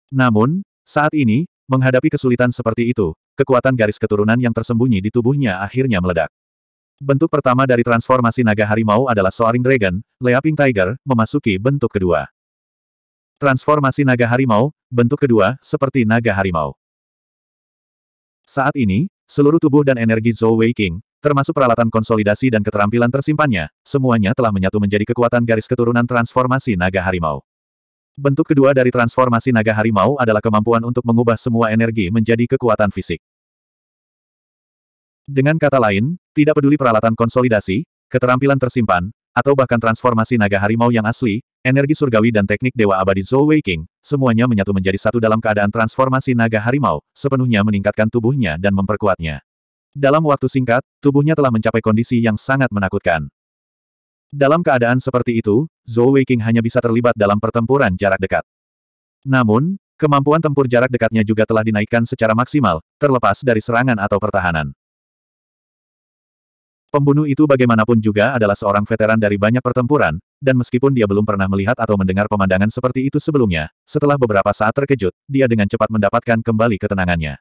Namun, saat ini, menghadapi kesulitan seperti itu, kekuatan garis keturunan yang tersembunyi di tubuhnya akhirnya meledak. Bentuk pertama dari transformasi naga harimau adalah Soaring Dragon, Leaping Tiger, memasuki bentuk kedua. Transformasi naga harimau, bentuk kedua, seperti naga harimau. Saat ini, seluruh tubuh dan energi Zhou Wei King, termasuk peralatan konsolidasi dan keterampilan tersimpannya, semuanya telah menyatu menjadi kekuatan garis keturunan transformasi naga harimau. Bentuk kedua dari transformasi naga harimau adalah kemampuan untuk mengubah semua energi menjadi kekuatan fisik. Dengan kata lain, tidak peduli peralatan konsolidasi, keterampilan tersimpan, atau bahkan transformasi naga harimau yang asli, energi surgawi dan teknik dewa abadi Zhou Weiqing, semuanya menyatu menjadi satu dalam keadaan transformasi naga harimau, sepenuhnya meningkatkan tubuhnya dan memperkuatnya. Dalam waktu singkat, tubuhnya telah mencapai kondisi yang sangat menakutkan. Dalam keadaan seperti itu, Zhou Weiqing hanya bisa terlibat dalam pertempuran jarak dekat. Namun, kemampuan tempur jarak dekatnya juga telah dinaikkan secara maksimal, terlepas dari serangan atau pertahanan. Pembunuh itu bagaimanapun juga adalah seorang veteran dari banyak pertempuran, dan meskipun dia belum pernah melihat atau mendengar pemandangan seperti itu sebelumnya, setelah beberapa saat terkejut, dia dengan cepat mendapatkan kembali ketenangannya.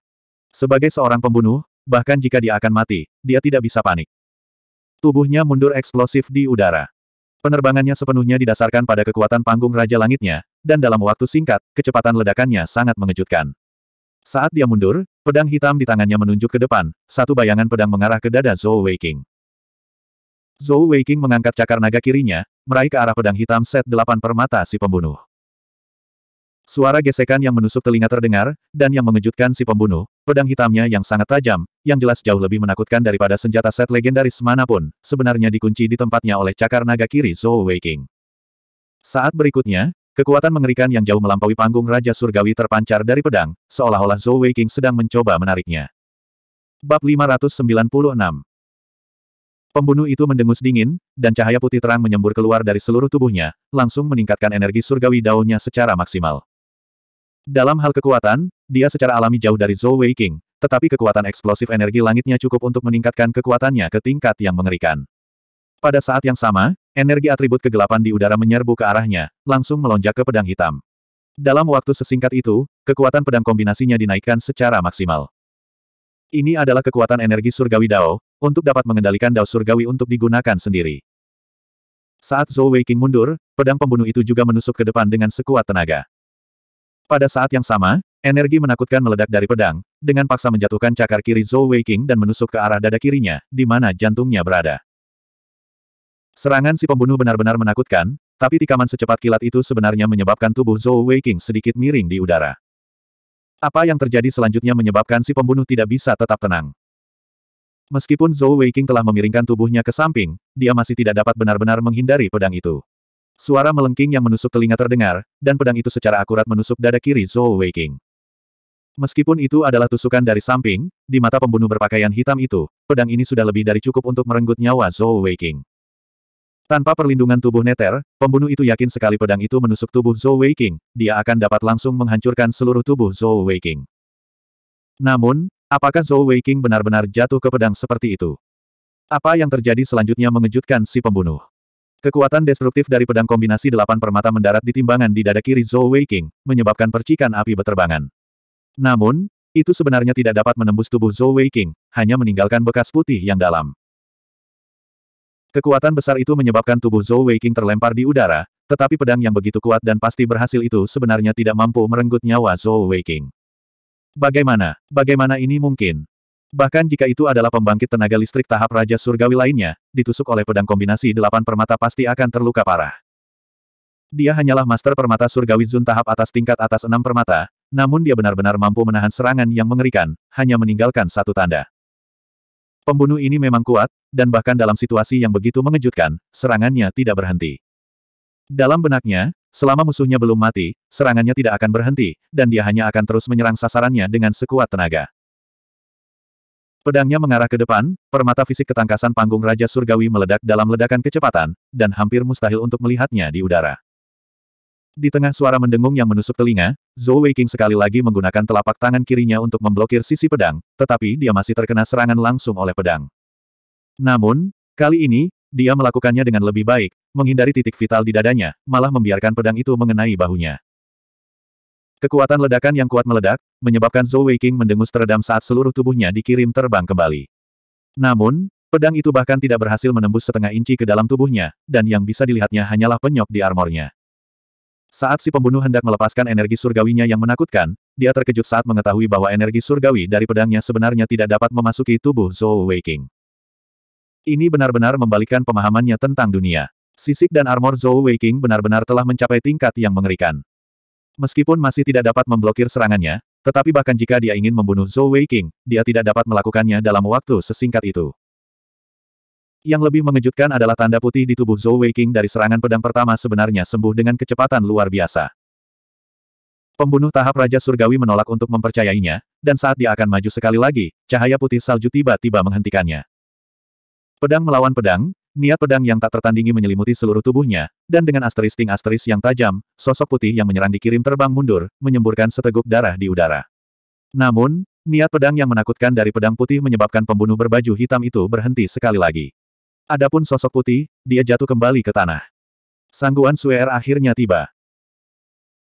Sebagai seorang pembunuh, bahkan jika dia akan mati, dia tidak bisa panik. Tubuhnya mundur eksplosif di udara. Penerbangannya sepenuhnya didasarkan pada kekuatan panggung Raja Langitnya, dan dalam waktu singkat, kecepatan ledakannya sangat mengejutkan. Saat dia mundur, pedang hitam di tangannya menunjuk ke depan, satu bayangan pedang mengarah ke dada Zhou Weiqing. Zhou Weiqing mengangkat cakar naga kirinya, meraih ke arah pedang hitam set delapan permata si pembunuh. Suara gesekan yang menusuk telinga terdengar, dan yang mengejutkan si pembunuh, pedang hitamnya yang sangat tajam, yang jelas jauh lebih menakutkan daripada senjata set legendaris manapun, sebenarnya dikunci di tempatnya oleh cakar naga kiri Zhou Weiqing. Saat berikutnya, kekuatan mengerikan yang jauh melampaui panggung Raja Surgawi terpancar dari pedang, seolah-olah Zhou Weiqing sedang mencoba menariknya. Bab 596 Pembunuh itu mendengus dingin, dan cahaya putih terang menyembur keluar dari seluruh tubuhnya, langsung meningkatkan energi surgawi daunnya secara maksimal. Dalam hal kekuatan, dia secara alami jauh dari Zhou Wei King, tetapi kekuatan eksplosif energi langitnya cukup untuk meningkatkan kekuatannya ke tingkat yang mengerikan. Pada saat yang sama, energi atribut kegelapan di udara menyerbu ke arahnya, langsung melonjak ke pedang hitam. Dalam waktu sesingkat itu, kekuatan pedang kombinasinya dinaikkan secara maksimal. Ini adalah kekuatan energi surgawi Dao, untuk dapat mengendalikan dao surgawi untuk digunakan sendiri. Saat Zhou Weiqing mundur, pedang pembunuh itu juga menusuk ke depan dengan sekuat tenaga. Pada saat yang sama, energi menakutkan meledak dari pedang, dengan paksa menjatuhkan cakar kiri Zhou Weiqing dan menusuk ke arah dada kirinya, di mana jantungnya berada. Serangan si pembunuh benar-benar menakutkan, tapi tikaman secepat kilat itu sebenarnya menyebabkan tubuh Zhou Weiqing sedikit miring di udara. Apa yang terjadi selanjutnya menyebabkan si pembunuh tidak bisa tetap tenang. Meskipun Zhou Weiqing telah memiringkan tubuhnya ke samping, dia masih tidak dapat benar-benar menghindari pedang itu. Suara melengking yang menusuk telinga terdengar, dan pedang itu secara akurat menusuk dada kiri Zhou Weiqing. Meskipun itu adalah tusukan dari samping, di mata pembunuh berpakaian hitam itu, pedang ini sudah lebih dari cukup untuk merenggut nyawa Zhou Weiqing. Tanpa perlindungan tubuh Neter, pembunuh itu yakin sekali pedang itu menusuk tubuh Zhou Weiqing, dia akan dapat langsung menghancurkan seluruh tubuh Zhou Weiqing. Namun, Apakah Zhou Weiqing benar-benar jatuh ke pedang seperti itu? Apa yang terjadi selanjutnya mengejutkan si pembunuh. Kekuatan destruktif dari pedang kombinasi delapan permata mendarat di timbangan di dada kiri Zhou Weiqing, menyebabkan percikan api beterbangan. Namun, itu sebenarnya tidak dapat menembus tubuh Zhou Weiqing, hanya meninggalkan bekas putih yang dalam. Kekuatan besar itu menyebabkan tubuh Zhou Weiqing terlempar di udara, tetapi pedang yang begitu kuat dan pasti berhasil itu sebenarnya tidak mampu merenggut nyawa Zhou Weiqing. Bagaimana? Bagaimana ini mungkin? Bahkan jika itu adalah pembangkit tenaga listrik tahap Raja Surgawi lainnya, ditusuk oleh pedang kombinasi delapan permata pasti akan terluka parah. Dia hanyalah master permata surgawi Zun tahap atas tingkat atas enam permata, namun dia benar-benar mampu menahan serangan yang mengerikan, hanya meninggalkan satu tanda. Pembunuh ini memang kuat, dan bahkan dalam situasi yang begitu mengejutkan, serangannya tidak berhenti. Dalam benaknya, Selama musuhnya belum mati, serangannya tidak akan berhenti, dan dia hanya akan terus menyerang sasarannya dengan sekuat tenaga. Pedangnya mengarah ke depan, permata fisik ketangkasan panggung Raja Surgawi meledak dalam ledakan kecepatan, dan hampir mustahil untuk melihatnya di udara. Di tengah suara mendengung yang menusuk telinga, Zhou Weiqing sekali lagi menggunakan telapak tangan kirinya untuk memblokir sisi pedang, tetapi dia masih terkena serangan langsung oleh pedang. Namun, kali ini, dia melakukannya dengan lebih baik, menghindari titik vital di dadanya, malah membiarkan pedang itu mengenai bahunya. Kekuatan ledakan yang kuat meledak, menyebabkan Zhou Weiqing mendengus teredam saat seluruh tubuhnya dikirim terbang kembali. Namun, pedang itu bahkan tidak berhasil menembus setengah inci ke dalam tubuhnya, dan yang bisa dilihatnya hanyalah penyok di armornya. Saat si pembunuh hendak melepaskan energi surgawinya yang menakutkan, dia terkejut saat mengetahui bahwa energi surgawi dari pedangnya sebenarnya tidak dapat memasuki tubuh Zhou Weiqing. Ini benar-benar membalikkan pemahamannya tentang dunia. Sisik dan armor Zhou Weiqing benar-benar telah mencapai tingkat yang mengerikan. Meskipun masih tidak dapat memblokir serangannya, tetapi bahkan jika dia ingin membunuh Zhou Weiqing, dia tidak dapat melakukannya dalam waktu sesingkat itu. Yang lebih mengejutkan adalah tanda putih di tubuh Zhou Weiqing dari serangan pedang pertama sebenarnya sembuh dengan kecepatan luar biasa. Pembunuh tahap Raja Surgawi menolak untuk mempercayainya, dan saat dia akan maju sekali lagi, cahaya putih salju tiba-tiba menghentikannya. Pedang melawan pedang, niat pedang yang tak tertandingi menyelimuti seluruh tubuhnya, dan dengan asteris asteris yang tajam, sosok putih yang menyerang dikirim terbang mundur, menyemburkan seteguk darah di udara. Namun, niat pedang yang menakutkan dari pedang putih menyebabkan pembunuh berbaju hitam itu berhenti sekali lagi. Adapun sosok putih, dia jatuh kembali ke tanah. Sangguan Suer akhirnya tiba.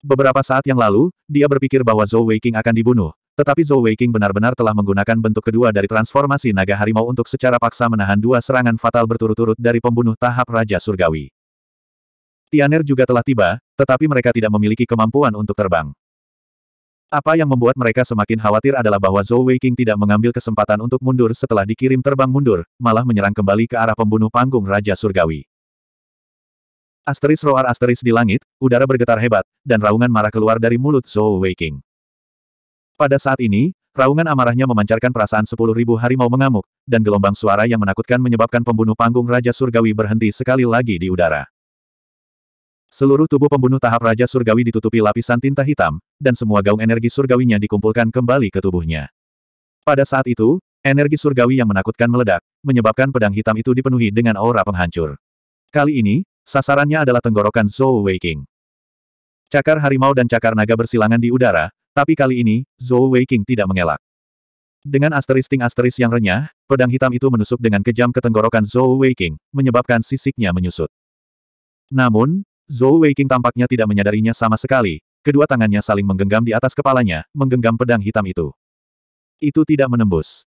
Beberapa saat yang lalu, dia berpikir bahwa Zhou Weiqing akan dibunuh, tetapi Zhou Weiqing benar-benar telah menggunakan bentuk kedua dari transformasi naga harimau untuk secara paksa menahan dua serangan fatal berturut-turut dari pembunuh tahap Raja Surgawi. Tianer juga telah tiba, tetapi mereka tidak memiliki kemampuan untuk terbang. Apa yang membuat mereka semakin khawatir adalah bahwa Zhou Weiqing tidak mengambil kesempatan untuk mundur setelah dikirim terbang mundur, malah menyerang kembali ke arah pembunuh panggung Raja Surgawi. Asteris roar asteris di langit, udara bergetar hebat, dan raungan marah keluar dari mulut Zhou Weiqing. Pada saat ini, raungan amarahnya memancarkan perasaan sepuluh ribu harimau mengamuk, dan gelombang suara yang menakutkan menyebabkan pembunuh panggung Raja Surgawi berhenti sekali lagi di udara. Seluruh tubuh pembunuh tahap Raja Surgawi ditutupi lapisan tinta hitam, dan semua gaung energi surgawinya dikumpulkan kembali ke tubuhnya. Pada saat itu, energi surgawi yang menakutkan meledak, menyebabkan pedang hitam itu dipenuhi dengan aura penghancur. Kali ini, sasarannya adalah tenggorokan Zhou Weiqing. Cakar harimau dan cakar naga bersilangan di udara, tapi kali ini, Zhou Weiqing tidak mengelak. Dengan asteristing-asteris yang renyah, pedang hitam itu menusuk dengan kejam ke tenggorokan Zhou Weiqing, menyebabkan sisiknya menyusut. Namun, Zhou Weiqing tampaknya tidak menyadarinya sama sekali, kedua tangannya saling menggenggam di atas kepalanya, menggenggam pedang hitam itu. Itu tidak menembus.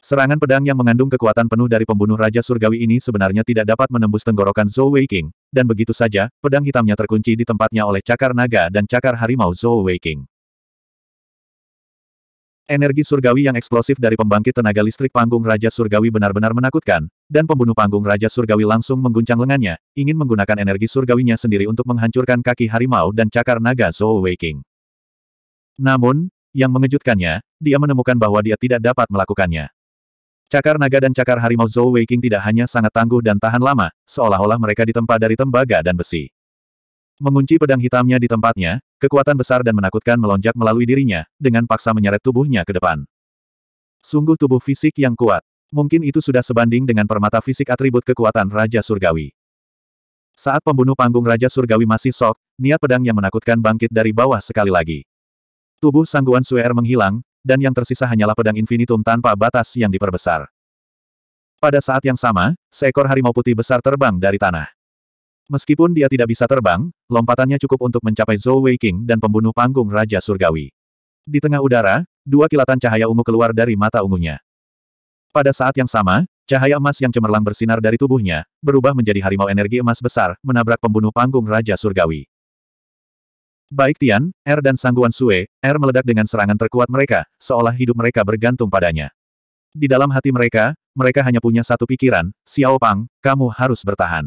Serangan pedang yang mengandung kekuatan penuh dari pembunuh Raja Surgawi ini sebenarnya tidak dapat menembus tenggorokan Zhou Weiqing, dan begitu saja, pedang hitamnya terkunci di tempatnya oleh cakar naga dan cakar harimau Zhou Weiqing. Energi surgawi yang eksplosif dari pembangkit tenaga listrik panggung Raja Surgawi benar-benar menakutkan, dan pembunuh panggung Raja Surgawi langsung mengguncang lengannya, ingin menggunakan energi surgawinya sendiri untuk menghancurkan kaki harimau dan cakar naga Zhou Weiqing. Namun, yang mengejutkannya, dia menemukan bahwa dia tidak dapat melakukannya. Cakar naga dan cakar harimau Zhou Weiqing tidak hanya sangat tangguh dan tahan lama, seolah-olah mereka ditempa dari tembaga dan besi. Mengunci pedang hitamnya di tempatnya, kekuatan besar dan menakutkan melonjak melalui dirinya, dengan paksa menyeret tubuhnya ke depan. Sungguh tubuh fisik yang kuat. Mungkin itu sudah sebanding dengan permata fisik atribut kekuatan Raja Surgawi. Saat pembunuh panggung Raja Surgawi masih sok, niat pedang yang menakutkan bangkit dari bawah sekali lagi. Tubuh sangguan Suer menghilang, dan yang tersisa hanyalah pedang infinitum tanpa batas yang diperbesar. Pada saat yang sama, seekor harimau putih besar terbang dari tanah. Meskipun dia tidak bisa terbang, lompatannya cukup untuk mencapai Zhou Weiqing dan pembunuh panggung Raja Surgawi. Di tengah udara, dua kilatan cahaya ungu keluar dari mata ungunya. Pada saat yang sama, cahaya emas yang cemerlang bersinar dari tubuhnya, berubah menjadi harimau energi emas besar, menabrak pembunuh panggung Raja Surgawi. Baik Tian, Er dan Sangguan Sue, Er meledak dengan serangan terkuat mereka, seolah hidup mereka bergantung padanya. Di dalam hati mereka, mereka hanya punya satu pikiran, Xiao Pang, kamu harus bertahan.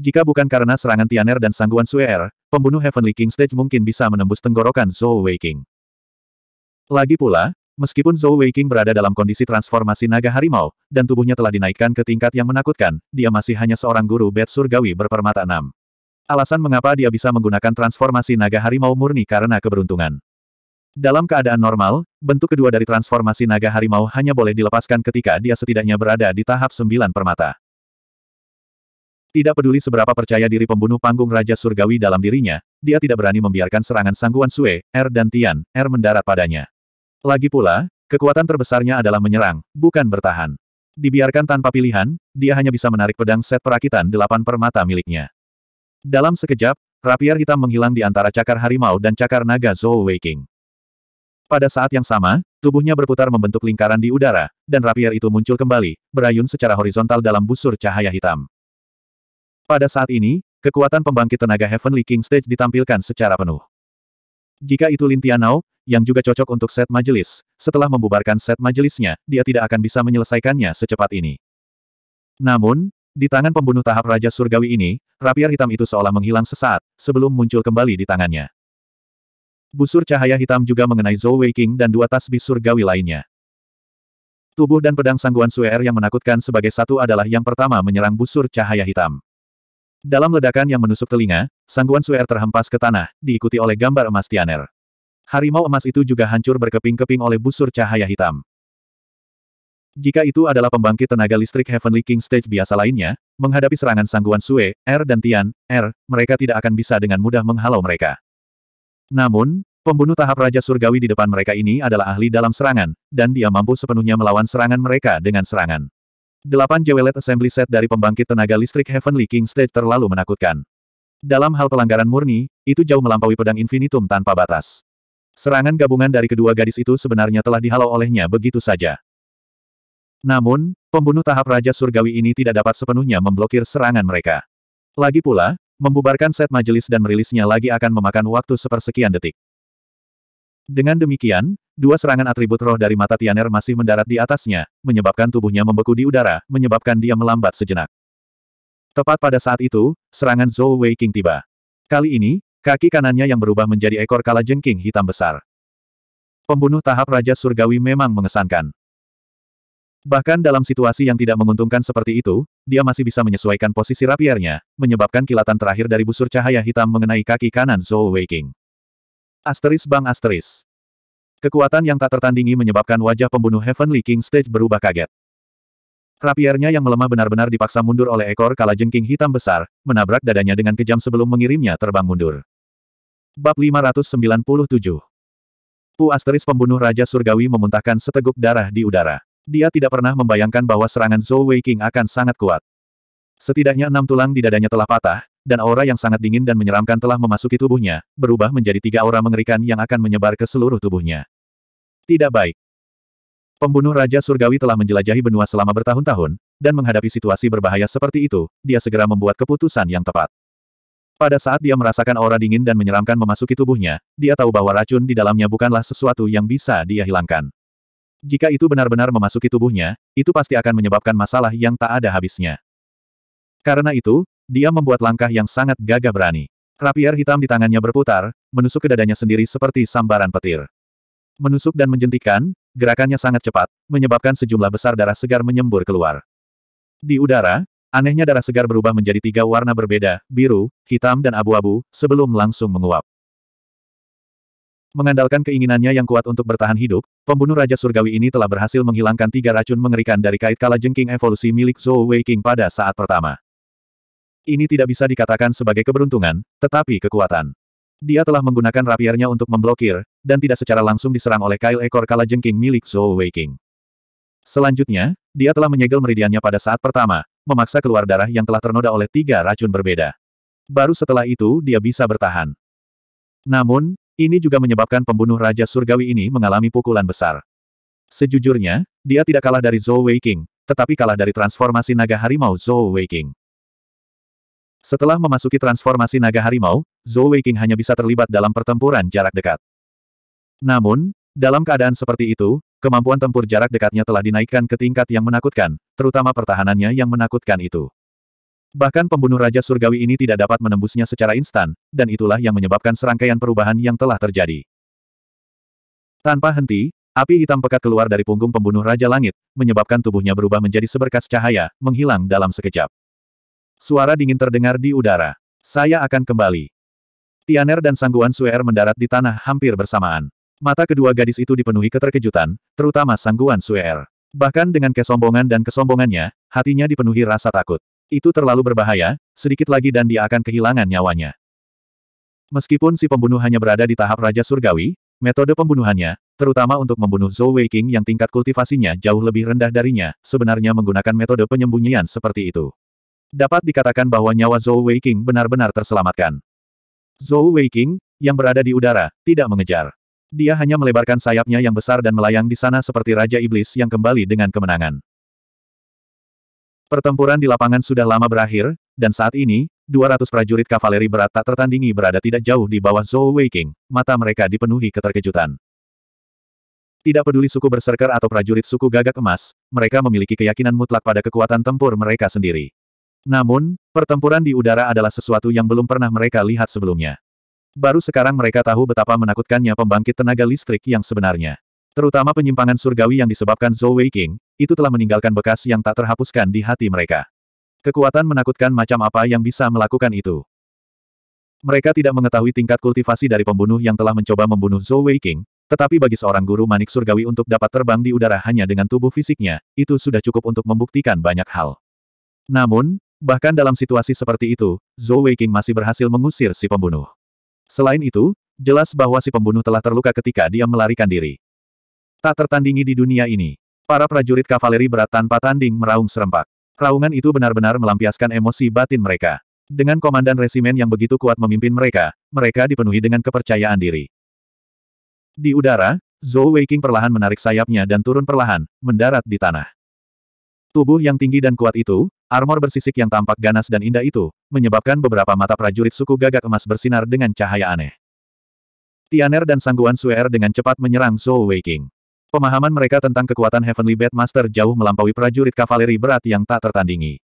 Jika bukan karena serangan Tian Er dan Sangguan Sue Er, pembunuh Heavenly King Stage mungkin bisa menembus tenggorokan Zhou Weiking. Lagi pula, meskipun Zhou Weiking berada dalam kondisi transformasi naga harimau, dan tubuhnya telah dinaikkan ke tingkat yang menakutkan, dia masih hanya seorang guru bed surgawi berpermata enam. Alasan mengapa dia bisa menggunakan transformasi naga harimau murni karena keberuntungan. Dalam keadaan normal, bentuk kedua dari transformasi naga harimau hanya boleh dilepaskan ketika dia setidaknya berada di tahap sembilan permata. Tidak peduli seberapa percaya diri pembunuh panggung Raja Surgawi dalam dirinya, dia tidak berani membiarkan serangan sangguan Sue, Er dan Tian, Er mendarat padanya. Lagi pula, kekuatan terbesarnya adalah menyerang, bukan bertahan. Dibiarkan tanpa pilihan, dia hanya bisa menarik pedang set perakitan delapan permata miliknya. Dalam sekejap, rapier hitam menghilang di antara cakar harimau dan cakar naga Zhou Weiqing. Pada saat yang sama, tubuhnya berputar membentuk lingkaran di udara, dan rapier itu muncul kembali, berayun secara horizontal dalam busur cahaya hitam. Pada saat ini, kekuatan pembangkit tenaga Heavenly King Stage ditampilkan secara penuh. Jika itu Lin yang juga cocok untuk set majelis, setelah membubarkan set majelisnya, dia tidak akan bisa menyelesaikannya secepat ini. Namun, di tangan pembunuh tahap Raja Surgawi ini, rapiar hitam itu seolah menghilang sesaat, sebelum muncul kembali di tangannya. Busur cahaya hitam juga mengenai Zhou Weiqing dan dua tasbih surgawi lainnya. Tubuh dan pedang sangguan Suer yang menakutkan sebagai satu adalah yang pertama menyerang busur cahaya hitam. Dalam ledakan yang menusuk telinga, sangguan Suer terhempas ke tanah, diikuti oleh gambar emas Tianer. Harimau emas itu juga hancur berkeping-keping oleh busur cahaya hitam. Jika itu adalah pembangkit tenaga listrik Heavenly King Stage biasa lainnya, menghadapi serangan sangguan Sue, R er dan Tian, R, er, mereka tidak akan bisa dengan mudah menghalau mereka. Namun, pembunuh tahap Raja Surgawi di depan mereka ini adalah ahli dalam serangan, dan dia mampu sepenuhnya melawan serangan mereka dengan serangan. Delapan jewelet assembly set dari pembangkit tenaga listrik Heavenly King Stage terlalu menakutkan. Dalam hal pelanggaran murni, itu jauh melampaui pedang infinitum tanpa batas. Serangan gabungan dari kedua gadis itu sebenarnya telah dihalau olehnya begitu saja. Namun, pembunuh tahap Raja Surgawi ini tidak dapat sepenuhnya memblokir serangan mereka. Lagi pula, membubarkan set majelis dan merilisnya lagi akan memakan waktu sepersekian detik. Dengan demikian, dua serangan atribut roh dari mata Tianer masih mendarat di atasnya, menyebabkan tubuhnya membeku di udara, menyebabkan dia melambat sejenak. Tepat pada saat itu, serangan Zhou Wei King tiba. Kali ini, kaki kanannya yang berubah menjadi ekor jengking hitam besar. Pembunuh tahap Raja Surgawi memang mengesankan. Bahkan dalam situasi yang tidak menguntungkan seperti itu, dia masih bisa menyesuaikan posisi rapiernya, menyebabkan kilatan terakhir dari busur cahaya hitam mengenai kaki kanan Zhou Weiking. Asteris Bang Asteris. Kekuatan yang tak tertandingi menyebabkan wajah pembunuh Heavenly King Stage berubah kaget. Rapiernya yang melemah benar-benar dipaksa mundur oleh ekor jengking hitam besar, menabrak dadanya dengan kejam sebelum mengirimnya terbang mundur. Bab 597 Pu Asteris pembunuh Raja Surgawi memuntahkan seteguk darah di udara. Dia tidak pernah membayangkan bahwa serangan Zhou Wei King akan sangat kuat. Setidaknya enam tulang di dadanya telah patah, dan aura yang sangat dingin dan menyeramkan telah memasuki tubuhnya, berubah menjadi tiga aura mengerikan yang akan menyebar ke seluruh tubuhnya. Tidak baik. Pembunuh Raja Surgawi telah menjelajahi benua selama bertahun-tahun, dan menghadapi situasi berbahaya seperti itu, dia segera membuat keputusan yang tepat. Pada saat dia merasakan aura dingin dan menyeramkan memasuki tubuhnya, dia tahu bahwa racun di dalamnya bukanlah sesuatu yang bisa dia hilangkan. Jika itu benar-benar memasuki tubuhnya, itu pasti akan menyebabkan masalah yang tak ada habisnya. Karena itu, dia membuat langkah yang sangat gagah berani. Rapier hitam di tangannya berputar, menusuk ke dadanya sendiri seperti sambaran petir. Menusuk dan menjentikan, gerakannya sangat cepat, menyebabkan sejumlah besar darah segar menyembur keluar. Di udara, anehnya darah segar berubah menjadi tiga warna berbeda, biru, hitam dan abu-abu, sebelum langsung menguap. Mengandalkan keinginannya yang kuat untuk bertahan hidup, pembunuh Raja Surgawi ini telah berhasil menghilangkan tiga racun mengerikan dari kait kala jengking evolusi milik Zhou Weiking pada saat pertama. Ini tidak bisa dikatakan sebagai keberuntungan, tetapi kekuatan. Dia telah menggunakan rapiernya untuk memblokir, dan tidak secara langsung diserang oleh kail ekor kala jengking milik Zhou Weiking. Selanjutnya, dia telah menyegel meridiannya pada saat pertama, memaksa keluar darah yang telah ternoda oleh tiga racun berbeda. Baru setelah itu dia bisa bertahan. Namun, ini juga menyebabkan pembunuh Raja Surgawi ini mengalami pukulan besar. Sejujurnya, dia tidak kalah dari Zhou Weiqing, tetapi kalah dari transformasi naga harimau Zhou Weiqing. Setelah memasuki transformasi naga harimau, Zhou Weiqing hanya bisa terlibat dalam pertempuran jarak dekat. Namun, dalam keadaan seperti itu, kemampuan tempur jarak dekatnya telah dinaikkan ke tingkat yang menakutkan, terutama pertahanannya yang menakutkan itu. Bahkan pembunuh Raja Surgawi ini tidak dapat menembusnya secara instan, dan itulah yang menyebabkan serangkaian perubahan yang telah terjadi. Tanpa henti, api hitam pekat keluar dari punggung pembunuh Raja Langit, menyebabkan tubuhnya berubah menjadi seberkas cahaya, menghilang dalam sekejap. Suara dingin terdengar di udara. Saya akan kembali. Tianer dan Sangguan Suer mendarat di tanah hampir bersamaan. Mata kedua gadis itu dipenuhi keterkejutan, terutama Sangguan Suer. Bahkan dengan kesombongan dan kesombongannya, hatinya dipenuhi rasa takut. Itu terlalu berbahaya, sedikit lagi dan dia akan kehilangan nyawanya. Meskipun si pembunuh hanya berada di tahap Raja Surgawi, metode pembunuhannya, terutama untuk membunuh Zhou Weiqing yang tingkat kultivasinya jauh lebih rendah darinya, sebenarnya menggunakan metode penyembunyian seperti itu. Dapat dikatakan bahwa nyawa Zhou Weiqing benar-benar terselamatkan. Zhou Weiqing, yang berada di udara, tidak mengejar. Dia hanya melebarkan sayapnya yang besar dan melayang di sana seperti Raja Iblis yang kembali dengan kemenangan. Pertempuran di lapangan sudah lama berakhir, dan saat ini, 200 prajurit kavaleri berat tak tertandingi berada tidak jauh di bawah Zhou Weiqing, mata mereka dipenuhi keterkejutan. Tidak peduli suku berserker atau prajurit suku gagak emas, mereka memiliki keyakinan mutlak pada kekuatan tempur mereka sendiri. Namun, pertempuran di udara adalah sesuatu yang belum pernah mereka lihat sebelumnya. Baru sekarang mereka tahu betapa menakutkannya pembangkit tenaga listrik yang sebenarnya. Terutama penyimpangan surgawi yang disebabkan Zhou Weiqing, itu telah meninggalkan bekas yang tak terhapuskan di hati mereka. Kekuatan menakutkan macam apa yang bisa melakukan itu. Mereka tidak mengetahui tingkat kultivasi dari pembunuh yang telah mencoba membunuh Zhou Weiqing, tetapi bagi seorang guru manik surgawi untuk dapat terbang di udara hanya dengan tubuh fisiknya, itu sudah cukup untuk membuktikan banyak hal. Namun, bahkan dalam situasi seperti itu, Zhou Weiqing masih berhasil mengusir si pembunuh. Selain itu, jelas bahwa si pembunuh telah terluka ketika dia melarikan diri. Tak tertandingi di dunia ini. Para prajurit kavaleri berat tanpa tanding meraung serempak. Raungan itu benar-benar melampiaskan emosi batin mereka. Dengan komandan resimen yang begitu kuat memimpin mereka, mereka dipenuhi dengan kepercayaan diri. Di udara, Zhou Weiqing perlahan menarik sayapnya dan turun perlahan, mendarat di tanah. Tubuh yang tinggi dan kuat itu, armor bersisik yang tampak ganas dan indah itu, menyebabkan beberapa mata prajurit suku gagak emas bersinar dengan cahaya aneh. Tianer dan Sangguan Suer dengan cepat menyerang Zhou Weiqing. Pemahaman mereka tentang kekuatan Heavenly Bed Master jauh melampaui prajurit kavaleri berat yang tak tertandingi.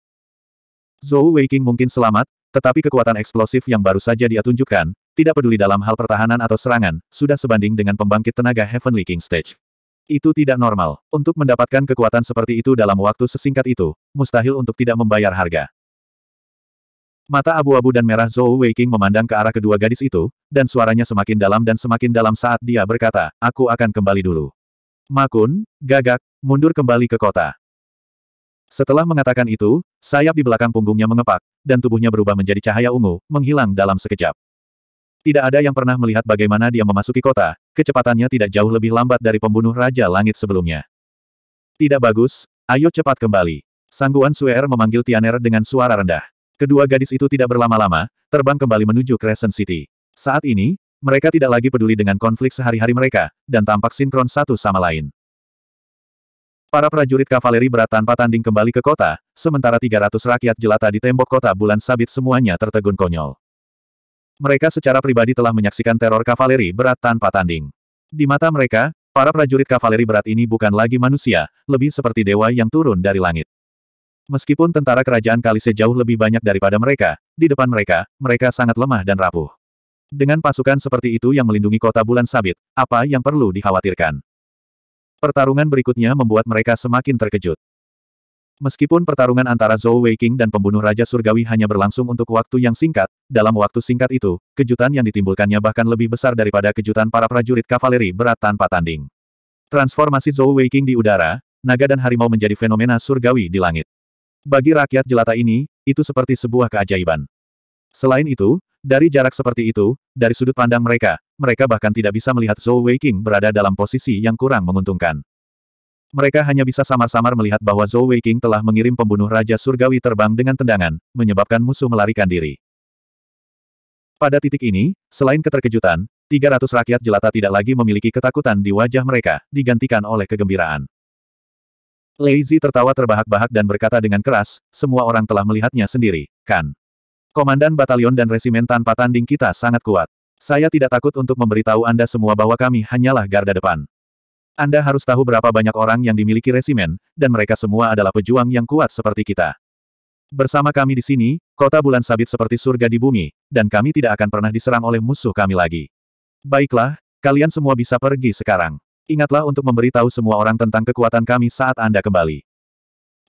Zhou Weiqing mungkin selamat, tetapi kekuatan eksplosif yang baru saja dia tunjukkan, tidak peduli dalam hal pertahanan atau serangan, sudah sebanding dengan pembangkit tenaga Heavenly King Stage. Itu tidak normal. Untuk mendapatkan kekuatan seperti itu dalam waktu sesingkat itu, mustahil untuk tidak membayar harga. Mata abu-abu dan merah Zhou Weiqing memandang ke arah kedua gadis itu, dan suaranya semakin dalam dan semakin dalam saat dia berkata, aku akan kembali dulu. Makun, gagak, mundur kembali ke kota. Setelah mengatakan itu, sayap di belakang punggungnya mengepak, dan tubuhnya berubah menjadi cahaya ungu, menghilang dalam sekejap. Tidak ada yang pernah melihat bagaimana dia memasuki kota, kecepatannya tidak jauh lebih lambat dari pembunuh Raja Langit sebelumnya. Tidak bagus, ayo cepat kembali. Sangguan Suer memanggil Tianer dengan suara rendah. Kedua gadis itu tidak berlama-lama, terbang kembali menuju Crescent City. Saat ini, mereka tidak lagi peduli dengan konflik sehari-hari mereka, dan tampak sinkron satu sama lain. Para prajurit kavaleri berat tanpa tanding kembali ke kota, sementara 300 rakyat jelata di tembok kota bulan sabit semuanya tertegun konyol. Mereka secara pribadi telah menyaksikan teror kavaleri berat tanpa tanding. Di mata mereka, para prajurit kavaleri berat ini bukan lagi manusia, lebih seperti dewa yang turun dari langit. Meskipun tentara kerajaan Kalise jauh lebih banyak daripada mereka, di depan mereka, mereka sangat lemah dan rapuh. Dengan pasukan seperti itu yang melindungi kota bulan sabit, apa yang perlu dikhawatirkan? Pertarungan berikutnya membuat mereka semakin terkejut. Meskipun pertarungan antara Zhou Weiqing dan pembunuh Raja Surgawi hanya berlangsung untuk waktu yang singkat, dalam waktu singkat itu, kejutan yang ditimbulkannya bahkan lebih besar daripada kejutan para prajurit kavaleri berat tanpa tanding. Transformasi Zhou Weiqing di udara, naga dan harimau menjadi fenomena surgawi di langit. Bagi rakyat jelata ini, itu seperti sebuah keajaiban. Selain itu, dari jarak seperti itu, dari sudut pandang mereka, mereka bahkan tidak bisa melihat Zhou Weiqing berada dalam posisi yang kurang menguntungkan. Mereka hanya bisa samar-samar melihat bahwa Zhou Weiqing telah mengirim pembunuh Raja Surgawi terbang dengan tendangan, menyebabkan musuh melarikan diri. Pada titik ini, selain keterkejutan, 300 rakyat jelata tidak lagi memiliki ketakutan di wajah mereka, digantikan oleh kegembiraan. Lei Zi tertawa terbahak-bahak dan berkata dengan keras, semua orang telah melihatnya sendiri, kan? Komandan batalion dan resimen tanpa tanding kita sangat kuat. Saya tidak takut untuk memberitahu Anda semua bahwa kami hanyalah garda depan. Anda harus tahu berapa banyak orang yang dimiliki resimen, dan mereka semua adalah pejuang yang kuat seperti kita. Bersama kami di sini, kota bulan sabit seperti surga di bumi, dan kami tidak akan pernah diserang oleh musuh kami lagi. Baiklah, kalian semua bisa pergi sekarang. Ingatlah untuk memberitahu semua orang tentang kekuatan kami saat Anda kembali.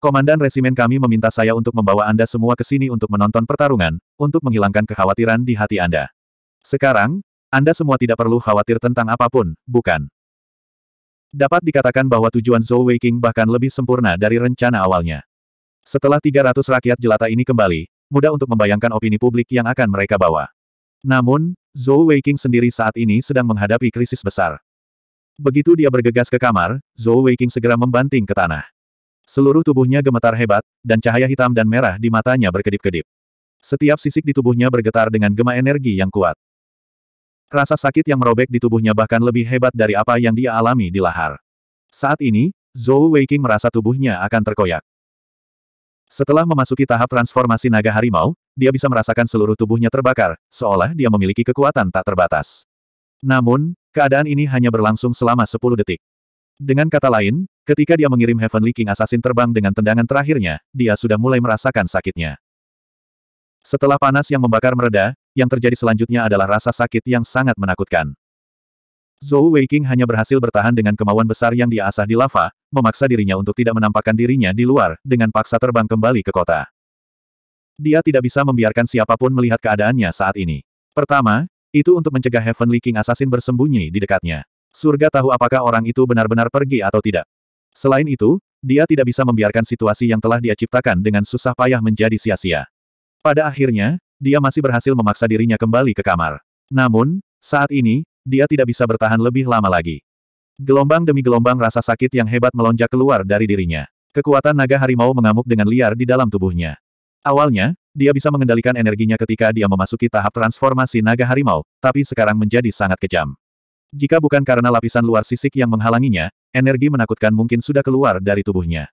Komandan Resimen kami meminta saya untuk membawa Anda semua ke sini untuk menonton pertarungan, untuk menghilangkan kekhawatiran di hati Anda. Sekarang, Anda semua tidak perlu khawatir tentang apapun, bukan? Dapat dikatakan bahwa tujuan Zhou Weiqing bahkan lebih sempurna dari rencana awalnya. Setelah 300 rakyat jelata ini kembali, mudah untuk membayangkan opini publik yang akan mereka bawa. Namun, Zhou Weiqing sendiri saat ini sedang menghadapi krisis besar. Begitu dia bergegas ke kamar, Zhou Weiqing segera membanting ke tanah. Seluruh tubuhnya gemetar hebat, dan cahaya hitam dan merah di matanya berkedip-kedip. Setiap sisik di tubuhnya bergetar dengan gema energi yang kuat. Rasa sakit yang merobek di tubuhnya bahkan lebih hebat dari apa yang dia alami di lahar. Saat ini, Zhou Weiqing merasa tubuhnya akan terkoyak. Setelah memasuki tahap transformasi naga harimau, dia bisa merasakan seluruh tubuhnya terbakar, seolah dia memiliki kekuatan tak terbatas. Namun, keadaan ini hanya berlangsung selama 10 detik. Dengan kata lain, ketika dia mengirim Heavenly King Assassin terbang dengan tendangan terakhirnya, dia sudah mulai merasakan sakitnya. Setelah panas yang membakar mereda, yang terjadi selanjutnya adalah rasa sakit yang sangat menakutkan. Zhou Weiqing hanya berhasil bertahan dengan kemauan besar yang dia asah di lava, memaksa dirinya untuk tidak menampakkan dirinya di luar, dengan paksa terbang kembali ke kota. Dia tidak bisa membiarkan siapapun melihat keadaannya saat ini. Pertama, itu untuk mencegah Heavenly King Assassin bersembunyi di dekatnya. Surga tahu apakah orang itu benar-benar pergi atau tidak. Selain itu, dia tidak bisa membiarkan situasi yang telah dia ciptakan dengan susah payah menjadi sia-sia. Pada akhirnya, dia masih berhasil memaksa dirinya kembali ke kamar. Namun, saat ini, dia tidak bisa bertahan lebih lama lagi. Gelombang demi gelombang rasa sakit yang hebat melonjak keluar dari dirinya. Kekuatan naga harimau mengamuk dengan liar di dalam tubuhnya. Awalnya, dia bisa mengendalikan energinya ketika dia memasuki tahap transformasi naga harimau, tapi sekarang menjadi sangat kejam. Jika bukan karena lapisan luar sisik yang menghalanginya, energi menakutkan mungkin sudah keluar dari tubuhnya.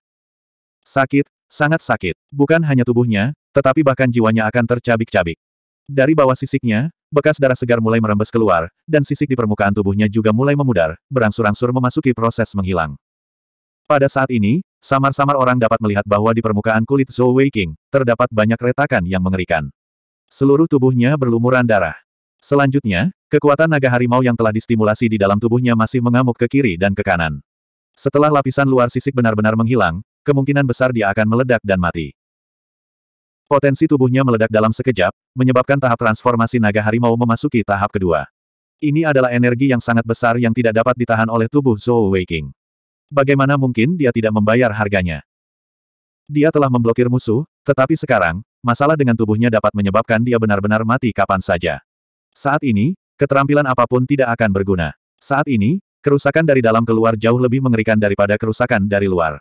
Sakit, sangat sakit. Bukan hanya tubuhnya, tetapi bahkan jiwanya akan tercabik-cabik. Dari bawah sisiknya, bekas darah segar mulai merembes keluar, dan sisik di permukaan tubuhnya juga mulai memudar, berangsur-angsur memasuki proses menghilang. Pada saat ini, samar-samar orang dapat melihat bahwa di permukaan kulit Zhou Weiqing, terdapat banyak retakan yang mengerikan. Seluruh tubuhnya berlumuran darah. Selanjutnya, Kekuatan naga harimau yang telah distimulasi di dalam tubuhnya masih mengamuk ke kiri dan ke kanan. Setelah lapisan luar sisik benar-benar menghilang, kemungkinan besar dia akan meledak dan mati. Potensi tubuhnya meledak dalam sekejap, menyebabkan tahap transformasi naga harimau memasuki tahap kedua. Ini adalah energi yang sangat besar yang tidak dapat ditahan oleh tubuh Zhou Weiqing. Bagaimana mungkin dia tidak membayar harganya? Dia telah memblokir musuh, tetapi sekarang, masalah dengan tubuhnya dapat menyebabkan dia benar-benar mati kapan saja. Saat ini, Keterampilan apapun tidak akan berguna. Saat ini, kerusakan dari dalam keluar jauh lebih mengerikan daripada kerusakan dari luar.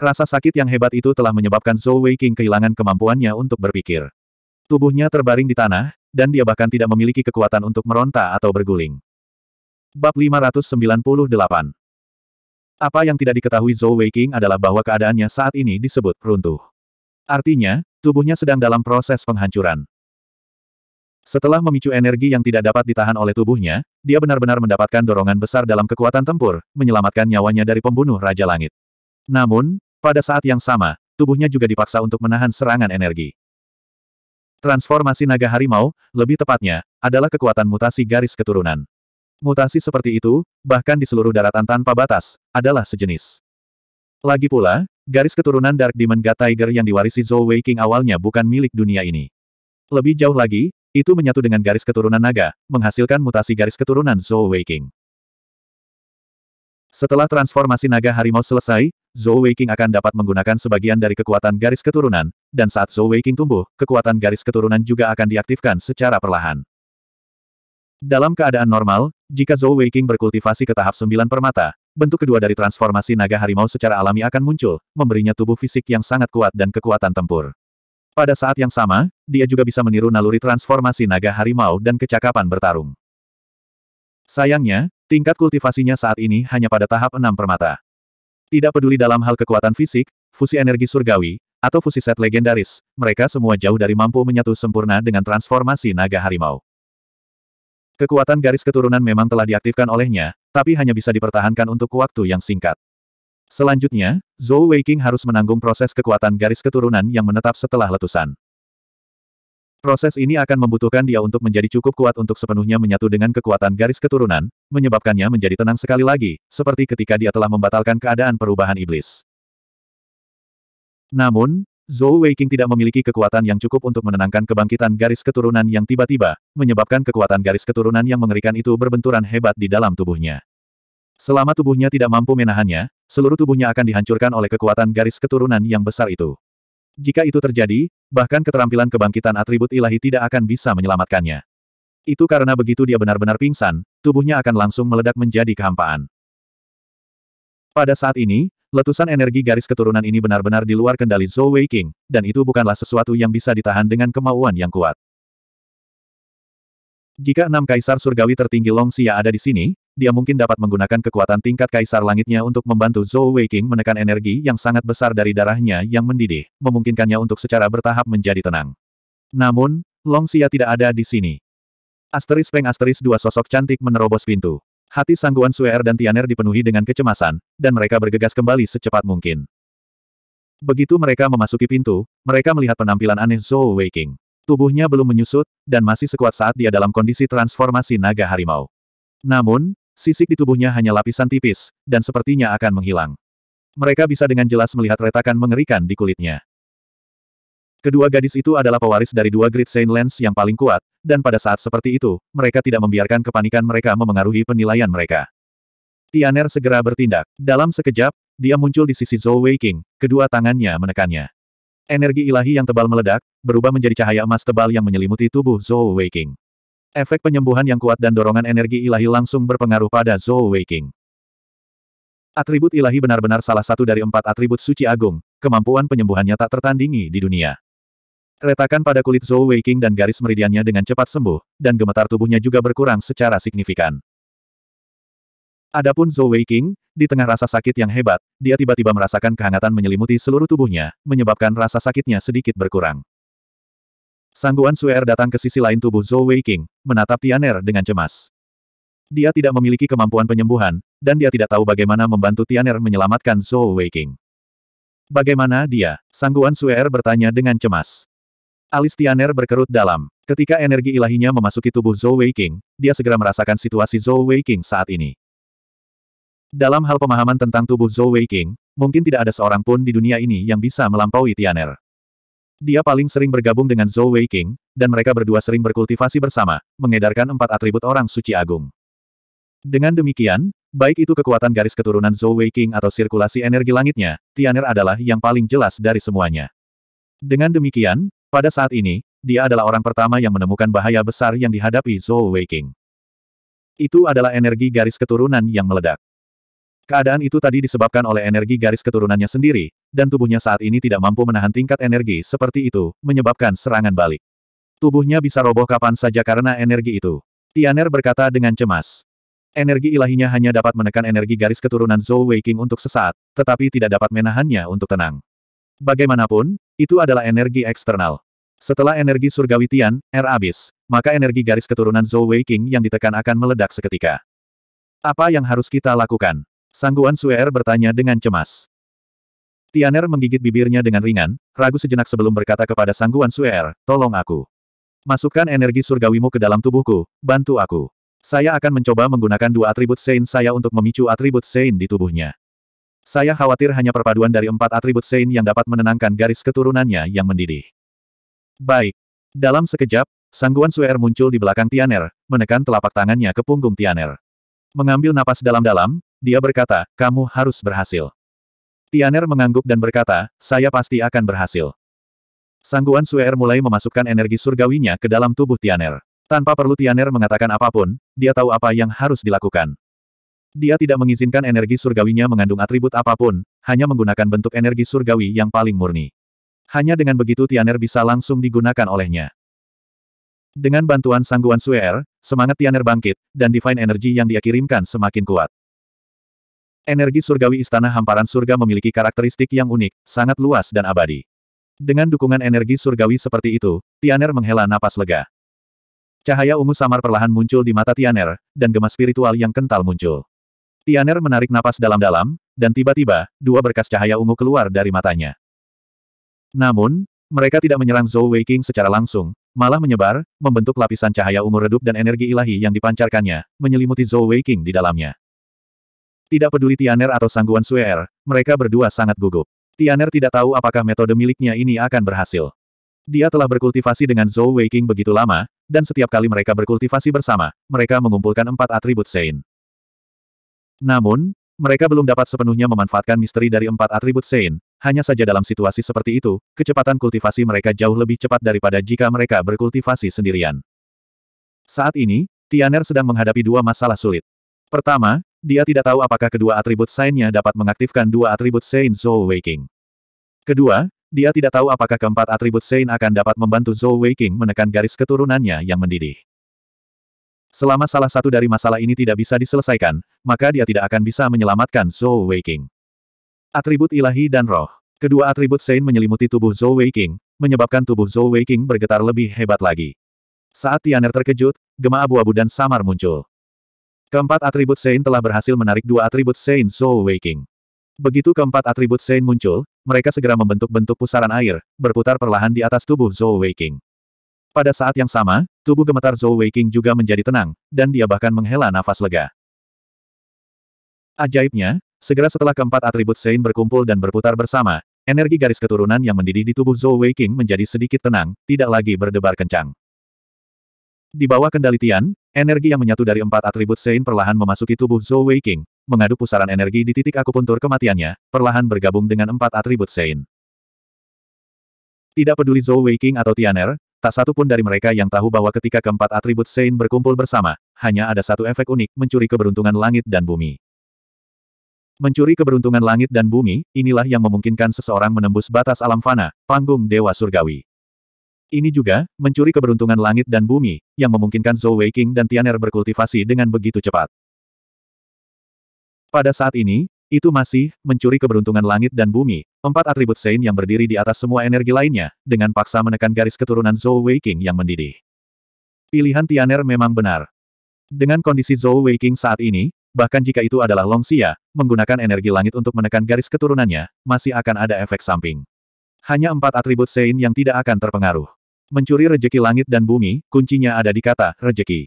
Rasa sakit yang hebat itu telah menyebabkan Zhou Weiqing kehilangan kemampuannya untuk berpikir. Tubuhnya terbaring di tanah, dan dia bahkan tidak memiliki kekuatan untuk meronta atau berguling. Bab 598 Apa yang tidak diketahui Zhou Weiqing adalah bahwa keadaannya saat ini disebut runtuh. Artinya, tubuhnya sedang dalam proses penghancuran. Setelah memicu energi yang tidak dapat ditahan oleh tubuhnya, dia benar-benar mendapatkan dorongan besar dalam kekuatan tempur, menyelamatkan nyawanya dari pembunuh Raja Langit. Namun, pada saat yang sama, tubuhnya juga dipaksa untuk menahan serangan energi. Transformasi naga harimau, lebih tepatnya, adalah kekuatan mutasi garis keturunan. Mutasi seperti itu, bahkan di seluruh daratan tanpa batas, adalah sejenis. Lagi pula, garis keturunan Dark Demon God Tiger yang diwarisi Zhou Wei King awalnya bukan milik dunia ini. Lebih jauh lagi, itu menyatu dengan garis keturunan naga, menghasilkan mutasi garis keturunan Zhou Weiqing. Setelah transformasi naga harimau selesai, Zhou Weiqing akan dapat menggunakan sebagian dari kekuatan garis keturunan, dan saat Zhou Weiqing tumbuh, kekuatan garis keturunan juga akan diaktifkan secara perlahan. Dalam keadaan normal, jika Zhou Weiqing berkultivasi ke tahap sembilan permata, bentuk kedua dari transformasi naga harimau secara alami akan muncul, memberinya tubuh fisik yang sangat kuat dan kekuatan tempur. Pada saat yang sama, dia juga bisa meniru naluri transformasi naga harimau dan kecakapan bertarung. Sayangnya, tingkat kultivasinya saat ini hanya pada tahap enam permata. Tidak peduli dalam hal kekuatan fisik, fusi energi surgawi, atau fusi set legendaris, mereka semua jauh dari mampu menyatu sempurna dengan transformasi naga harimau. Kekuatan garis keturunan memang telah diaktifkan olehnya, tapi hanya bisa dipertahankan untuk waktu yang singkat. Selanjutnya, Zhou Weiqing harus menanggung proses kekuatan garis keturunan yang menetap setelah letusan. Proses ini akan membutuhkan dia untuk menjadi cukup kuat untuk sepenuhnya menyatu dengan kekuatan garis keturunan, menyebabkannya menjadi tenang sekali lagi, seperti ketika dia telah membatalkan keadaan perubahan iblis. Namun, Zhou Weiqing tidak memiliki kekuatan yang cukup untuk menenangkan kebangkitan garis keturunan yang tiba-tiba, menyebabkan kekuatan garis keturunan yang mengerikan itu berbenturan hebat di dalam tubuhnya. Selama tubuhnya tidak mampu menahannya, seluruh tubuhnya akan dihancurkan oleh kekuatan garis keturunan yang besar itu. Jika itu terjadi, bahkan keterampilan kebangkitan atribut ilahi tidak akan bisa menyelamatkannya. Itu karena begitu dia benar-benar pingsan, tubuhnya akan langsung meledak menjadi kehampaan. Pada saat ini, letusan energi garis keturunan ini benar-benar di luar kendali Zhou Wei King, dan itu bukanlah sesuatu yang bisa ditahan dengan kemauan yang kuat. Jika enam kaisar surgawi tertinggi Long Xia ada di sini, dia mungkin dapat menggunakan kekuatan tingkat kaisar langitnya untuk membantu Zhou Weiqing menekan energi yang sangat besar dari darahnya yang mendidih, memungkinkannya untuk secara bertahap menjadi tenang. Namun, Long Xia tidak ada di sini. Asteris peng asteris dua sosok cantik menerobos pintu. Hati Sangguan Suer er dan Tianer dipenuhi dengan kecemasan, dan mereka bergegas kembali secepat mungkin. Begitu mereka memasuki pintu, mereka melihat penampilan aneh Zhou Weiqing. Tubuhnya belum menyusut, dan masih sekuat saat dia dalam kondisi transformasi naga harimau. Namun, Sisik di tubuhnya hanya lapisan tipis, dan sepertinya akan menghilang. Mereka bisa dengan jelas melihat retakan mengerikan di kulitnya. Kedua gadis itu adalah pewaris dari dua grid Saint Lens yang paling kuat, dan pada saat seperti itu, mereka tidak membiarkan kepanikan mereka memengaruhi penilaian mereka. Tianer segera bertindak. Dalam sekejap, dia muncul di sisi Zhou Weiqing, kedua tangannya menekannya. Energi ilahi yang tebal meledak, berubah menjadi cahaya emas tebal yang menyelimuti tubuh Zhou Weiqing. Efek penyembuhan yang kuat dan dorongan energi ilahi langsung berpengaruh pada Zhou Weiqing. Atribut ilahi benar-benar salah satu dari empat atribut suci agung, kemampuan penyembuhannya tak tertandingi di dunia. Retakan pada kulit Zhou Weiqing dan garis meridiannya dengan cepat sembuh, dan gemetar tubuhnya juga berkurang secara signifikan. Adapun Zhou Weiqing, di tengah rasa sakit yang hebat, dia tiba-tiba merasakan kehangatan menyelimuti seluruh tubuhnya, menyebabkan rasa sakitnya sedikit berkurang. Sangguan Suer datang ke sisi lain tubuh Zhou Weiqing, menatap Tianer dengan cemas. Dia tidak memiliki kemampuan penyembuhan, dan dia tidak tahu bagaimana membantu Tianer menyelamatkan Zhou Weiqing. Bagaimana dia? Sangguan Suer bertanya dengan cemas. Alis Tianer berkerut dalam. Ketika energi ilahinya memasuki tubuh Zhou Weiqing, dia segera merasakan situasi Zhou Weiqing saat ini. Dalam hal pemahaman tentang tubuh Zhou Weiqing, mungkin tidak ada seorang pun di dunia ini yang bisa melampaui Tianer. Dia paling sering bergabung dengan Zhou Weiqing, dan mereka berdua sering berkultivasi bersama, mengedarkan empat atribut orang suci agung. Dengan demikian, baik itu kekuatan garis keturunan Zhou Weiqing atau sirkulasi energi langitnya, Tianer adalah yang paling jelas dari semuanya. Dengan demikian, pada saat ini, dia adalah orang pertama yang menemukan bahaya besar yang dihadapi Zhou Weiqing. Itu adalah energi garis keturunan yang meledak. Keadaan itu tadi disebabkan oleh energi garis keturunannya sendiri, dan tubuhnya saat ini tidak mampu menahan tingkat energi seperti itu, menyebabkan serangan balik. Tubuhnya bisa roboh kapan saja karena energi itu. Tianer berkata dengan cemas. Energi ilahinya hanya dapat menekan energi garis keturunan Zhou Weiqing untuk sesaat, tetapi tidak dapat menahannya untuk tenang. Bagaimanapun, itu adalah energi eksternal. Setelah energi surgawi Tian, R abis, maka energi garis keturunan Zhou Weiqing yang ditekan akan meledak seketika. Apa yang harus kita lakukan? Sangguan Suer bertanya dengan cemas. Tianer menggigit bibirnya dengan ringan, ragu sejenak sebelum berkata kepada Sangguan Suer, tolong aku. Masukkan energi surgawimu ke dalam tubuhku, bantu aku. Saya akan mencoba menggunakan dua atribut Sein saya untuk memicu atribut Sein di tubuhnya. Saya khawatir hanya perpaduan dari empat atribut Sein yang dapat menenangkan garis keturunannya yang mendidih. Baik. Dalam sekejap, Sangguan Suer muncul di belakang Tianer, menekan telapak tangannya ke punggung Tianer. Mengambil napas dalam-dalam, dia berkata, kamu harus berhasil. Tianer mengangguk dan berkata, saya pasti akan berhasil. Sangguan Suer mulai memasukkan energi surgawinya ke dalam tubuh Tianer. Tanpa perlu Tianer mengatakan apapun, dia tahu apa yang harus dilakukan. Dia tidak mengizinkan energi surgawinya mengandung atribut apapun, hanya menggunakan bentuk energi surgawi yang paling murni. Hanya dengan begitu Tianer bisa langsung digunakan olehnya. Dengan bantuan sangguan Suer, semangat Tianer bangkit, dan divine energy yang dia kirimkan semakin kuat. Energi surgawi Istana Hamparan Surga memiliki karakteristik yang unik, sangat luas dan abadi. Dengan dukungan energi surgawi seperti itu, Tianer menghela napas lega. Cahaya ungu samar perlahan muncul di mata Tianer, dan gemas spiritual yang kental muncul. Tianer menarik napas dalam-dalam, dan tiba-tiba, dua berkas cahaya ungu keluar dari matanya. Namun, mereka tidak menyerang Zhou Weiqing secara langsung, malah menyebar, membentuk lapisan cahaya ungu redup dan energi ilahi yang dipancarkannya, menyelimuti Zhou Weiqing di dalamnya. Tidak peduli Tianer atau Sangguan Suer, mereka berdua sangat gugup. Tianer tidak tahu apakah metode miliknya ini akan berhasil. Dia telah berkultivasi dengan Zhou Weiqing begitu lama, dan setiap kali mereka berkultivasi bersama, mereka mengumpulkan empat atribut Sein. Namun, mereka belum dapat sepenuhnya memanfaatkan misteri dari empat atribut Sein, hanya saja dalam situasi seperti itu, kecepatan kultivasi mereka jauh lebih cepat daripada jika mereka berkultivasi sendirian. Saat ini, Tianer sedang menghadapi dua masalah sulit. Pertama, dia tidak tahu apakah kedua atribut Sainnya dapat mengaktifkan dua atribut Saint Zhou Weiking. Kedua, dia tidak tahu apakah keempat atribut Saint akan dapat membantu Zhou Weiking menekan garis keturunannya yang mendidih. Selama salah satu dari masalah ini tidak bisa diselesaikan, maka dia tidak akan bisa menyelamatkan Zhou Weiking. Atribut ilahi dan roh. Kedua atribut Saint menyelimuti tubuh Zhou Weiking, menyebabkan tubuh Zhou Weiking bergetar lebih hebat lagi. Saat Tianer terkejut, gema abu-abu dan samar muncul. Keempat atribut Sein telah berhasil menarik dua atribut Sein Soul Waking. Begitu keempat atribut Sein muncul, mereka segera membentuk bentuk pusaran air, berputar perlahan di atas tubuh Zhou Waking. Pada saat yang sama, tubuh gemetar Zhou Waking juga menjadi tenang, dan dia bahkan menghela nafas lega. Ajaibnya, segera setelah keempat atribut Sein berkumpul dan berputar bersama, Energi garis keturunan yang mendidih di tubuh Zhou Waking menjadi sedikit tenang, tidak lagi berdebar kencang. Di bawah kendali Tian, energi yang menyatu dari empat atribut Sein perlahan memasuki tubuh Zhou Weiqing, mengadu pusaran energi di titik akupuntur kematiannya, perlahan bergabung dengan empat atribut Sein. Tidak peduli Zhou Weiqing atau Tianer, tak satu pun dari mereka yang tahu bahwa ketika keempat atribut Sein berkumpul bersama, hanya ada satu efek unik, mencuri keberuntungan langit dan bumi. Mencuri keberuntungan langit dan bumi, inilah yang memungkinkan seseorang menembus batas alam fana, panggung Dewa Surgawi. Ini juga, mencuri keberuntungan langit dan bumi, yang memungkinkan Zhou Weiqing dan Tianer berkultivasi dengan begitu cepat. Pada saat ini, itu masih, mencuri keberuntungan langit dan bumi, empat atribut Sein yang berdiri di atas semua energi lainnya, dengan paksa menekan garis keturunan Zhou Weiqing yang mendidih. Pilihan Tianer memang benar. Dengan kondisi Zhou Weiqing saat ini, bahkan jika itu adalah Long Xia, menggunakan energi langit untuk menekan garis keturunannya, masih akan ada efek samping. Hanya empat atribut Sein yang tidak akan terpengaruh mencuri rejeki langit dan bumi, kuncinya ada di kata rejeki.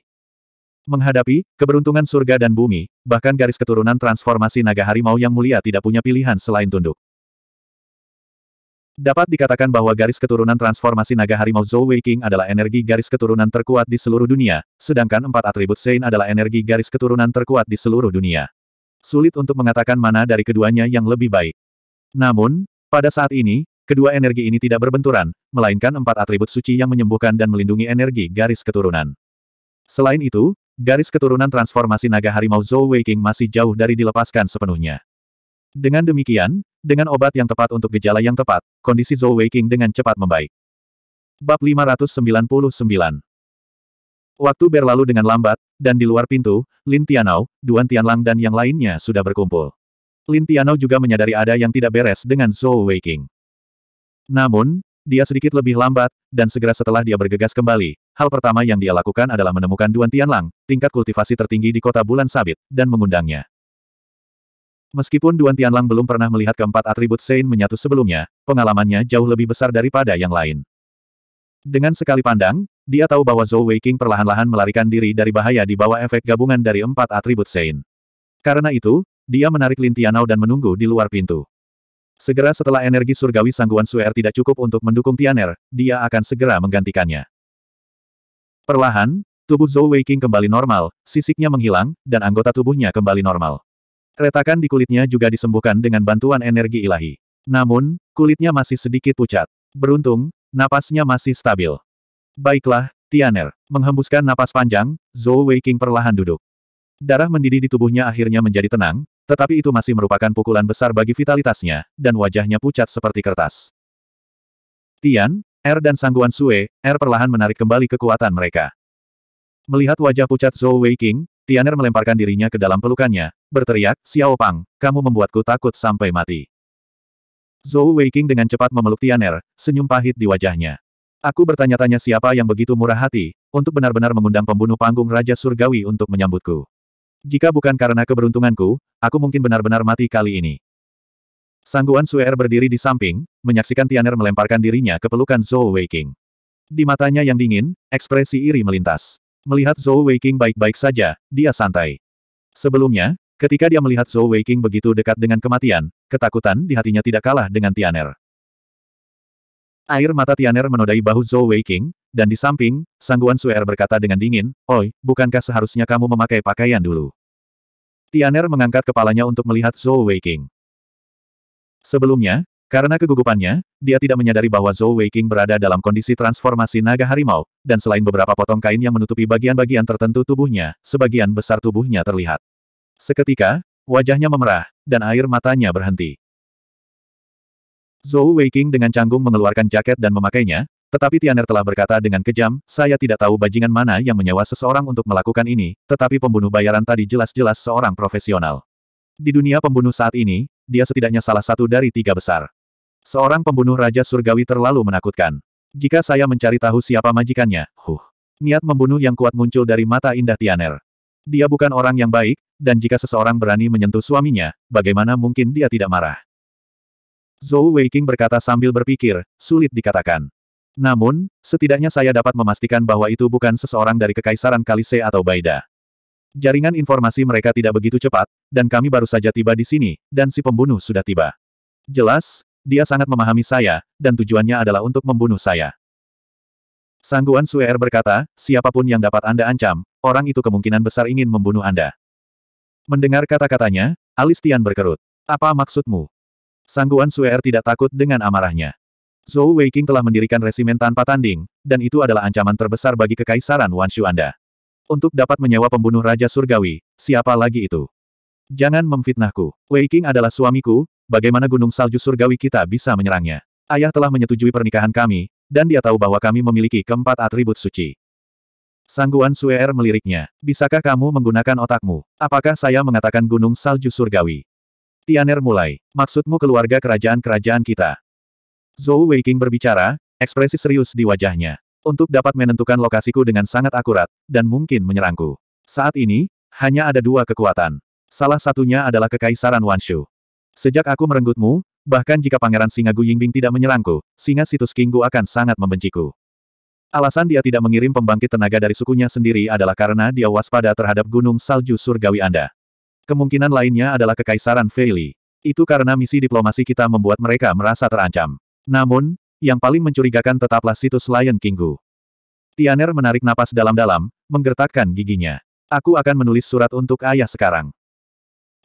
Menghadapi keberuntungan surga dan bumi, bahkan garis keturunan transformasi naga harimau yang mulia tidak punya pilihan selain tunduk. Dapat dikatakan bahwa garis keturunan transformasi naga harimau Zhou Weiqing adalah energi garis keturunan terkuat di seluruh dunia, sedangkan empat atribut Sein adalah energi garis keturunan terkuat di seluruh dunia. Sulit untuk mengatakan mana dari keduanya yang lebih baik. Namun, pada saat ini, Kedua energi ini tidak berbenturan, melainkan empat atribut suci yang menyembuhkan dan melindungi energi garis keturunan. Selain itu, garis keturunan transformasi naga harimau Zhou Weiqing masih jauh dari dilepaskan sepenuhnya. Dengan demikian, dengan obat yang tepat untuk gejala yang tepat, kondisi Zhou Weiqing dengan cepat membaik. Bab 599 Waktu berlalu dengan lambat, dan di luar pintu, Lin Tianao, Duan Tianlang dan yang lainnya sudah berkumpul. Lin Tianao juga menyadari ada yang tidak beres dengan Zhou Weiqing. Namun, dia sedikit lebih lambat, dan segera setelah dia bergegas kembali, hal pertama yang dia lakukan adalah menemukan Duan Tianlang, tingkat kultivasi tertinggi di kota bulan sabit, dan mengundangnya. Meskipun Duan Tianlang belum pernah melihat keempat atribut Sein menyatu sebelumnya, pengalamannya jauh lebih besar daripada yang lain. Dengan sekali pandang, dia tahu bahwa Zhou Weiqing perlahan-lahan melarikan diri dari bahaya di bawah efek gabungan dari empat atribut Sein. Karena itu, dia menarik Lin Tianao dan menunggu di luar pintu. Segera setelah energi surgawi sangguan Suer tidak cukup untuk mendukung Tianer, dia akan segera menggantikannya. Perlahan, tubuh Zhou Weiqing kembali normal, sisiknya menghilang, dan anggota tubuhnya kembali normal. Retakan di kulitnya juga disembuhkan dengan bantuan energi ilahi. Namun, kulitnya masih sedikit pucat. Beruntung, napasnya masih stabil. Baiklah, Tianer. Menghembuskan napas panjang, Zhou Weiqing perlahan duduk. Darah mendidih di tubuhnya akhirnya menjadi tenang, tetapi itu masih merupakan pukulan besar bagi vitalitasnya, dan wajahnya pucat seperti kertas. Tian, Er dan Sangguan Sue, Er perlahan menarik kembali kekuatan mereka. Melihat wajah pucat Zhou Weiqing, Tian Er melemparkan dirinya ke dalam pelukannya, berteriak, Xiao Pang, kamu membuatku takut sampai mati. Zhou Weiqing dengan cepat memeluk Tian Er, senyum pahit di wajahnya. Aku bertanya-tanya siapa yang begitu murah hati, untuk benar-benar mengundang pembunuh panggung Raja Surgawi untuk menyambutku. Jika bukan karena keberuntunganku, aku mungkin benar-benar mati kali ini. Sangguan Suer er berdiri di samping, menyaksikan Tianer melemparkan dirinya ke pelukan Zhou Weiking. Di matanya yang dingin, ekspresi iri melintas. Melihat Zhou Weiking baik-baik saja, dia santai. Sebelumnya, ketika dia melihat Zhou Weiking begitu dekat dengan kematian, ketakutan di hatinya tidak kalah dengan Tianer. Air mata Tianer menodai bahu Zhou Weiqing, dan di samping, Sangguan Suer berkata dengan dingin, Oi, bukankah seharusnya kamu memakai pakaian dulu? Tianer mengangkat kepalanya untuk melihat Zhou Weiqing. Sebelumnya, karena kegugupannya, dia tidak menyadari bahwa Zhou Weiqing berada dalam kondisi transformasi naga harimau, dan selain beberapa potong kain yang menutupi bagian-bagian tertentu tubuhnya, sebagian besar tubuhnya terlihat. Seketika, wajahnya memerah, dan air matanya berhenti. Zhou Weiqing dengan canggung mengeluarkan jaket dan memakainya, tetapi Tianer telah berkata dengan kejam, saya tidak tahu bajingan mana yang menyewa seseorang untuk melakukan ini, tetapi pembunuh bayaran tadi jelas-jelas seorang profesional. Di dunia pembunuh saat ini, dia setidaknya salah satu dari tiga besar. Seorang pembunuh Raja Surgawi terlalu menakutkan. Jika saya mencari tahu siapa majikannya, huh. Niat membunuh yang kuat muncul dari mata indah Tianer. Dia bukan orang yang baik, dan jika seseorang berani menyentuh suaminya, bagaimana mungkin dia tidak marah? Zhou Weiqing berkata sambil berpikir, sulit dikatakan. Namun, setidaknya saya dapat memastikan bahwa itu bukan seseorang dari Kekaisaran Kalise atau Baida. Jaringan informasi mereka tidak begitu cepat, dan kami baru saja tiba di sini, dan si pembunuh sudah tiba. Jelas, dia sangat memahami saya, dan tujuannya adalah untuk membunuh saya. Sangguan Suer berkata, siapapun yang dapat Anda ancam, orang itu kemungkinan besar ingin membunuh Anda. Mendengar kata-katanya, Alistian berkerut. Apa maksudmu? Sangguan Suer tidak takut dengan amarahnya. Zhou Weiking telah mendirikan resimen tanpa tanding, dan itu adalah ancaman terbesar bagi kekaisaran Wanshu Anda. Untuk dapat menyewa pembunuh Raja Surgawi, siapa lagi itu? Jangan memfitnahku. Weiking adalah suamiku, bagaimana gunung salju surgawi kita bisa menyerangnya? Ayah telah menyetujui pernikahan kami, dan dia tahu bahwa kami memiliki keempat atribut suci. Sangguan Suer meliriknya. Bisakah kamu menggunakan otakmu? Apakah saya mengatakan gunung salju surgawi? Tianer mulai. Maksudmu keluarga kerajaan-kerajaan kita? Zhou Weiqing berbicara, ekspresi serius di wajahnya. Untuk dapat menentukan lokasiku dengan sangat akurat, dan mungkin menyerangku. Saat ini, hanya ada dua kekuatan. Salah satunya adalah kekaisaran Wanshu. Sejak aku merenggutmu, bahkan jika Pangeran Singa Yingbing tidak menyerangku, Singa Situs Kinggu akan sangat membenciku. Alasan dia tidak mengirim pembangkit tenaga dari sukunya sendiri adalah karena dia waspada terhadap gunung salju surgawi Anda. Kemungkinan lainnya adalah Kekaisaran Feili. Itu karena misi diplomasi kita membuat mereka merasa terancam. Namun, yang paling mencurigakan tetaplah situs Lion Kinggu. Tianer menarik napas dalam-dalam, menggertakkan giginya. Aku akan menulis surat untuk ayah sekarang.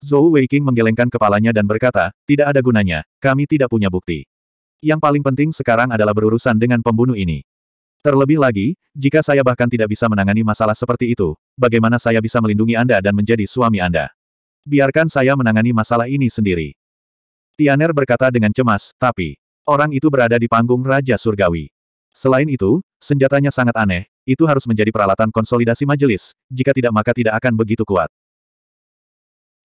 Zhou Weiqing menggelengkan kepalanya dan berkata, tidak ada gunanya, kami tidak punya bukti. Yang paling penting sekarang adalah berurusan dengan pembunuh ini. Terlebih lagi, jika saya bahkan tidak bisa menangani masalah seperti itu, bagaimana saya bisa melindungi Anda dan menjadi suami Anda? Biarkan saya menangani masalah ini sendiri. Tianer berkata dengan cemas, tapi, orang itu berada di panggung Raja Surgawi. Selain itu, senjatanya sangat aneh, itu harus menjadi peralatan konsolidasi majelis, jika tidak maka tidak akan begitu kuat.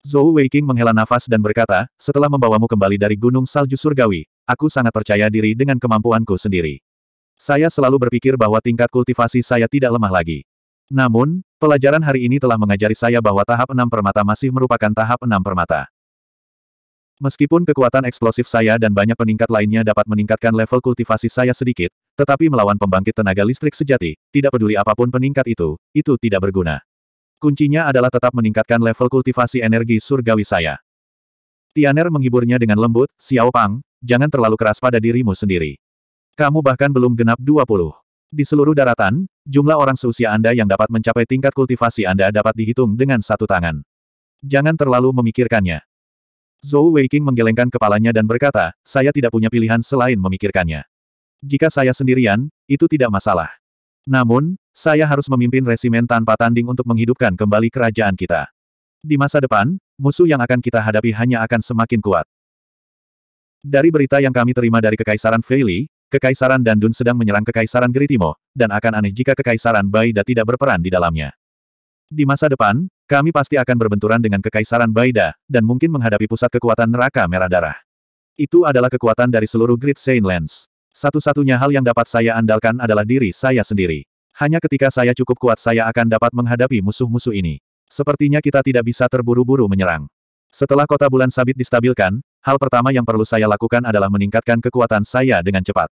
Zhou Weiking menghela nafas dan berkata, setelah membawamu kembali dari Gunung Salju Surgawi, aku sangat percaya diri dengan kemampuanku sendiri. Saya selalu berpikir bahwa tingkat kultivasi saya tidak lemah lagi. Namun, Pelajaran hari ini telah mengajari saya bahwa tahap enam permata masih merupakan tahap enam permata. Meskipun kekuatan eksplosif saya dan banyak peningkat lainnya dapat meningkatkan level kultivasi saya sedikit, tetapi melawan pembangkit tenaga listrik sejati, tidak peduli apapun peningkat itu, itu tidak berguna. Kuncinya adalah tetap meningkatkan level kultivasi energi surgawi saya. Tianer menghiburnya dengan lembut, Xiao Pang, jangan terlalu keras pada dirimu sendiri. Kamu bahkan belum genap 20. Di seluruh daratan, jumlah orang seusia Anda yang dapat mencapai tingkat kultivasi Anda dapat dihitung dengan satu tangan. Jangan terlalu memikirkannya. Zhou Weiqing menggelengkan kepalanya dan berkata, saya tidak punya pilihan selain memikirkannya. Jika saya sendirian, itu tidak masalah. Namun, saya harus memimpin resimen tanpa tanding untuk menghidupkan kembali kerajaan kita. Di masa depan, musuh yang akan kita hadapi hanya akan semakin kuat. Dari berita yang kami terima dari Kekaisaran Feili, Kekaisaran Dandun sedang menyerang Kekaisaran Geritimo, dan akan aneh jika Kekaisaran Baida tidak berperan di dalamnya. Di masa depan, kami pasti akan berbenturan dengan Kekaisaran Baida, dan mungkin menghadapi pusat kekuatan neraka merah darah. Itu adalah kekuatan dari seluruh Great Saint Lands. Satu-satunya hal yang dapat saya andalkan adalah diri saya sendiri. Hanya ketika saya cukup kuat saya akan dapat menghadapi musuh-musuh ini. Sepertinya kita tidak bisa terburu-buru menyerang. Setelah kota bulan sabit distabilkan, hal pertama yang perlu saya lakukan adalah meningkatkan kekuatan saya dengan cepat.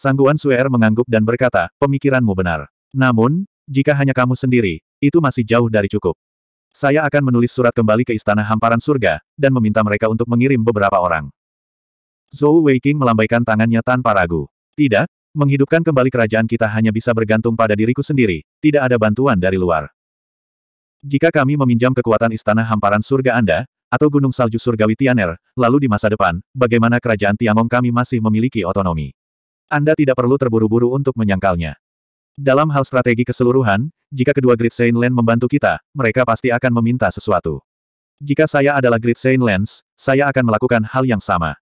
Sangguan Suer mengangguk dan berkata, pemikiranmu benar. Namun, jika hanya kamu sendiri, itu masih jauh dari cukup. Saya akan menulis surat kembali ke Istana Hamparan Surga, dan meminta mereka untuk mengirim beberapa orang. Zhou Weiqing melambaikan tangannya tanpa ragu. Tidak, menghidupkan kembali kerajaan kita hanya bisa bergantung pada diriku sendiri, tidak ada bantuan dari luar. Jika kami meminjam kekuatan Istana Hamparan Surga Anda, atau Gunung Salju Surgawi Tianer, lalu di masa depan, bagaimana kerajaan Tiangong kami masih memiliki otonomi? Anda tidak perlu terburu-buru untuk menyangkalnya. Dalam hal strategi keseluruhan, jika kedua Grid Saint Land membantu kita, mereka pasti akan meminta sesuatu. Jika saya adalah Grid Saint Lens, saya akan melakukan hal yang sama.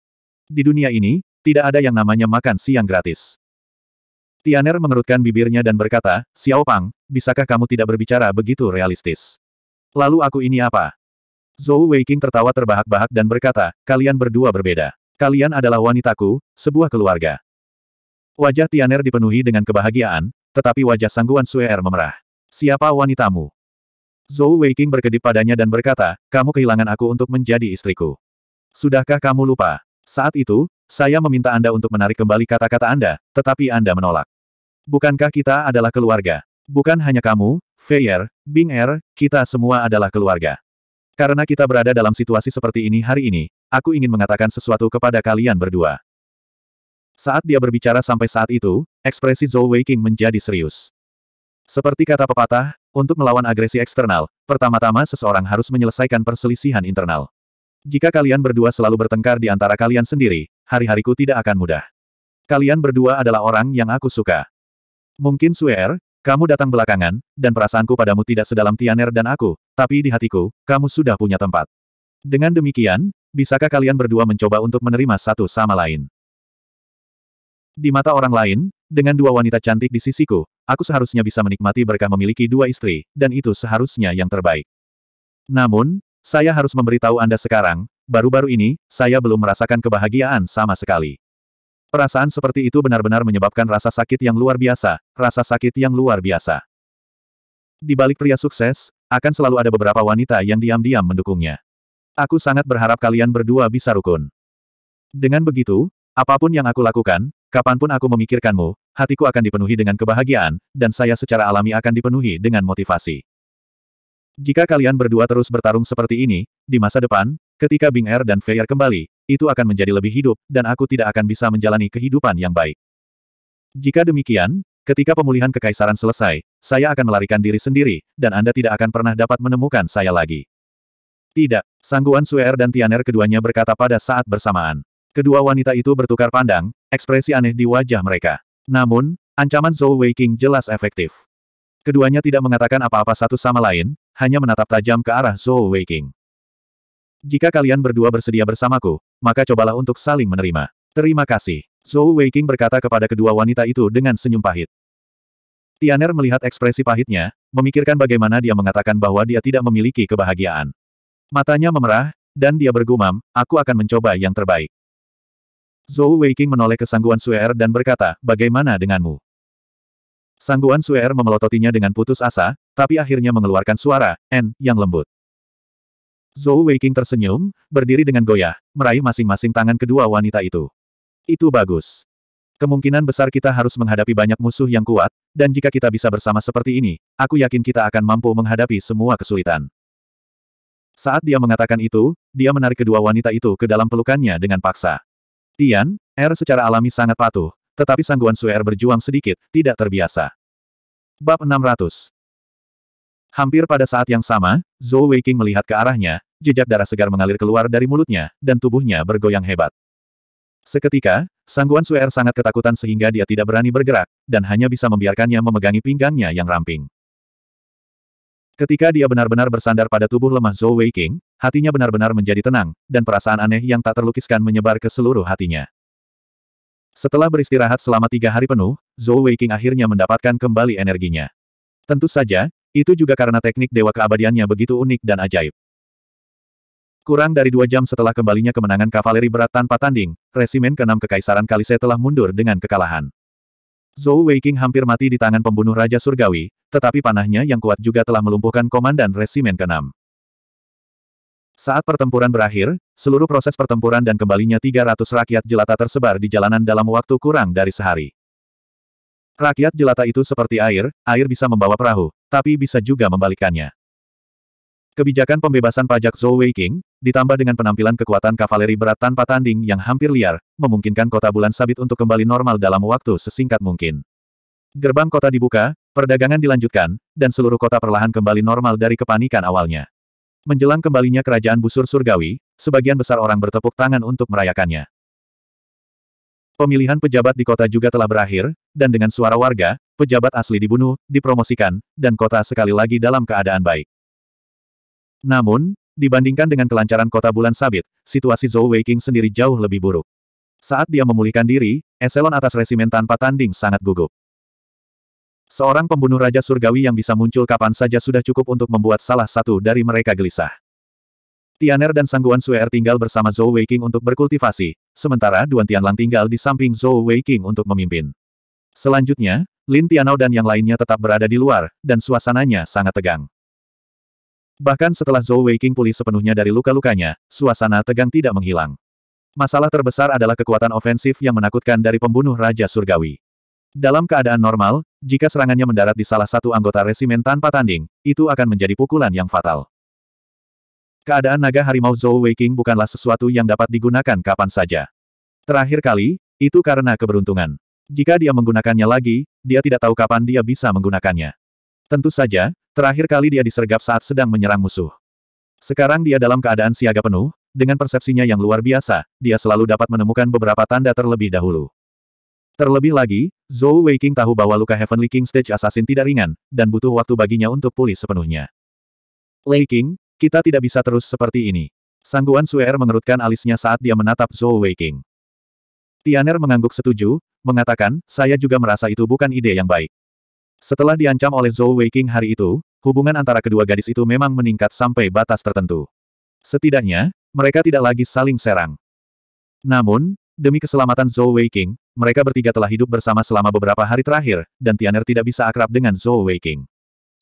Di dunia ini, tidak ada yang namanya makan siang gratis. Tianer mengerutkan bibirnya dan berkata, Xiao Pang, bisakah kamu tidak berbicara begitu realistis? Lalu aku ini apa? Zhou Weiqing tertawa terbahak-bahak dan berkata, kalian berdua berbeda. Kalian adalah wanitaku, sebuah keluarga. Wajah Tianer dipenuhi dengan kebahagiaan, tetapi wajah sangguan Suer memerah. Siapa wanitamu? Zhou Weiqing berkedip padanya dan berkata, kamu kehilangan aku untuk menjadi istriku. Sudahkah kamu lupa? Saat itu, saya meminta Anda untuk menarik kembali kata-kata Anda, tetapi Anda menolak. Bukankah kita adalah keluarga? Bukan hanya kamu, Feier, Bing Er, kita semua adalah keluarga. Karena kita berada dalam situasi seperti ini hari ini, aku ingin mengatakan sesuatu kepada kalian berdua. Saat dia berbicara sampai saat itu, ekspresi Zhou Weiqing menjadi serius. Seperti kata pepatah, untuk melawan agresi eksternal, pertama-tama seseorang harus menyelesaikan perselisihan internal. Jika kalian berdua selalu bertengkar di antara kalian sendiri, hari-hariku tidak akan mudah. Kalian berdua adalah orang yang aku suka. Mungkin Suer, er, kamu datang belakangan, dan perasaanku padamu tidak sedalam Tianer dan aku, tapi di hatiku, kamu sudah punya tempat. Dengan demikian, bisakah kalian berdua mencoba untuk menerima satu sama lain? Di mata orang lain, dengan dua wanita cantik di sisiku, aku seharusnya bisa menikmati berkah memiliki dua istri, dan itu seharusnya yang terbaik. Namun, saya harus memberitahu Anda sekarang, baru-baru ini, saya belum merasakan kebahagiaan sama sekali. Perasaan seperti itu benar-benar menyebabkan rasa sakit yang luar biasa, rasa sakit yang luar biasa. Di balik pria sukses, akan selalu ada beberapa wanita yang diam-diam mendukungnya. Aku sangat berharap kalian berdua bisa rukun. Dengan begitu, Apapun yang aku lakukan, kapanpun aku memikirkanmu, hatiku akan dipenuhi dengan kebahagiaan, dan saya secara alami akan dipenuhi dengan motivasi. Jika kalian berdua terus bertarung seperti ini, di masa depan, ketika Bing Er dan Feier kembali, itu akan menjadi lebih hidup, dan aku tidak akan bisa menjalani kehidupan yang baik. Jika demikian, ketika pemulihan kekaisaran selesai, saya akan melarikan diri sendiri, dan Anda tidak akan pernah dapat menemukan saya lagi. Tidak, sangguan Suer er dan Tianer keduanya berkata pada saat bersamaan. Kedua wanita itu bertukar pandang, ekspresi aneh di wajah mereka. Namun, ancaman Zhou Weiqing jelas efektif. Keduanya tidak mengatakan apa-apa satu sama lain, hanya menatap tajam ke arah Zhou Weiqing. Jika kalian berdua bersedia bersamaku, maka cobalah untuk saling menerima. Terima kasih. Zhou Weiqing berkata kepada kedua wanita itu dengan senyum pahit. Tianer melihat ekspresi pahitnya, memikirkan bagaimana dia mengatakan bahwa dia tidak memiliki kebahagiaan. Matanya memerah, dan dia bergumam, aku akan mencoba yang terbaik. Zhou Weiqing menoleh ke Sangguan Suer er dan berkata, bagaimana denganmu? Sangguan Suer er memelototinya dengan putus asa, tapi akhirnya mengeluarkan suara, N, yang lembut. Zhou Weiqing tersenyum, berdiri dengan goyah, meraih masing-masing tangan kedua wanita itu. Itu bagus. Kemungkinan besar kita harus menghadapi banyak musuh yang kuat, dan jika kita bisa bersama seperti ini, aku yakin kita akan mampu menghadapi semua kesulitan. Saat dia mengatakan itu, dia menarik kedua wanita itu ke dalam pelukannya dengan paksa. Tian, Er secara alami sangat patuh, tetapi sangguan Suer berjuang sedikit, tidak terbiasa. Bab 600 Hampir pada saat yang sama, Zhou Weiqing melihat ke arahnya, jejak darah segar mengalir keluar dari mulutnya, dan tubuhnya bergoyang hebat. Seketika, sangguan Suer sangat ketakutan sehingga dia tidak berani bergerak, dan hanya bisa membiarkannya memegangi pinggangnya yang ramping. Ketika dia benar-benar bersandar pada tubuh lemah Zhou Weiqing, hatinya benar-benar menjadi tenang, dan perasaan aneh yang tak terlukiskan menyebar ke seluruh hatinya. Setelah beristirahat selama tiga hari penuh, Zhou Weiqing akhirnya mendapatkan kembali energinya. Tentu saja, itu juga karena teknik dewa keabadiannya begitu unik dan ajaib. Kurang dari dua jam setelah kembalinya kemenangan kavaleri berat tanpa tanding, resimen keenam Kekaisaran Kalise telah mundur dengan kekalahan. Zhou Weiqing hampir mati di tangan pembunuh Raja Surgawi, tetapi panahnya yang kuat juga telah melumpuhkan Komandan Resimen ke-6. Saat pertempuran berakhir, seluruh proses pertempuran dan kembalinya 300 rakyat jelata tersebar di jalanan dalam waktu kurang dari sehari. Rakyat jelata itu seperti air, air bisa membawa perahu, tapi bisa juga membalikkannya. Kebijakan pembebasan pajak Zhou Weiqing, ditambah dengan penampilan kekuatan kavaleri berat tanpa tanding yang hampir liar, memungkinkan kota bulan sabit untuk kembali normal dalam waktu sesingkat mungkin. Gerbang kota dibuka, perdagangan dilanjutkan, dan seluruh kota perlahan kembali normal dari kepanikan awalnya. Menjelang kembalinya kerajaan busur surgawi, sebagian besar orang bertepuk tangan untuk merayakannya. Pemilihan pejabat di kota juga telah berakhir, dan dengan suara warga, pejabat asli dibunuh, dipromosikan, dan kota sekali lagi dalam keadaan baik. Namun, Dibandingkan dengan kelancaran kota bulan sabit, situasi Zhou Weiqing sendiri jauh lebih buruk. Saat dia memulihkan diri, eselon atas resimen tanpa tanding sangat gugup. Seorang pembunuh Raja Surgawi yang bisa muncul kapan saja sudah cukup untuk membuat salah satu dari mereka gelisah. Tianer dan Sangguan Suer tinggal bersama Zhou Weiqing untuk berkultivasi, sementara Duan Tianlang tinggal di samping Zhou Weiqing untuk memimpin. Selanjutnya, Lin Tianao dan yang lainnya tetap berada di luar, dan suasananya sangat tegang. Bahkan setelah Zhou Weiqing pulih sepenuhnya dari luka-lukanya, suasana tegang tidak menghilang. Masalah terbesar adalah kekuatan ofensif yang menakutkan dari pembunuh Raja Surgawi. Dalam keadaan normal, jika serangannya mendarat di salah satu anggota resimen tanpa tanding, itu akan menjadi pukulan yang fatal. Keadaan naga harimau Zhou Weiqing bukanlah sesuatu yang dapat digunakan kapan saja. Terakhir kali, itu karena keberuntungan. Jika dia menggunakannya lagi, dia tidak tahu kapan dia bisa menggunakannya. Tentu saja, Terakhir kali dia disergap saat sedang menyerang musuh. Sekarang dia dalam keadaan siaga penuh, dengan persepsinya yang luar biasa, dia selalu dapat menemukan beberapa tanda terlebih dahulu. Terlebih lagi, Zhou Weiqing tahu bahwa luka Heavenly King Stage Assassin tidak ringan, dan butuh waktu baginya untuk pulih sepenuhnya. Weiqing, kita tidak bisa terus seperti ini. Sangguan Suer mengerutkan alisnya saat dia menatap Zhou Weiqing. Tianer mengangguk setuju, mengatakan, saya juga merasa itu bukan ide yang baik. Setelah diancam oleh Zhou Weiqing hari itu, hubungan antara kedua gadis itu memang meningkat sampai batas tertentu. Setidaknya, mereka tidak lagi saling serang. Namun, demi keselamatan Zhou Weiqing, mereka bertiga telah hidup bersama selama beberapa hari terakhir, dan Tianer tidak bisa akrab dengan Zhou Weiqing.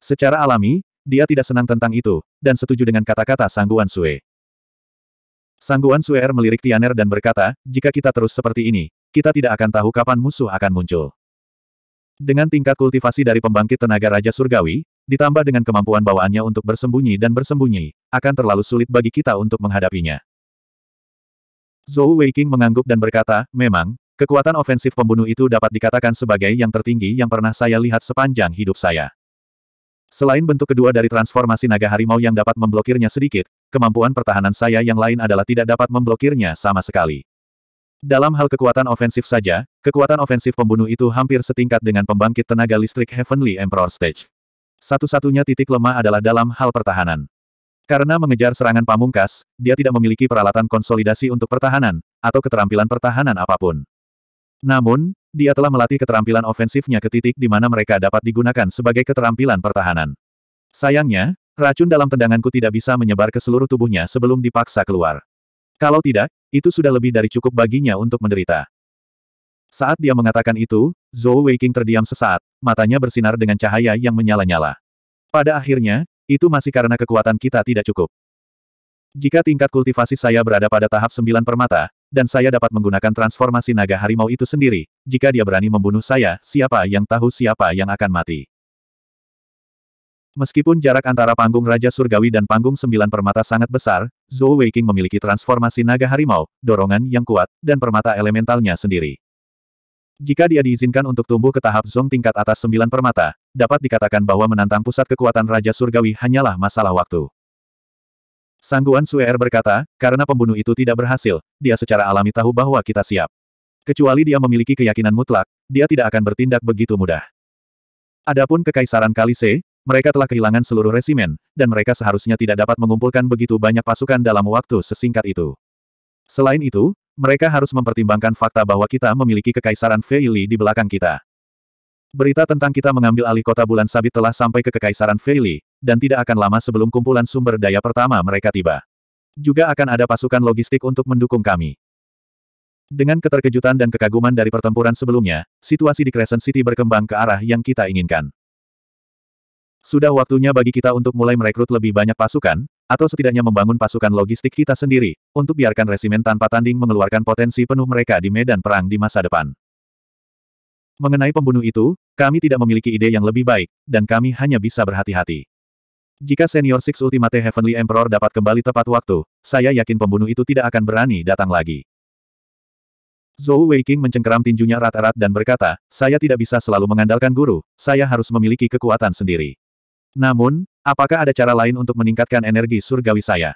Secara alami, dia tidak senang tentang itu, dan setuju dengan kata-kata Sangguan Sue. Sangguan er melirik Tianer dan berkata, jika kita terus seperti ini, kita tidak akan tahu kapan musuh akan muncul. Dengan tingkat kultivasi dari pembangkit tenaga Raja Surgawi, ditambah dengan kemampuan bawaannya untuk bersembunyi dan bersembunyi, akan terlalu sulit bagi kita untuk menghadapinya. Zhou Weiqing mengangguk dan berkata, memang, kekuatan ofensif pembunuh itu dapat dikatakan sebagai yang tertinggi yang pernah saya lihat sepanjang hidup saya. Selain bentuk kedua dari transformasi naga harimau yang dapat memblokirnya sedikit, kemampuan pertahanan saya yang lain adalah tidak dapat memblokirnya sama sekali. Dalam hal kekuatan ofensif saja, kekuatan ofensif pembunuh itu hampir setingkat dengan pembangkit tenaga listrik Heavenly Emperor Stage. Satu-satunya titik lemah adalah dalam hal pertahanan. Karena mengejar serangan pamungkas, dia tidak memiliki peralatan konsolidasi untuk pertahanan, atau keterampilan pertahanan apapun. Namun, dia telah melatih keterampilan ofensifnya ke titik di mana mereka dapat digunakan sebagai keterampilan pertahanan. Sayangnya, racun dalam tendanganku tidak bisa menyebar ke seluruh tubuhnya sebelum dipaksa keluar. Kalau tidak, itu sudah lebih dari cukup baginya untuk menderita. Saat dia mengatakan itu, Zhou Weiqing terdiam sesaat, matanya bersinar dengan cahaya yang menyala-nyala. Pada akhirnya, itu masih karena kekuatan kita tidak cukup. Jika tingkat kultivasi saya berada pada tahap sembilan permata, dan saya dapat menggunakan transformasi naga harimau itu sendiri, jika dia berani membunuh saya, siapa yang tahu siapa yang akan mati. Meskipun jarak antara panggung Raja Surgawi dan panggung Sembilan Permata sangat besar, Zhou Weiqing memiliki transformasi naga harimau, dorongan yang kuat, dan permata elementalnya sendiri. Jika dia diizinkan untuk tumbuh ke tahap zong tingkat atas Sembilan Permata, dapat dikatakan bahwa menantang pusat kekuatan Raja Surgawi hanyalah masalah waktu. Sangguan Suer berkata, karena pembunuh itu tidak berhasil, dia secara alami tahu bahwa kita siap. Kecuali dia memiliki keyakinan mutlak, dia tidak akan bertindak begitu mudah. Adapun Kekaisaran Kalise, mereka telah kehilangan seluruh resimen, dan mereka seharusnya tidak dapat mengumpulkan begitu banyak pasukan dalam waktu sesingkat itu. Selain itu, mereka harus mempertimbangkan fakta bahwa kita memiliki kekaisaran Feili di belakang kita. Berita tentang kita mengambil alih kota bulan sabit telah sampai ke kekaisaran Feili, dan tidak akan lama sebelum kumpulan sumber daya pertama mereka tiba. Juga akan ada pasukan logistik untuk mendukung kami. Dengan keterkejutan dan kekaguman dari pertempuran sebelumnya, situasi di Crescent City berkembang ke arah yang kita inginkan. Sudah waktunya bagi kita untuk mulai merekrut lebih banyak pasukan, atau setidaknya membangun pasukan logistik kita sendiri, untuk biarkan resimen tanpa tanding mengeluarkan potensi penuh mereka di medan perang di masa depan. Mengenai pembunuh itu, kami tidak memiliki ide yang lebih baik, dan kami hanya bisa berhati-hati. Jika Senior Six Ultimate Heavenly Emperor dapat kembali tepat waktu, saya yakin pembunuh itu tidak akan berani datang lagi. Zhou Weiqing mencengkeram tinjunya erat-erat dan berkata, saya tidak bisa selalu mengandalkan guru, saya harus memiliki kekuatan sendiri. Namun, apakah ada cara lain untuk meningkatkan energi surgawi saya?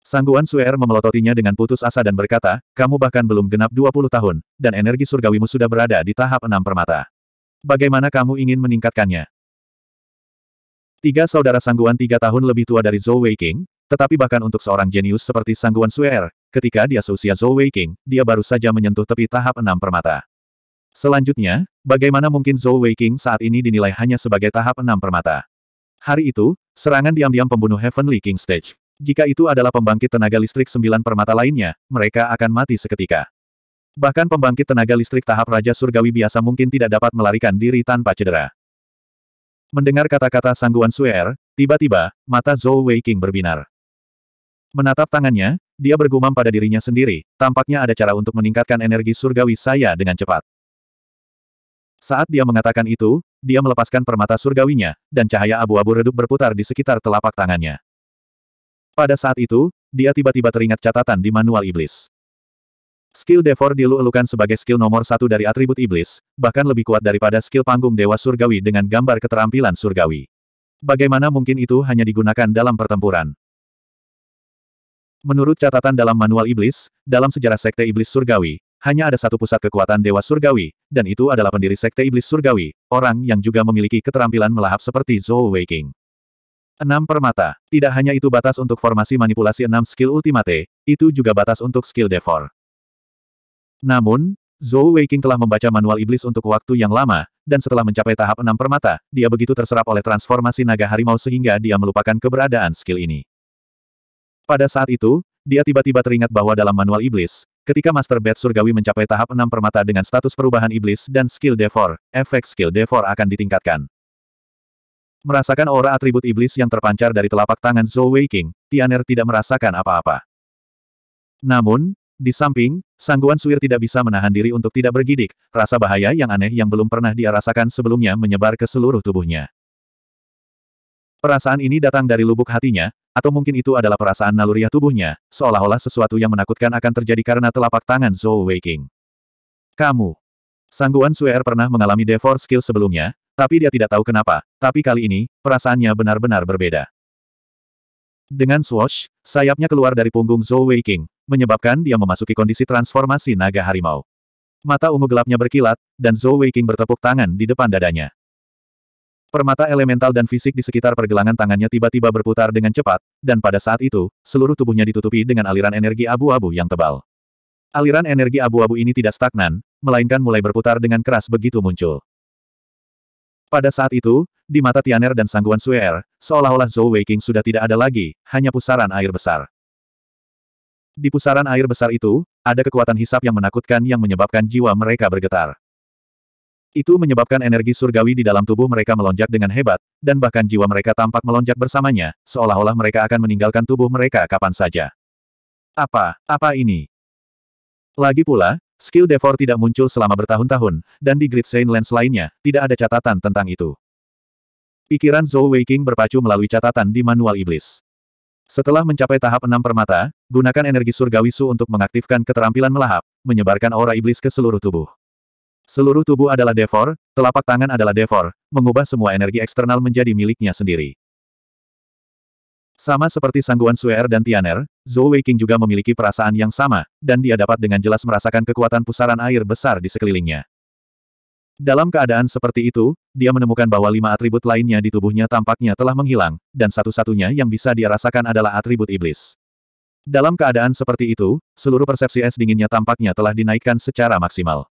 Sangguan Suer memelototinya dengan putus asa dan berkata, kamu bahkan belum genap 20 tahun, dan energi surgawimu sudah berada di tahap enam permata. Bagaimana kamu ingin meningkatkannya? Tiga saudara Sangguan tiga tahun lebih tua dari Zhou Weiqing, tetapi bahkan untuk seorang jenius seperti Sangguan Suer, ketika dia seusia Zhou Weiqing, dia baru saja menyentuh tepi tahap enam permata. Selanjutnya, Bagaimana mungkin Zhou Weiqing saat ini dinilai hanya sebagai tahap enam permata? Hari itu, serangan diam-diam pembunuh Heavenly King Stage. Jika itu adalah pembangkit tenaga listrik sembilan permata lainnya, mereka akan mati seketika. Bahkan pembangkit tenaga listrik tahap Raja Surgawi biasa mungkin tidak dapat melarikan diri tanpa cedera. Mendengar kata-kata sangguan Suer, tiba-tiba, mata Zhou Weiqing berbinar. Menatap tangannya, dia bergumam pada dirinya sendiri, tampaknya ada cara untuk meningkatkan energi surgawi saya dengan cepat. Saat dia mengatakan itu, dia melepaskan permata surgawinya, dan cahaya abu-abu redup berputar di sekitar telapak tangannya. Pada saat itu, dia tiba-tiba teringat catatan di manual iblis. Skill Devor dilulukan sebagai skill nomor satu dari atribut iblis, bahkan lebih kuat daripada skill panggung Dewa Surgawi dengan gambar keterampilan surgawi. Bagaimana mungkin itu hanya digunakan dalam pertempuran? Menurut catatan dalam manual iblis, dalam sejarah sekte iblis surgawi, hanya ada satu pusat kekuatan Dewa Surgawi, dan itu adalah pendiri Sekte Iblis Surgawi, orang yang juga memiliki keterampilan melahap seperti Zhou Weiking. Enam Permata. Tidak hanya itu batas untuk formasi manipulasi enam skill ultimate, itu juga batas untuk skill devor. Namun, Zhou Weiking telah membaca manual iblis untuk waktu yang lama, dan setelah mencapai tahap enam permata, dia begitu terserap oleh transformasi naga harimau sehingga dia melupakan keberadaan skill ini. Pada saat itu, dia tiba-tiba teringat bahwa dalam manual iblis, Ketika Master Bed Surgawi mencapai tahap 6 permata dengan status perubahan iblis dan skill devor, efek skill devor akan ditingkatkan. Merasakan aura atribut iblis yang terpancar dari telapak tangan Zhou Weiqing, Tianer tidak merasakan apa-apa. Namun, di samping, Sangguan Suir tidak bisa menahan diri untuk tidak bergidik, rasa bahaya yang aneh yang belum pernah dia rasakan sebelumnya menyebar ke seluruh tubuhnya. Perasaan ini datang dari lubuk hatinya, atau mungkin itu adalah perasaan naluriah tubuhnya, seolah-olah sesuatu yang menakutkan akan terjadi karena telapak tangan Zhou Weiqing. Kamu. Sangguan Suer pernah mengalami Devor Skill sebelumnya, tapi dia tidak tahu kenapa, tapi kali ini, perasaannya benar-benar berbeda. Dengan swash, sayapnya keluar dari punggung Zhou Weiqing, menyebabkan dia memasuki kondisi transformasi naga harimau. Mata ungu gelapnya berkilat, dan Zhou Weiqing bertepuk tangan di depan dadanya. Permata elemental dan fisik di sekitar pergelangan tangannya tiba-tiba berputar dengan cepat, dan pada saat itu, seluruh tubuhnya ditutupi dengan aliran energi abu-abu yang tebal. Aliran energi abu-abu ini tidak stagnan, melainkan mulai berputar dengan keras begitu muncul. Pada saat itu, di mata Tianer dan Sangguan Suer, seolah-olah Zhou Weiqing sudah tidak ada lagi, hanya pusaran air besar. Di pusaran air besar itu, ada kekuatan hisap yang menakutkan yang menyebabkan jiwa mereka bergetar. Itu menyebabkan energi surgawi di dalam tubuh mereka melonjak dengan hebat, dan bahkan jiwa mereka tampak melonjak bersamanya, seolah-olah mereka akan meninggalkan tubuh mereka kapan saja. Apa, apa ini? Lagi pula, skill Devor tidak muncul selama bertahun-tahun, dan di Great Saint Lens lainnya, tidak ada catatan tentang itu. Pikiran Zhou Weiqing berpacu melalui catatan di Manual Iblis. Setelah mencapai tahap enam permata, gunakan energi surgawi Su untuk mengaktifkan keterampilan melahap, menyebarkan aura iblis ke seluruh tubuh. Seluruh tubuh adalah devor, telapak tangan adalah devor, mengubah semua energi eksternal menjadi miliknya sendiri. Sama seperti sangguan Suer dan Tianer, Zhou Weiqing juga memiliki perasaan yang sama, dan dia dapat dengan jelas merasakan kekuatan pusaran air besar di sekelilingnya. Dalam keadaan seperti itu, dia menemukan bahwa lima atribut lainnya di tubuhnya tampaknya telah menghilang, dan satu-satunya yang bisa dia rasakan adalah atribut iblis. Dalam keadaan seperti itu, seluruh persepsi es dinginnya tampaknya telah dinaikkan secara maksimal.